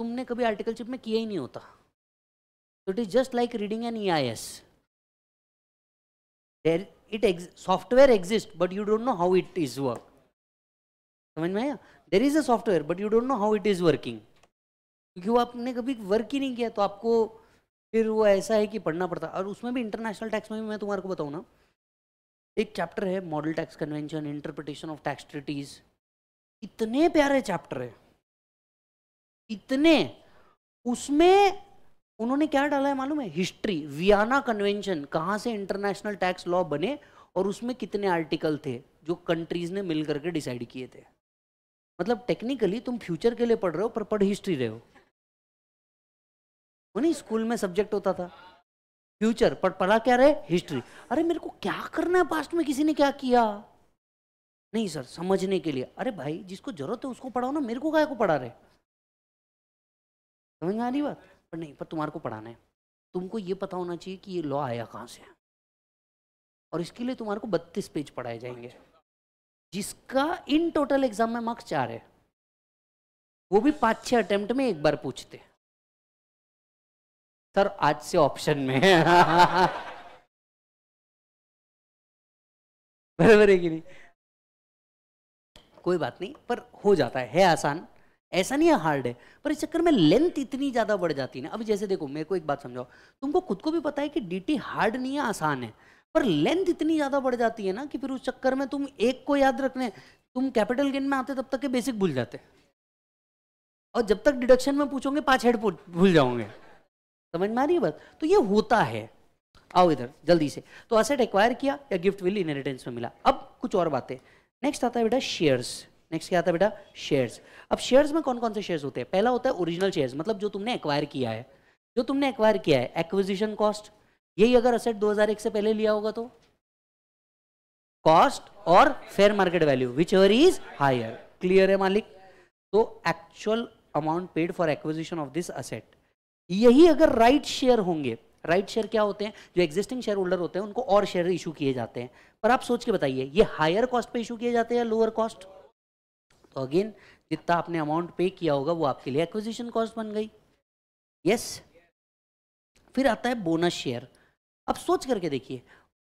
तुमने कभी आर्टिकल चिप में किया ही नहीं होता it is just like reading N E I S there it software exist but you don't know how it is work समझ में आया there is a software but you don't know how it is working क्योंकि वो आपने कभी work ही नहीं किया तो आपको फिर वो ऐसा है कि पढ़ना पड़ता और उसमें भी इंटरनेशनल टैक्स में भी मैं तुम्हारे को बताऊँ ना एक चैप्टर है model tax convention interpretation of tax treaties इतने प्यारे चैप्टर है इतने उसमें उन्होंने क्या डाला है मालूम है हिस्ट्री वियाना कन्वेंशन कहाँ से इंटरनेशनल टैक्स लॉ बने और उसमें कितने आर्टिकल थे जो कंट्रीज ने मिल करके डिसाइड किए थे मतलब टेक्निकली तुम फ्यूचर के लिए पढ़ रहे हो पर पढ़ हिस्ट्री रहे हो नहीं स्कूल में सब्जेक्ट होता था फ्यूचर पर पढ़ा क्या रहे हिस्ट्री अरे मेरे को क्या करना है पास्ट में किसी ने क्या किया नहीं सर समझने के लिए अरे भाई जिसको जरूरत है उसको पढ़ाओ ना मेरे को गाय को पढ़ा रहे समझ में आ रही बात पर नहीं पर तुम्हारे को पढ़ाना है तुमको ये पता होना चाहिए कि ये लॉ आया कहाँ से और इसके लिए तुम्हारे को बत्तीस पेज पढ़ाए जाएंगे जिसका इन टोटल एग्जाम में मार्क्स चार है वो भी पाँच छः अटैम्प्ट में एक बार पूछते सर आज से ऑप्शन में बराबर है कि नहीं कोई बात नहीं पर हो जाता है है आसान ऐसा नहीं है हार्ड है पर इस चक्कर में लेंथ इतनी ज़्यादा बढ़ जाती है ना अब जैसे देखो मेरे को एक बात समझाओ तुमको खुद को भी पता है कि डीटी हार्ड नहीं है आसान है पर लेंथ इतनी ज़्यादा बढ़ जाती है ना कि फिर उस चक्कर में तुम एक को याद रखने तुम कैपिटल गेन में आते तब तक के बेसिक भूल जाते और जब तक डिडक्शन में पूछोगे पांच हेड भूल जाओगे समझ में आ रही है बात तो ये होता है आओ इधर जल्दी से तो असेट एक्वायर किया या गिफ्ट विल इनहेरिटेंस में मिला अब कुछ और बातें नेक्स्ट आता है बेटा शेयर्स नेक्स्ट क्या आता है बेटा शेयर्स अब शेयर्स में कौन कौन से शेयर्स होते हैं पहला होता है ओरिजिनल शेयर्स मतलब जो तुमने एक्वायर किया है जो तुमने एक्वायर किया है एक्विजिशन कॉस्ट यही अगर असेट 2001 से पहले लिया होगा तो कॉस्ट और fair market value whichever is higher clear है मालिक तो actual amount paid for acquisition of this asset यही अगर राइट शेयर होंगे राइट शेयर क्या होते हैं जो एग्जिस्टिंग शेयर होल्डर होते हैं उनको और शेयर इशू किए जाते हैं पर आप सोच के बताइए ये हायर कॉस्ट पे इशू किए जाते हैं या लोअर कॉस्ट तो अगेन जितना आपने अमाउंट पे किया होगा वो आपके लिए एक्विजिशन कॉस्ट बन गई यस yes. फिर आता है बोनस शेयर अब सोच करके देखिए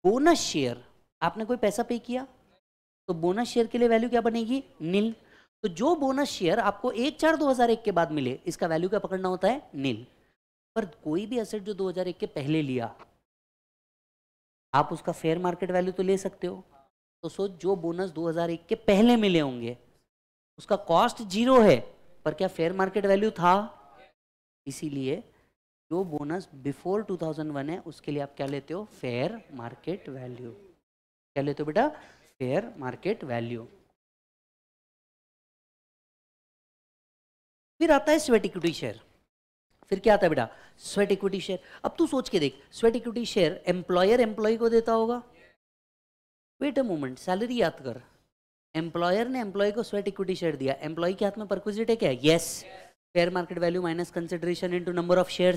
बोनस शेयर आपने कोई पैसा पे किया तो बोनस शेयर के लिए वैल्यू क्या बनेगी नील तो जो बोनस शेयर आपको एक चार दो हजार एक के बाद मिले इसका वैल्यू क्या पकड़ना होता है नील पर कोई भी एसेट जो 2001 के पहले लिया आप उसका फेयर मार्केट वैल्यू तो ले सकते हो तो सोच जो बोनस 2001 के पहले मिले होंगे उसका कॉस्ट जीरो है पर क्या फेयर मार्केट वैल्यू था इसीलिए जो बोनस बिफोर 2001 है उसके लिए आप क्या लेते हो फेयर मार्केट वैल्यू क्या लेते हो बेटा फेयर मार्केट वैल्यू फिर आता है स्वेट इक्विटी शेयर फिर क्या आता है बेटा स्वेट इक्विटी शेयर अब तू सोच के देख sweat equity share employer employ को देता होगा वेट अ मोमेंट सैलरी याद कर एम्प्लॉयर ने एम्प्लॉय को स्वेट इक्विटी शेयर दिया एम्प्लॉय के हाथ में परक्विजिट है क्या yes fair market value minus consideration in number of share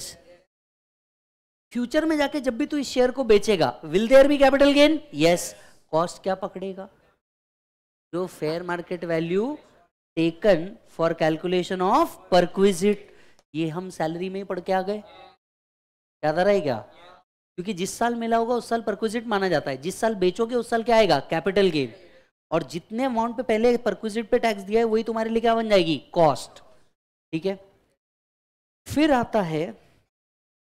future में जाके जब भी तू इस शेयर को बेचेगा will there be capital gain yes cost क्या पकड़ेगा जो fair market value taken for calculation of perquisite ये हम सैलरी में ही पढ़ के आ गए याद आ रहा है क्या क्योंकि जिस साल मिला होगा उस साल परक्विजिट माना जाता है जिस साल बेचोगे उस साल क्या आएगा कैपिटल गेन और जितने अमाउंट पे पहले परक्विजिट पे टैक्स दिया है वही तुम्हारे लिए क्या बन जाएगी कॉस्ट ठीक है फिर आता है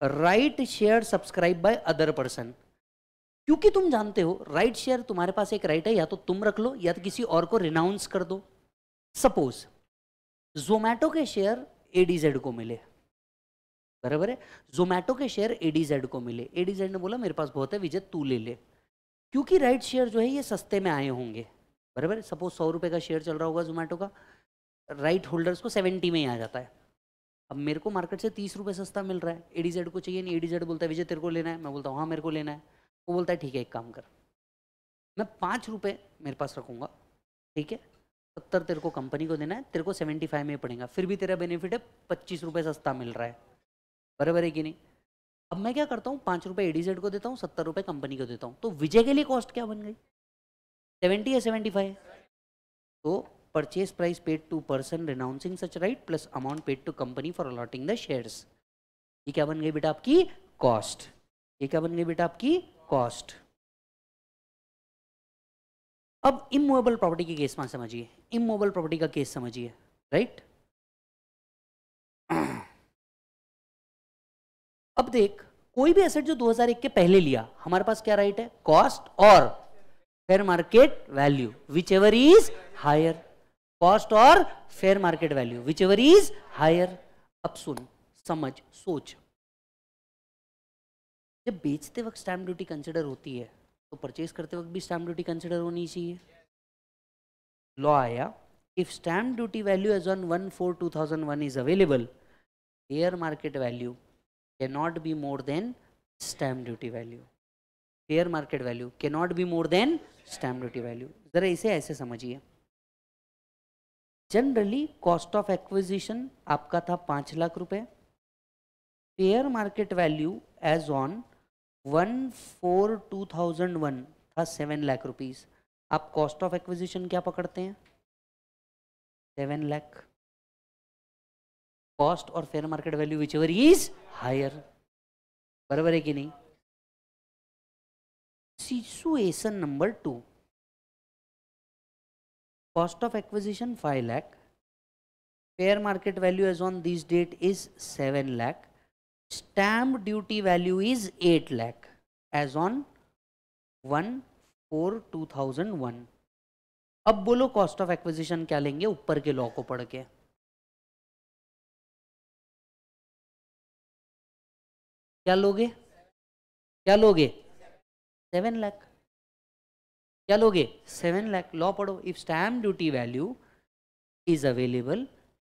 right share subscribe by other person क्योंकि तुम जानते हो राइट शेयर तुम्हारे पास एक राइट है या तो तुम रख लो या तो किसी और को रिनाउंस कर दो सपोज जोमैटो के शेयर एडीजेड को मिले बराबर है जोमेटो के शेयर एडीजेड को मिले एडीजेड ने बोला मेरे पास बहुत है विजय तू ले ले क्योंकि राइट शेयर जो है ये सस्ते में आए होंगे बराबर सपोज सौ रुपये का शेयर चल रहा होगा जोमेटो का राइट होल्डर्स को सेवेंटी में ही आ जाता है अब मेरे को मार्केट से तीस रुपये सस्ता मिल रहा है एडीजेड को चाहिए नहीं एडीजेड बोलता है विजय तेरे को लेना है मैं बोलता हूँ हाँ मेरे को लेना है वो बोलता है ठीक है एक काम कर मैं पाँच रुपये मेरे पास रखूँगा ठीक है सत्तर तेरे को कंपनी को देना है तेरे को सेवेंटी फाइव में पड़ेगा फिर भी तेरा बेनिफिट है पच्चीस रुपये सस्ता मिल रहा है बराबर है कि नहीं अब मैं क्या करता हूँ पाँच रुपये एडीजेड को देता हूँ सत्तर रुपये कंपनी को देता हूँ तो विजय के लिए कॉस्ट क्या बन गई सेवेंटी या सेवेंटी फाइव तो purchase price paid to person renouncing such right plus amount paid to company for allotting the shares ये क्या बन गई बेटा आपकी कॉस्ट ये क्या बन गई बेटा आपकी कॉस्ट अब इमोबल प्रॉपर्टी के केस में समझिए इमोबल प्रॉपर्टी का केस समझिए राइट अब देख कोई भी एसेट जो 2001 के पहले लिया हमारे पास क्या राइट है कॉस्ट और fair market value whichever is higher cost और fair market value whichever is higher अब सुन समझ सोच जब बेचते वक्त स्टैम्प ड्यूटी कंसिडर होती है तो परचेज करते वक्त भी स्टैम्प ड्यूटी कंसिडर होनी चाहिए लॉ आया if stamp duty value as on one four two thousand one is available fair market value cannot be more than stamp duty value fair market value cannot be more than stamp duty value ज़रा इसे ऐसे समझिए generally cost of acquisition आपका था पाँच लाख रुपए fair market value as on one four two thousand one था seven lakh rupees आप कॉस्ट ऑफ एक्विजिशन क्या पकड़ते हैं सेवन लाख कॉस्ट और fair market value whichever is higher बराबर है कि नहीं situation number two cost of acquisition five lakh fair market value as on this date is seven lakh stamp duty value is 8 lakh as on 1 4 2001 अब बोलो cost of acquisition क्या लेंगे ऊपर के लॉ को पढ़ के क्या लोगे क्या लोगे सेवन लाख क्या लोगे सेवन लाख लॉ पढ़ो if stamp duty value is available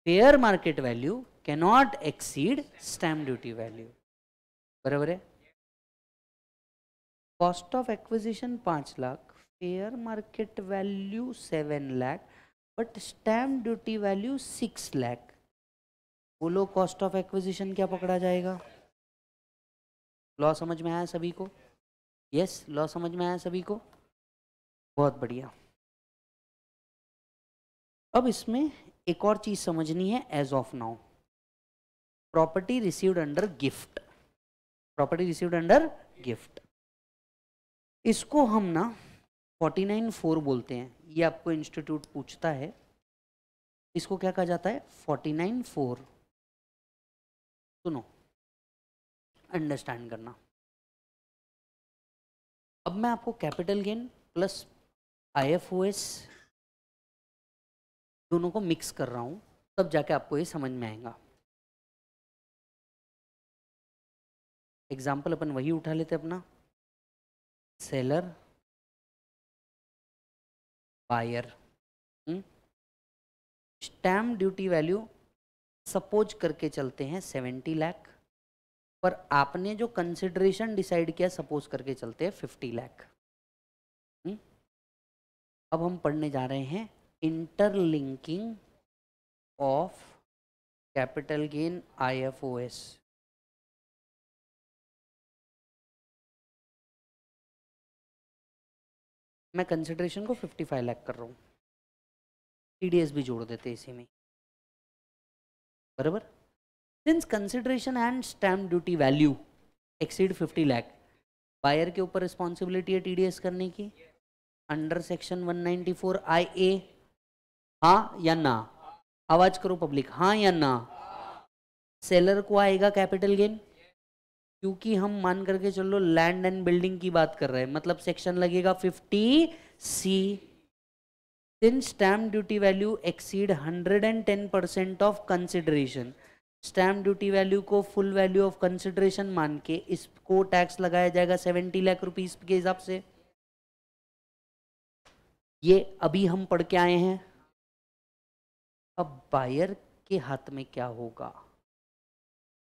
fair market value not exceed stamp duty value बराबर है कॉस्ट ऑफ एक्विजिशन पांच lakh fair market value seven lakh but stamp duty value six lakh बोलो कॉस्ट ऑफ एक्विजिशन क्या पकड़ा जाएगा law समझ में आया सभी को यस yes, लॉ समझ में आया सभी को बहुत बढ़िया अब इसमें एक और चीज़ समझनी है as of now property received under gift property received under gift इसको हम ना 494 बोलते हैं ये आपको इंस्टीट्यूट पूछता है इसको क्या कहा जाता है 494 सुनो अंडरस्टैंड करना अब मैं आपको कैपिटल गेन प्लस आईएफओएस दोनों को मिक्स कर रहा हूँ तब जाके आपको ये समझ में आएगा एग्जाम्पल अपन वही उठा लेते अपना seller buyer stamp duty value suppose करके चलते हैं सेवेंटी लाख पर आपने जो कंसिडरेशन डिसाइड किया सपोज करके चलते हैं फिफ्टी हम्म? लाख अब हम पढ़ने जा रहे हैं interlinking of capital gain IFOS मैं कंसिड्रेशन को 55 लाख कर रहा हूँ टी भी जोड़ देते इसी में बराबर since consideration and stamp duty value exceed 50 lakh buyer के ऊपर रिस्पॉन्सिबिलिटी है टीडीएस करने की अंडर सेक्शन 194 आई ए हाँ या ना आवाज करो पब्लिक हाँ या ना सेलर को आएगा कैपिटल गेन क्योंकि हम मान करके चलो लैंड एंड बिल्डिंग की बात कर रहे हैं मतलब सेक्शन लगेगा fifty C since stamp duty value exceed hundred and ten percent of consideration stamp duty value को फुल वैल्यू ऑफ कंसिडरेशन मान के इसको टैक्स लगाया जाएगा सेवेंटी लाख रुपीज के हिसाब से ये अभी हम पढ़ के आए हैं अब बायर के हाथ में क्या होगा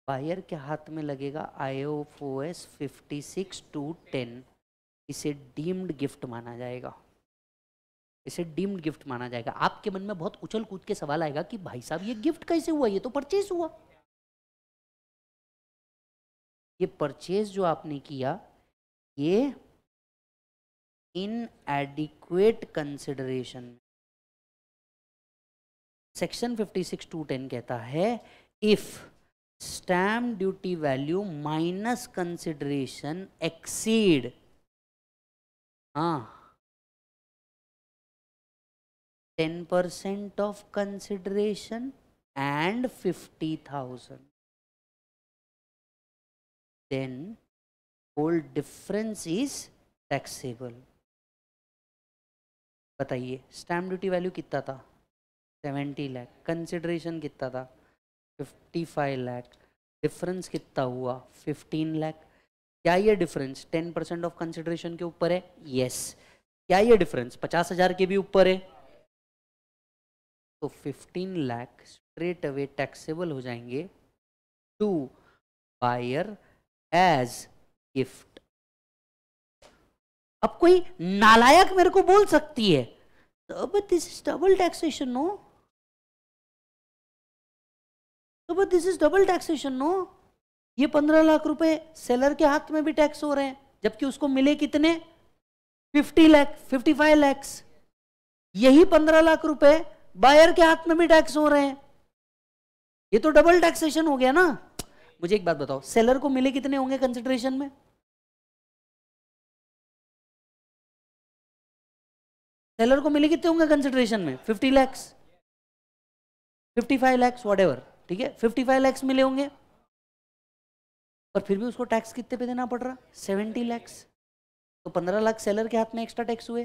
बायर के हाथ में लगेगा I O S fifty six two ten इसे डीम्ड गिफ्ट माना जाएगा इसे डीम्ड गिफ्ट माना जाएगा आपके मन में बहुत उछल कूद के सवाल आएगा कि भाई साहब ये गिफ्ट कैसे हुआ ये तो परचेज हुआ ये परचेज जो आपने किया ये inadequate consideration section fifty six two ten कहता है if stamp duty value minus consideration exceed हाँ ten percent of consideration and fifty thousand then whole difference is taxable बताइए स्टैम्प ड्यूटी वैल्यू कितना था सेवेंटी लैख कंसिडरेशन कितना था fifty five lakh difference कितना हुआ फिफ्टीन लैख क्या ये difference ten percent of consideration के ऊपर है यस yes. क्या ये डिफरेंस पचास हजार के भी ऊपर है तो fifteen lakh straight away taxable हो जाएंगे टू बायर एज गिफ्ट अब कोई नालायक मेरे को बोल सकती है तो but this is double taxation no तो but this is double taxation no ये पंद्रह लाख रुपए सेलर के हाथ में भी टैक्स हो रहे हैं जबकि उसको मिले कितने fifty lakh fifty five lakhs यही पंद्रह लाख रुपए बायर के हाथ में भी टैक्स हो रहे हैं ये तो डबल टैक्सेशन हो गया ना मुझे एक बात बताओ सेलर को मिले कितने होंगे कंसिडरेशन में सेलर को मिले कितने होंगे कंसिडरेशन में fifty lakhs fifty five lakhs whatever ठीक है फिफ्टी फाइव लैक्स मिले होंगे और फिर भी उसको टैक्स कितने पे देना पड़ रहा सेवेंटी लैक्स तो पंद्रह लाख सेलर के हाथ में एक्स्ट्रा टैक्स हुए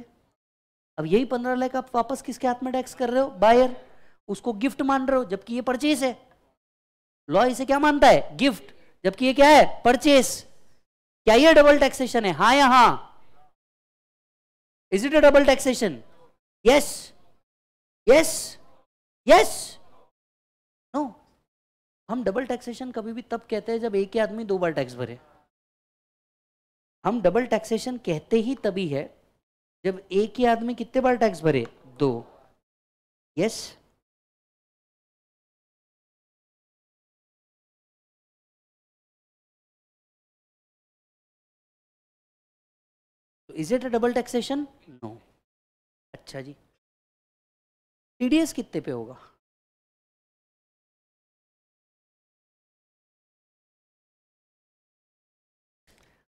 अब यही पंद्रह लाख आप वापस किसके हाथ में टैक्स कर रहे हो बायर उसको गिफ्ट मान रहे हो जबकि ये परचेस है लॉ इसे क्या मानता है गिफ्ट जबकि ये क्या है परचेस क्या ये डबल टैक्सेशन है हाँ या हा is it a double taxation yes yes yes हम डबल टैक्सेशन कभी भी तब कहते हैं जब एक ही आदमी दो बार टैक्स भरे हम डबल टैक्सेशन कहते ही तभी है जब एक ही आदमी कितने बार टैक्स भरे दो yes is it a double taxation no अच्छा जी टीडीएस कितने पे होगा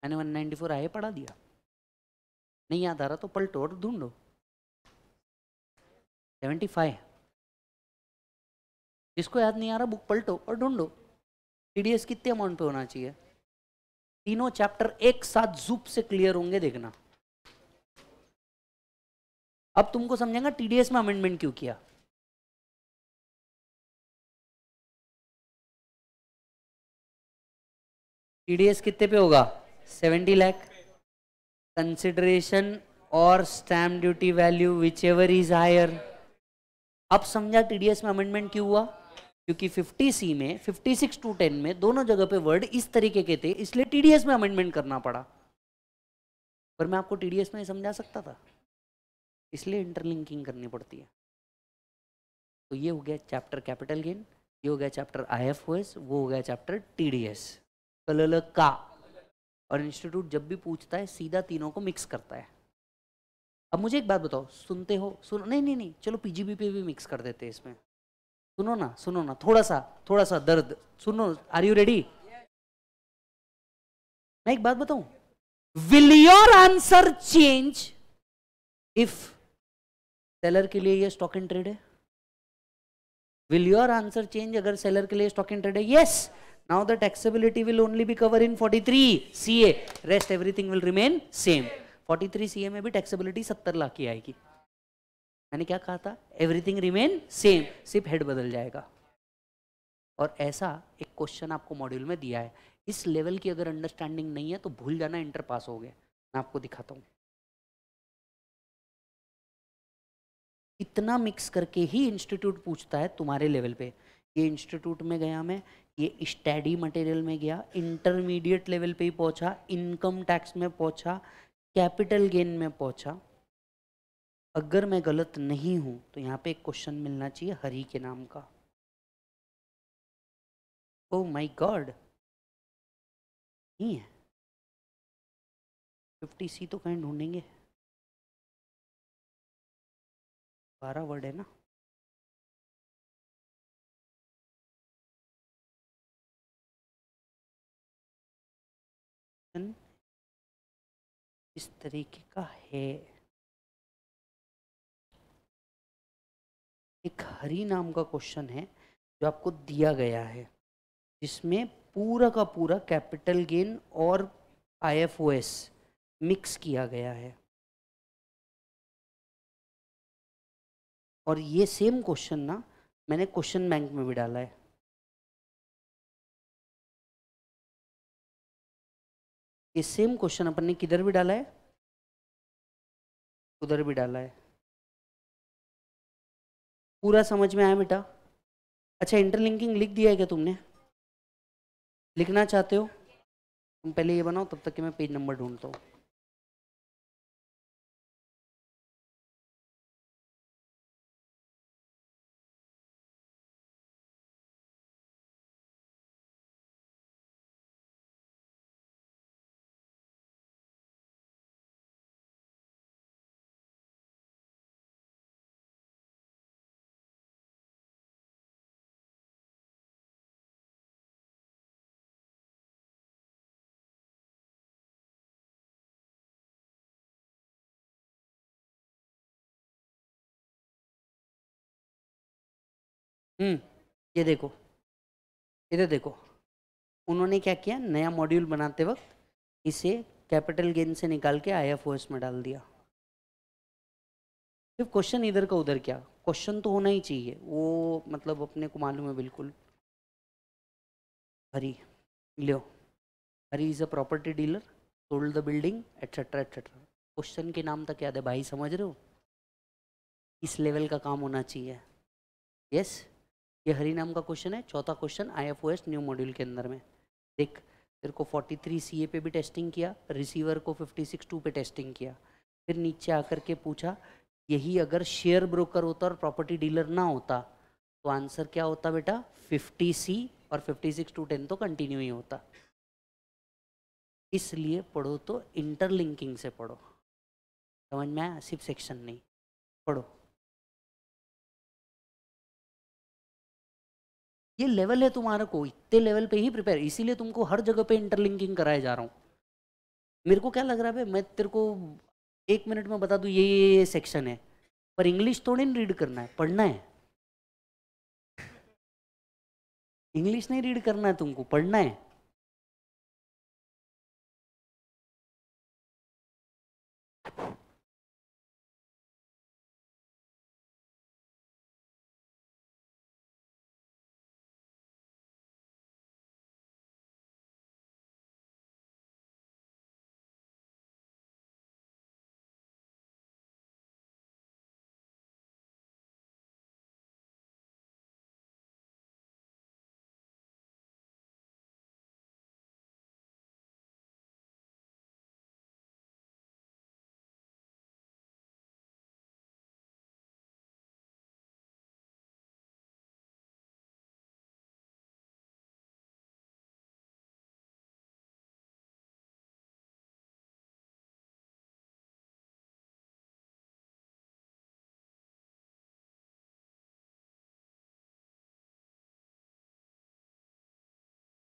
मैंने वन नाइन्टी फोर आए पढ़ा दिया नहीं याद आ रहा तो पलटो और ढूंढो सेवेंटी फाइव जिसको याद नहीं आ रहा बुक पलटो और ढूंढो टी कितने अमाउंट पे होना चाहिए तीनों चैप्टर एक साथ जूप से क्लियर होंगे देखना अब तुमको समझेगा टीडीएस में अमेंडमेंट क्यों किया टीडीएस कितने पे होगा सेवेंटी लैख कंसिडरेशन और stamp duty value whichever is higher अब समझा टीडीएस में अमेंडमेंट क्यों हुआ क्योंकि 50 सी में 56 टू टेन में दोनों जगह पे वर्ड इस तरीके के थे इसलिए टीडीएस में अमेंडमेंट करना पड़ा पर मैं आपको टीडीएस में समझा सकता था इसलिए इंटरलिंकिंग करनी पड़ती है तो ये हो गया चैप्टर कैपिटल गेन ये हो गया chapter I F O S वो हो गया चैप्टर टी डी एस कल का और इंस्टीट्यूट जब भी पूछता है सीधा तीनों को मिक्स करता है अब मुझे एक बात बताओ सुनते हो सुनो नहीं नहीं नहीं चलो पीजीबी पे भी मिक्स कर देते हैं इसमें सुनो ना सुनो ना थोड़ा सा थोड़ा सा दर्द सुनो आर यू रेडी मैं एक बात बताऊं will your answer change if seller के लिए ये स्टॉक एंड ट्रेड है विल योर आंसर चेंज अगर सेलर के लिए स्टॉक एंड ट्रेड है yes yes! Now the taxability will only be covered in 43 CA. Rest everything will remain same. 43 CA में भी taxability 70 लाख की आएगी मैंने क्या कहा था everything remain same सिर्फ head बदल जाएगा और ऐसा एक क्वेश्चन आपको मॉड्यूल में दिया है इस लेवल की अगर अंडरस्टैंडिंग नहीं है तो भूल जाना इंटर पास हो गया मैं आपको दिखाता हूँ इतना मिक्स करके ही इंस्टीट्यूट पूछता है तुम्हारे लेवल पे ये इंस्टीट्यूट में गया मैं ये स्टडी मटेरियल में गया इंटरमीडिएट लेवल पे ही पहुंचा इनकम टैक्स में पहुंचा कैपिटल गेन में पहुंचा अगर मैं गलत नहीं हूं तो यहाँ पे एक क्वेश्चन मिलना चाहिए हरी के नाम का ओ माय गॉड नहीं है फिफ्टी सी तो कहीं ढूंढेंगे बारह वर्ड है ना इस तरीके का है एक हरी नाम का क्वेश्चन है जो आपको दिया गया है जिसमें पूरा का पूरा कैपिटल गेन और आईएफओएस मिक्स किया गया है और ये सेम क्वेश्चन ना मैंने क्वेश्चन बैंक में भी डाला है ये सेम क्वेश्चन अपन ने किधर भी डाला है उधर भी डाला है पूरा समझ में आया बेटा अच्छा इंटरलिंकिंग लिख दिया है क्या तुमने लिखना चाहते हो तुम पहले ये बनाओ तब तक कि मैं पेज नंबर ढूंढता हूँ हम्म, ये देखो इधर देखो उन्होंने क्या किया नया मॉड्यूल बनाते वक्त इसे कैपिटल गेन से निकाल के आई में डाल दिया सिर्फ क्वेश्चन इधर का उधर क्या क्वेश्चन तो होना ही चाहिए वो मतलब अपने को मालूम है बिल्कुल हरी लियो Hari is a property dealer sold the building etcetera etcetera question के नाम तक याद है भाई समझ रहे हो इस लेवल का काम होना चाहिए यस yes? ये हरी नाम का क्वेश्चन है चौथा question I F O S new module के अंदर में देख तेरे को 43 सीए पे भी टेस्टिंग किया रिसीवर को टू पे टेस्टिंग किया फिर नीचे आकर के पूछा यही अगर शेयर ब्रोकर होता और प्रॉपर्टी डीलर ना होता तो आंसर क्या होता बेटा 50 सी और 56 टू टेन तो कंटिन्यू ही होता इसलिए पढ़ो तो इंटरलिंकिंग से पढ़ो समझ में आया सिर्फ सेक्शन नहीं पढ़ो ये लेवल है तुम्हारे को इतने लेवल पे ही प्रिपेयर इसीलिए तुमको हर जगह पे इंटरलिंकिंग कराया जा रहा हूँ मेरे को क्या लग रहा है भाई मैं तेरे को एक मिनट में बता दूँ ये ये ये सेक्शन है पर इंग्लिश थोड़ी नहीं रीड करना है पढ़ना है इंग्लिश नहीं रीड करना है तुमको पढ़ना है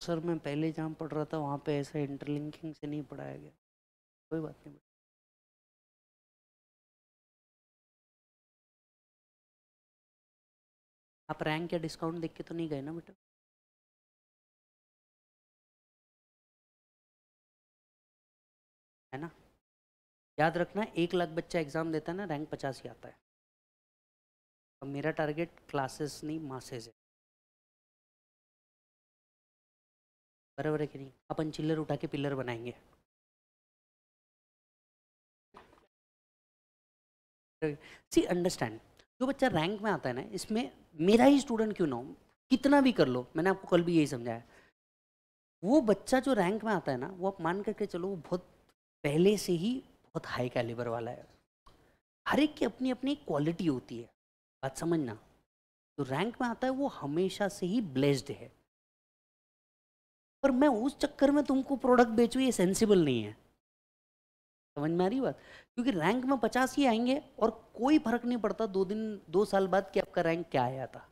सर मैं पहले जहाँ पढ़ रहा था वहाँ पे ऐसा इंटरलिंकिंग से नहीं पढ़ाया गया कोई बात नहीं आप रैंक या डिस्काउंट देख के तो नहीं गए ना बेटा है ना याद रखना एक लाख बच्चा एग्ज़ाम देता है ना रैंक पचास ही आता है और मेरा टारगेट क्लासेस नहीं मासेज है बराबर है कि नहीं अपन चिल्लर उठा के पिल्लर बनाएंगे सी अंडरस्टैंड जो बच्चा रैंक में आता है ना इसमें मेरा ही स्टूडेंट क्यों ना हो कितना भी कर लो मैंने आपको कल भी यही समझाया वो बच्चा जो रैंक में आता है ना वो आप मान करके चलो वो बहुत पहले से ही बहुत हाई कैलिबर वाला है हर एक की अपनी अपनी क्वालिटी होती है बात समझना तो रैंक में आता है वो हमेशा से ही ब्लेस्ड है पर मैं उस चक्कर में तुमको प्रोडक्ट बेचूँ ये सेंसिबल नहीं है समझ में आ रही बात क्योंकि रैंक में पचास ही आएंगे और कोई फर्क नहीं पड़ता दो दिन दो साल बाद कि आपका रैंक क्या आया था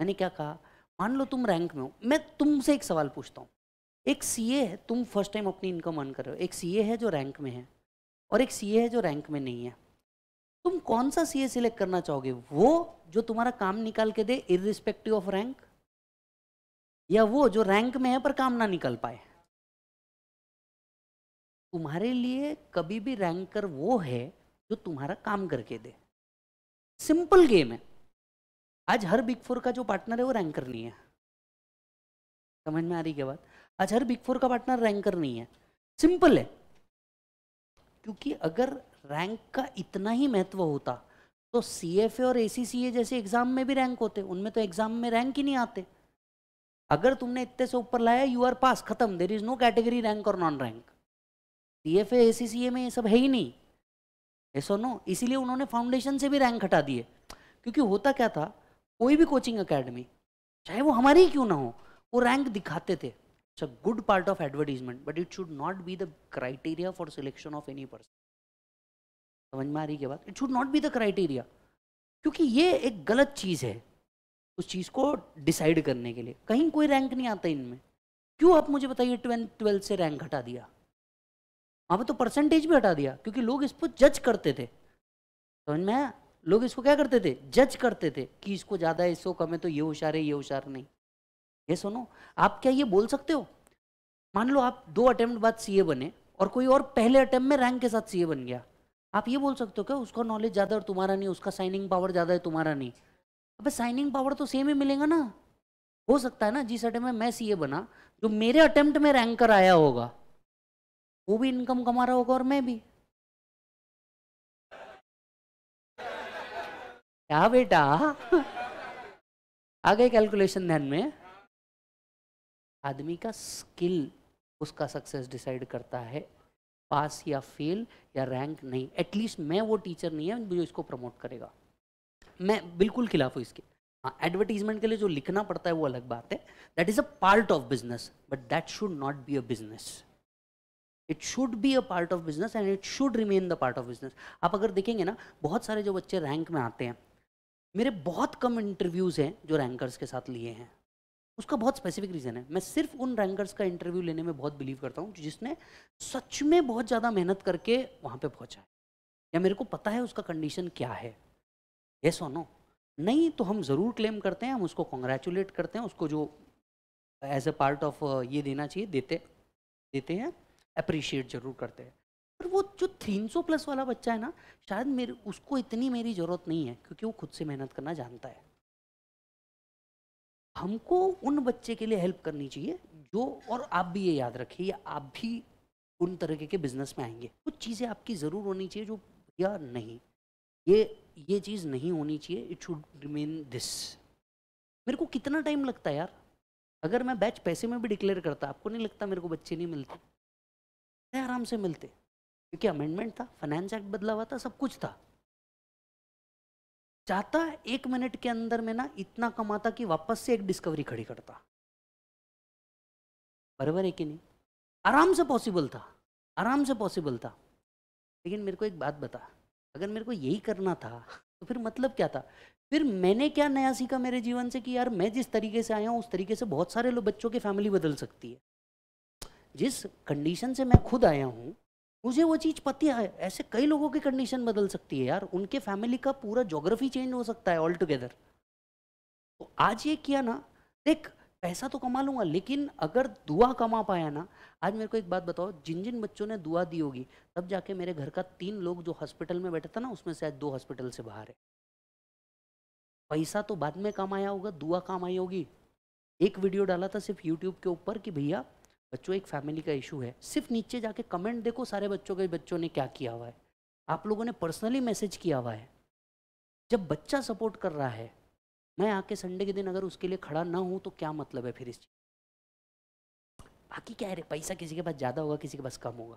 मैंने क्या कहा मान लो तुम रैंक में हो मैं तुमसे एक सवाल पूछता हूँ एक सी है तुम फर्स्ट टाइम अपनी इनकम अर्न कर रहे हो एक सी है जो रैंक में है और एक सी है जो रैंक में नहीं है तुम कौन सा सी सिलेक्ट करना चाहोगे वो जो तुम्हारा काम निकाल के दे इरिस्पेक्टिव ऑफ रैंक या वो जो रैंक में है पर काम ना निकल पाए तुम्हारे लिए कभी भी रैंकर वो है जो तुम्हारा काम करके दे सिंपल गेम है आज हर बिग फोर का जो पार्टनर है वो रैंकर नहीं है समझ में आ रही क्या बात आज हर बिग फोर का पार्टनर रैंकर नहीं है सिंपल है क्योंकि अगर रैंक का इतना ही महत्व होता तो सी और ए जैसे एग्जाम में भी रैंक होते उनमें तो एग्जाम में रैंक ही नहीं आते अगर तुमने इतने से ऊपर लाया यू आर पास खत्म there is no category rank और non rank C F A C C A में ये सब है ही नहीं ऐसा नो इसीलिए उन्होंने फाउंडेशन से भी रैंक हटा दिए क्योंकि होता क्या था कोई भी कोचिंग अकेडमी चाहे वो हमारी ही क्यों ना हो वो रैंक दिखाते थे it's a good part of advertisement but it should not be the criteria for selection of any person समझ में आ रही के बाद it should not be the criteria क्योंकि ये एक गलत चीज़ है उस चीज़ को डिसाइड करने के लिए कहीं कोई रैंक नहीं आता इनमें क्यों आप मुझे बताइए ट्वेल्थ ट्वेल्थ से रैंक हटा दिया वहाँ पर तो परसेंटेज भी हटा दिया क्योंकि लोग इसको जज करते थे समझ में लोग इसको क्या करते थे जज करते थे कि इसको ज़्यादा है इसको कम है तो ये होशियार है ये होशियार नहीं ये सुनो आप क्या ये बोल सकते हो मान लो आप दो अटैम्प्ट बाद सीए बने और कोई और पहले अटैम्प्ट में रैंक के साथ सीए बन गया आप ये बोल सकते हो क्या उसका नॉलेज ज़्यादा और तुम्हारा नहीं उसका साइनिंग पावर ज़्यादा है तुम्हारा नहीं अब साइनिंग पावर तो सेम ही मिलेगा ना हो सकता है ना जिस अटेम्प्ट में मैं सीए बना जो मेरे अटेम्प्ट में रैंकर आया होगा वो भी इनकम कमा रहा होगा और मैं भी क्या बेटा आ गए कैलकुलेशन ध्यान में आदमी का स्किल उसका सक्सेस डिसाइड करता है पास या फेल या रैंक नहीं एटलीस्ट मैं वो टीचर नहीं है जो इसको प्रमोट करेगा मैं बिल्कुल खिलाफ हूँ इसके हाँ एडवर्टीजमेंट के लिए जो लिखना पड़ता है वो अलग बात है that is a part of business but that should not be a business it should be a part of business and it should remain the part of business आप अगर देखेंगे ना बहुत सारे जो बच्चे रैंक में आते हैं मेरे बहुत कम इंटरव्यूज़ हैं जो रैंकर्स के साथ लिए हैं उसका बहुत स्पेसिफिक रीज़न है मैं सिर्फ उन रैंकर्स का इंटरव्यू लेने में बहुत बिलीव करता हूँ जिसने सच में बहुत ज़्यादा मेहनत करके वहाँ पर पहुँचा है या मेरे को पता है उसका कंडीशन क्या है येस और नो नहीं तो हम ज़रूर क्लेम करते हैं हम उसको कॉन्ग्रेचुलेट करते हैं उसको जो एज ए पार्ट ऑफ ये देना चाहिए देते देते हैं अप्रिशिएट जरूर करते हैं पर वो जो 300 प्लस वाला बच्चा है ना शायद मेरे उसको इतनी मेरी ज़रूरत नहीं है क्योंकि वो खुद से मेहनत करना जानता है हमको उन बच्चे के लिए हेल्प करनी चाहिए जो और आप भी ये याद रखिए या आप भी उन तरीके के बिजनेस में आएंगे कुछ चीज़ें आपकी ज़रूर होनी चाहिए जो या नहीं ये ये चीज़ नहीं होनी चाहिए इट शुड रिमेन दिस मेरे को कितना टाइम लगता है यार अगर मैं बैच पैसे में भी डिक्लेयर करता आपको नहीं लगता मेरे को बच्चे नहीं मिलते आराम से मिलते क्योंकि अमेंडमेंट था फाइनेंस एक्ट बदला हुआ था सब कुछ था चाहता एक मिनट के अंदर में ना इतना कमाता कि वापस से एक डिस्कवरी खड़ी करता बराबर है कि नहीं आराम से पॉसिबल था आराम से पॉसिबल था लेकिन मेरे को एक बात बता अगर मेरे को यही करना था तो फिर मतलब क्या था फिर मैंने क्या नया सीखा मेरे जीवन से कि यार मैं जिस तरीके से आया हूँ उस तरीके से बहुत सारे लोग बच्चों की फैमिली बदल सकती है जिस कंडीशन से मैं खुद आया हूँ मुझे वो चीज़ पता है ऐसे कई लोगों की कंडीशन बदल सकती है यार उनके फैमिली का पूरा जोग्राफी चेंज हो सकता है ऑल टुगेदर तो आज ये किया ना देख पैसा तो कमा लूंगा लेकिन अगर दुआ कमा पाया ना आज मेरे को एक बात बताओ जिन जिन बच्चों ने दुआ दी होगी तब जाके मेरे घर का तीन लोग जो हॉस्पिटल में बैठे था ना उसमें से आज दो हॉस्पिटल से बाहर है पैसा तो बाद में कमाया होगा दुआ काम आई होगी एक वीडियो डाला था सिर्फ यूट्यूब के ऊपर कि भैया बच्चों एक फैमिली का इशू है सिर्फ नीचे जाके कमेंट देखो सारे बच्चों के बच्चों ने क्या किया हुआ है आप लोगों ने पर्सनली मैसेज किया हुआ है जब बच्चा सपोर्ट कर रहा है मैं आके संडे के दिन अगर उसके लिए खड़ा ना हूँ तो क्या मतलब है फिर इस चीज़ बाकी क्या है पैसा किसी के पास ज़्यादा होगा किसी के पास कम होगा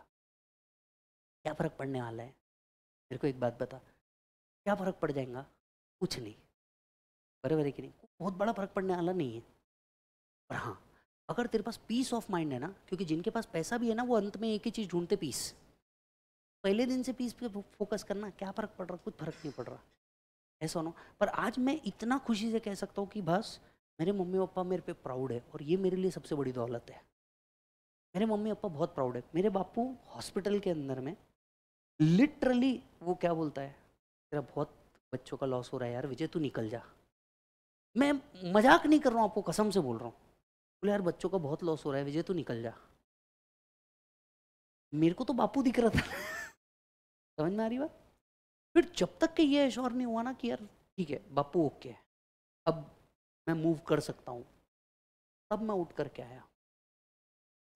क्या फ़र्क पड़ने वाला है मेरे को एक बात बता क्या फ़र्क पड़ जाएगा कुछ नहीं बराबर है कि नहीं बहुत बड़ा फ़र्क पड़ने वाला नहीं है पर हाँ अगर तेरे पास पीस ऑफ माइंड है ना क्योंकि जिनके पास पैसा भी है ना वो अंत में एक ही चीज़ ढूंढते पीस पहले दिन से पीस पे फोकस करना क्या फ़र्क पड़ रहा कुछ फ़र्क नहीं पड़ रहा ऐसा ना पर आज मैं इतना खुशी से कह सकता हूँ कि बस मेरे मम्मी पापा मेरे पे प्राउड है और ये मेरे लिए सबसे बड़ी दौलत है मेरे मम्मी पापा बहुत प्राउड है मेरे बापू हॉस्पिटल के अंदर में लिटरली वो क्या बोलता है तेरा बहुत बच्चों का लॉस हो रहा है यार विजय तू निकल जा मैं मजाक नहीं कर रहा हूँ आपको कसम से बोल रहा हूँ बोले यार बच्चों का बहुत लॉस हो रहा है विजय तू निकल जा मेरे को तो बापू दिख रहा था समझ में आ रही बात फिर जब तक कि ये एश्योर नहीं हुआ ना कि यार ठीक है बापू ओके है अब मैं मूव कर सकता हूँ तब मैं उठ करके आया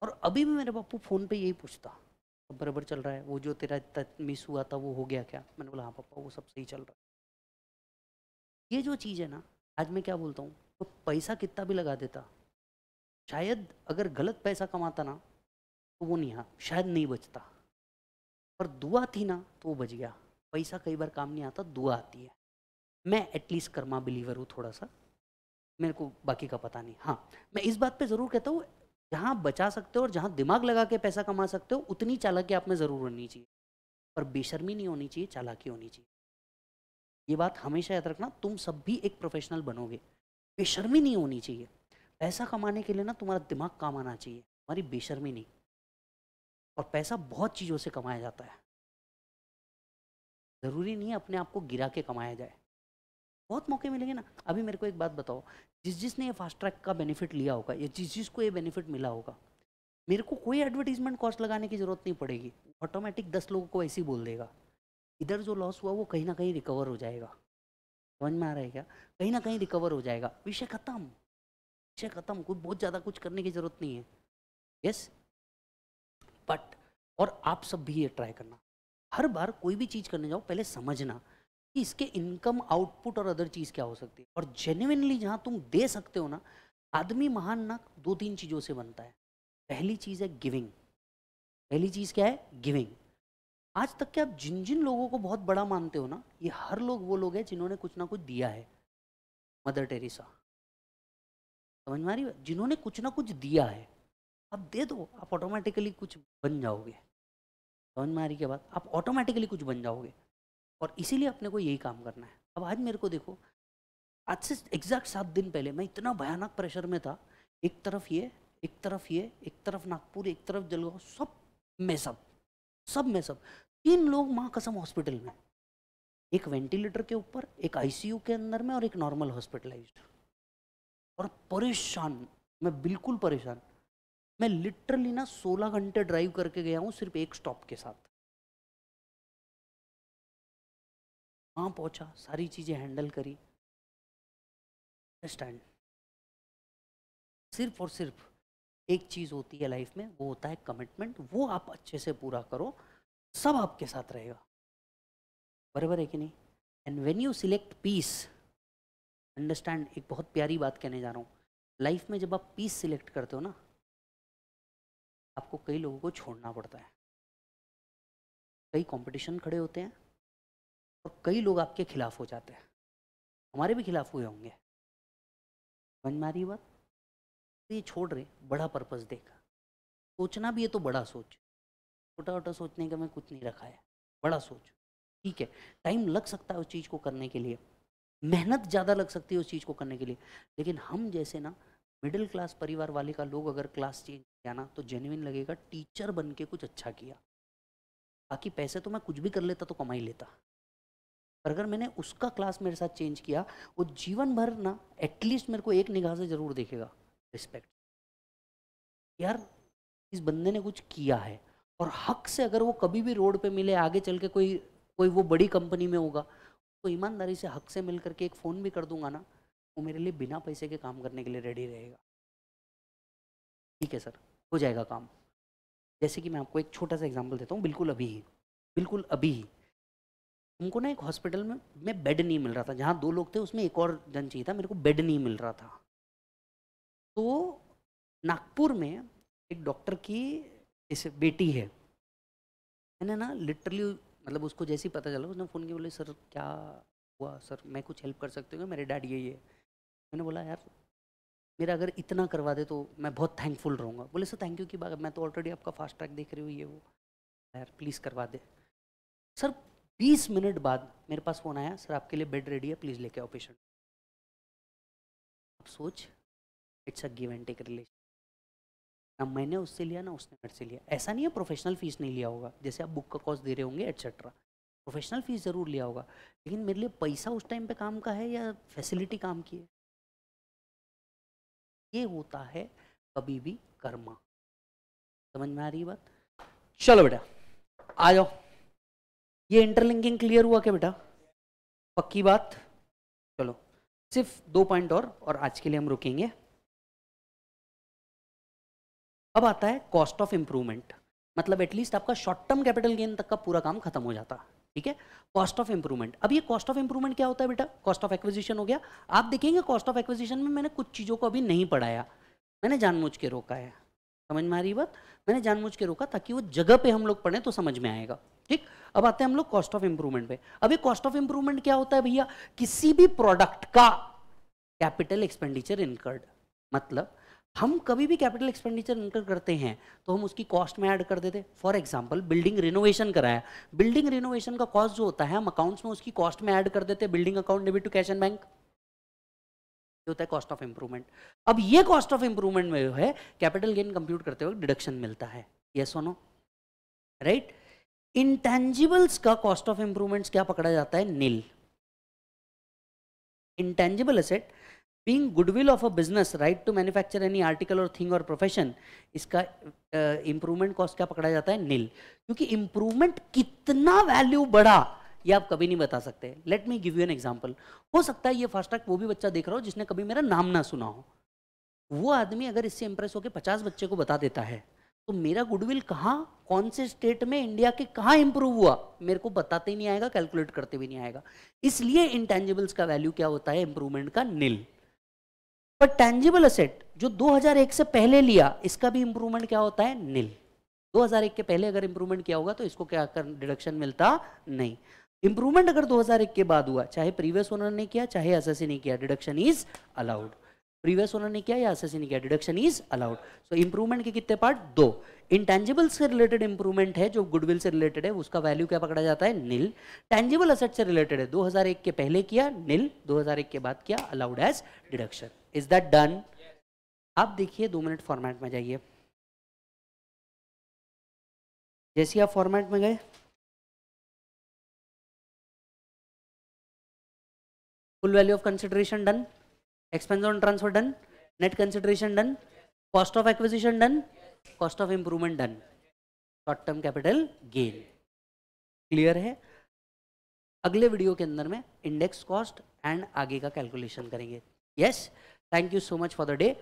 और अभी भी मेरे बापू फ़ोन पे यही पूछता बराबर चल रहा है वो जो तेरा इतना मिस हुआ था वो हो गया क्या मैंने बोला हाँ पापा वो सब सही चल रहा है ये जो चीज़ है ना आज मैं क्या बोलता हूँ तो पैसा कितना भी लगा देता शायद अगर गलत पैसा कमाता ना तो वो नहीं हाँ शायद नहीं बचता पर दुआ थी ना तो वो बच गया पैसा कई बार काम नहीं आता दुआ आती है मैं एटलीस्ट कर्मा बिलीवर हूँ थोड़ा सा मेरे को बाकी का पता नहीं हाँ मैं इस बात पे ज़रूर कहता हूँ जहाँ बचा सकते हो और जहाँ दिमाग लगा के पैसा कमा सकते हो उतनी चालाकी आप में ज़रूर होनी चाहिए पर बेशर्मी नहीं होनी चाहिए चालाकी होनी चाहिए ये बात हमेशा याद रखना तुम सब भी एक प्रोफेशनल बनोगे बेशर्मी नहीं होनी चाहिए पैसा कमाने के लिए ना तुम्हारा दिमाग काम आना चाहिए हमारी बेशर्मी नहीं और पैसा बहुत चीज़ों से कमाया जाता है ज़रूरी नहीं है अपने आप को गिरा के कमाया जाए बहुत मौके मिलेंगे ना अभी मेरे को एक बात बताओ जिस जिसने ये फास्ट ट्रैक का बेनिफिट लिया होगा या जिस जिसको ये बेनिफिट मिला होगा मेरे को कोई एडवर्टीजमेंट कॉस्ट लगाने की ज़रूरत नहीं पड़ेगी ऑटोमेटिक दस लोगों को ऐसे ही बोल देगा इधर जो लॉस हुआ वो कहीं ना कहीं रिकवर हो जाएगा समझ में आ रहा है क्या कहीं ना कहीं रिकवर हो जाएगा विषय खत्म विषय खत्म कोई बहुत ज़्यादा कुछ करने की ज़रूरत नहीं है यस बट और आप सब भी ये ट्राई करना हर बार कोई भी चीज़ करने जाओ पहले समझना कि इसके इनकम आउटपुट और अदर चीज़ क्या हो सकती है और जेन्यनली जहाँ तुम दे सकते हो ना आदमी महान ना दो तीन चीज़ों से बनता है पहली चीज़ है गिविंग पहली चीज़ क्या है गिविंग आज तक के आप जिन जिन लोगों को बहुत बड़ा मानते हो ना ये हर लोग वो लोग हैं जिन्होंने कुछ ना कुछ दिया है मदर टेरेसा समझ में आ रही जिन्होंने कुछ ना कुछ दिया है आप दे दो आप ऑटोमेटिकली कुछ बन जाओगे समझ मारी के बाद आप ऑटोमेटिकली कुछ बन जाओगे और इसीलिए अपने को यही काम करना है अब आज मेरे को देखो आज से एग्जैक्ट सात दिन पहले मैं इतना भयानक प्रेशर में था एक तरफ ये एक तरफ ये एक तरफ नागपुर एक तरफ जलगांव सब में सब सब में सब तीन लोग माँ कसम हॉस्पिटल में एक वेंटिलेटर के ऊपर एक आईसीयू के अंदर में और एक नॉर्मल हॉस्पिटलाइज और परेशान मैं बिल्कुल परेशान मैं लिटरली ना 16 घंटे ड्राइव करके गया हूँ सिर्फ एक स्टॉप के साथ वहाँ पहुँचा सारी चीज़ें हैंडल करी स्टैंड सिर्फ और सिर्फ एक चीज़ होती है लाइफ में वो होता है कमिटमेंट वो आप अच्छे से पूरा करो सब आपके साथ रहेगा बराबर है कि नहीं and when you select peace understand एक बहुत प्यारी बात कहने जा रहा हूँ लाइफ में जब आप पीस सिलेक्ट करते हो ना आपको कई लोगों को छोड़ना पड़ता है कई कंपटीशन खड़े होते हैं और कई लोग आपके खिलाफ हो जाते हैं हमारे भी खिलाफ हुए होंगे समझ में आ रही बात तो ये छोड़ रहे बड़ा पर्पज़ देखा सोचना भी है तो बड़ा सोच छोटा छोटा सोचने का मैं कुछ नहीं रखा है बड़ा सोच ठीक है टाइम लग सकता है उस चीज़ को करने के लिए मेहनत ज़्यादा लग सकती है उस चीज़ को करने के लिए लेकिन हम जैसे ना मिडिल क्लास परिवार वाले का लोग अगर क्लास चेंज किया ना तो जेन्यन लगेगा टीचर बन के कुछ अच्छा किया बाकी पैसे तो मैं कुछ भी कर लेता तो कमा ही लेता पर अगर मैंने उसका क्लास मेरे साथ चेंज किया वो जीवन भर ना एटलीस्ट मेरे को एक निगाह से ज़रूर देखेगा रिस्पेक्ट यार इस बंदे ने कुछ किया है और हक से अगर वो कभी भी रोड पे मिले आगे चल के कोई कोई वो बड़ी कंपनी में होगा तो ईमानदारी से हक से मिल करके एक फ़ोन भी कर दूंगा ना वो मेरे लिए बिना पैसे के काम करने के लिए रेडी रहेगा ठीक है सर हो जाएगा काम जैसे कि मैं आपको एक छोटा सा एग्जाम्पल देता हूँ बिल्कुल अभी ही बिल्कुल अभी ही उनको ना एक हॉस्पिटल में मैं बेड नहीं मिल रहा था जहाँ दो लोग थे उसमें एक और जन चाहिए था मेरे को बेड नहीं मिल रहा था तो नागपुर में एक डॉक्टर की जैसे बेटी है मैंने ना लिटरली मतलब उसको जैसे ही पता चला उसने फ़ोन किया बोले सर क्या हुआ सर मैं कुछ हेल्प कर सकती हूँ मेरे डैडी ये ये मैंने बोला यार मेरा अगर इतना करवा दे तो मैं बहुत थैंकफुल रहूँगा बोले सर थैंक यू की बात मैं तो ऑलरेडी आपका फास्ट ट्रैक देख रही हूँ ये वो यार प्लीज़ करवा दे सर 20 मिनट बाद मेरे पास फ़ोन आया सर आपके लिए बेड रेडी है प्लीज़ लेके आओ पेशेंट आप सोच it's a give and take relation ना मैंने उससे लिया ना उसने मेरे से लिया ऐसा नहीं है प्रोफेशनल फीस नहीं लिया होगा जैसे आप बुक का कॉस्ट दे रहे होंगे एट्सेट्रा प्रोफेशनल फीस ज़रूर लिया होगा लेकिन मेरे लिए पैसा उस टाइम पे काम का है या फैसिलिटी काम की है ये होता है कभी भी कर्मा समझ में आ रही बात चलो बेटा आ जाओ ये इंटरलिंकिंग क्लियर हुआ क्या बेटा पक्की बात चलो सिर्फ दो पॉइंट और और आज के लिए हम रुकेंगे अब आता है कॉस्ट ऑफ इंप्रूवमेंट मतलब एटलीस्ट आपका शॉर्ट टर्म कैपिटल गेन तक का पूरा काम खत्म हो जाता है ठीक है कॉस्ट ऑफ इंप्रूवमेंट अब ये कॉस्ट ऑफ इंप्रूवमेंट क्या होता है बेटा कॉस्ट ऑफ एक्विजिशन हो गया आप देखेंगे कॉस्ट ऑफ एक्विजिशन में मैंने कुछ चीज़ों को अभी नहीं पढ़ाया मैंने जानबूझ के रोका है समझ में आ रही बात मैंने जानबूझ के रोका ताकि वो जगह पे हम लोग पढ़े तो समझ में आएगा ठीक अब आते हैं हम लोग कॉस्ट ऑफ इंप्रूवमेंट पे अब ये कॉस्ट ऑफ इंप्रूवमेंट क्या होता है भैया किसी भी प्रोडक्ट का कैपिटल एक्सपेंडिचर इनकर्ड मतलब हम कभी भी कैपिटल एक्सपेंडिचर इनकर करते हैं तो हम उसकी कॉस्ट में ऐड कर देते हैं फॉर एग्जाम्पल बिल्डिंग रिनोवेशन कराया बिल्डिंग रिनोवेशन का कॉस्ट जो होता है हम अकाउंट्स में उसकी कॉस्ट में ऐड कर देते building account debit to cash and bank ये होता है कॉस्ट ऑफ इंप्रूवमेंट अब ये कॉस्ट ऑफ इंप्रूवमेंट में जो है कैपिटल गेन कंप्यूट करते वक्त डिडक्शन मिलता है ये सोनो राइट इंटेंजिबल्स का कॉस्ट ऑफ इंप्रूवमेंट्स क्या पकड़ा जाता है नील intangible asset being goodwill of a business right to manufacture any article और थिंग और प्रोफेशन इसका इंप्रूवमेंट uh, कॉस्ट क्या पकड़ा जाता है नील क्योंकि इंप्रूवमेंट कितना वैल्यू बढ़ा ये आप कभी नहीं बता सकते let me give you an example हो सकता है ये फास्टैग वो भी बच्चा देख रहा हो जिसने कभी मेरा नाम ना सुना हो वो आदमी अगर इससे इंप्रेस होकर पचास बच्चे को बता देता है तो मेरा गुडविल कहाँ कौन से स्टेट में इंडिया के कहाँ इंप्रूव हुआ मेरे को बताते ही नहीं आएगा कैलकुलेट करते भी नहीं आएगा इसलिए इंटेंजिबल्स का वैल्यू क्या होता है इंप्रूवमेंट का नील पर टेंजिबल असेट जो 2001 से पहले लिया इसका भी इंप्रूवमेंट क्या होता है नील 2001 के पहले अगर इंप्रूवमेंट किया होगा तो इसको क्या कर डिडक्शन मिलता नहीं इंप्रूवमेंट अगर 2001 के बाद हुआ चाहे प्रीवियस ओनर ने किया चाहे एस ने किया deduction is allowed previous owner ने किया या एस ने किया deduction is allowed so improvement के कितने पार्ट दो इंटेंजिबल से रिलेटेड इंप्रूवमेंट है जो गुडविल से रिलेटेड है उसका वैल्यू क्या पकड़ा जाता है नील टेंजिबल असेट से रिलेटेड है 2001 के पहले किया नील 2001 के बाद किया allowed as deduction is that done आप देखिए दो मिनट फॉर्मेट में जाइए जैसे आप फॉर्मेट में गए full value of consideration done expense on transfer done net consideration done cost of acquisition done cost of improvement done short term capital gain clear है अगले वीडियो के अंदर में इंडेक्स कॉस्ट एंड आगे का कैलकुलेशन करेंगे yes yes? Thank you so much for the day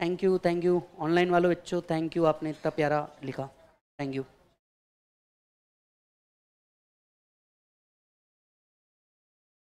thank you thank you online वालों बच्चों थैंक यू आपने इतना प्यारा लिखा थैंक यू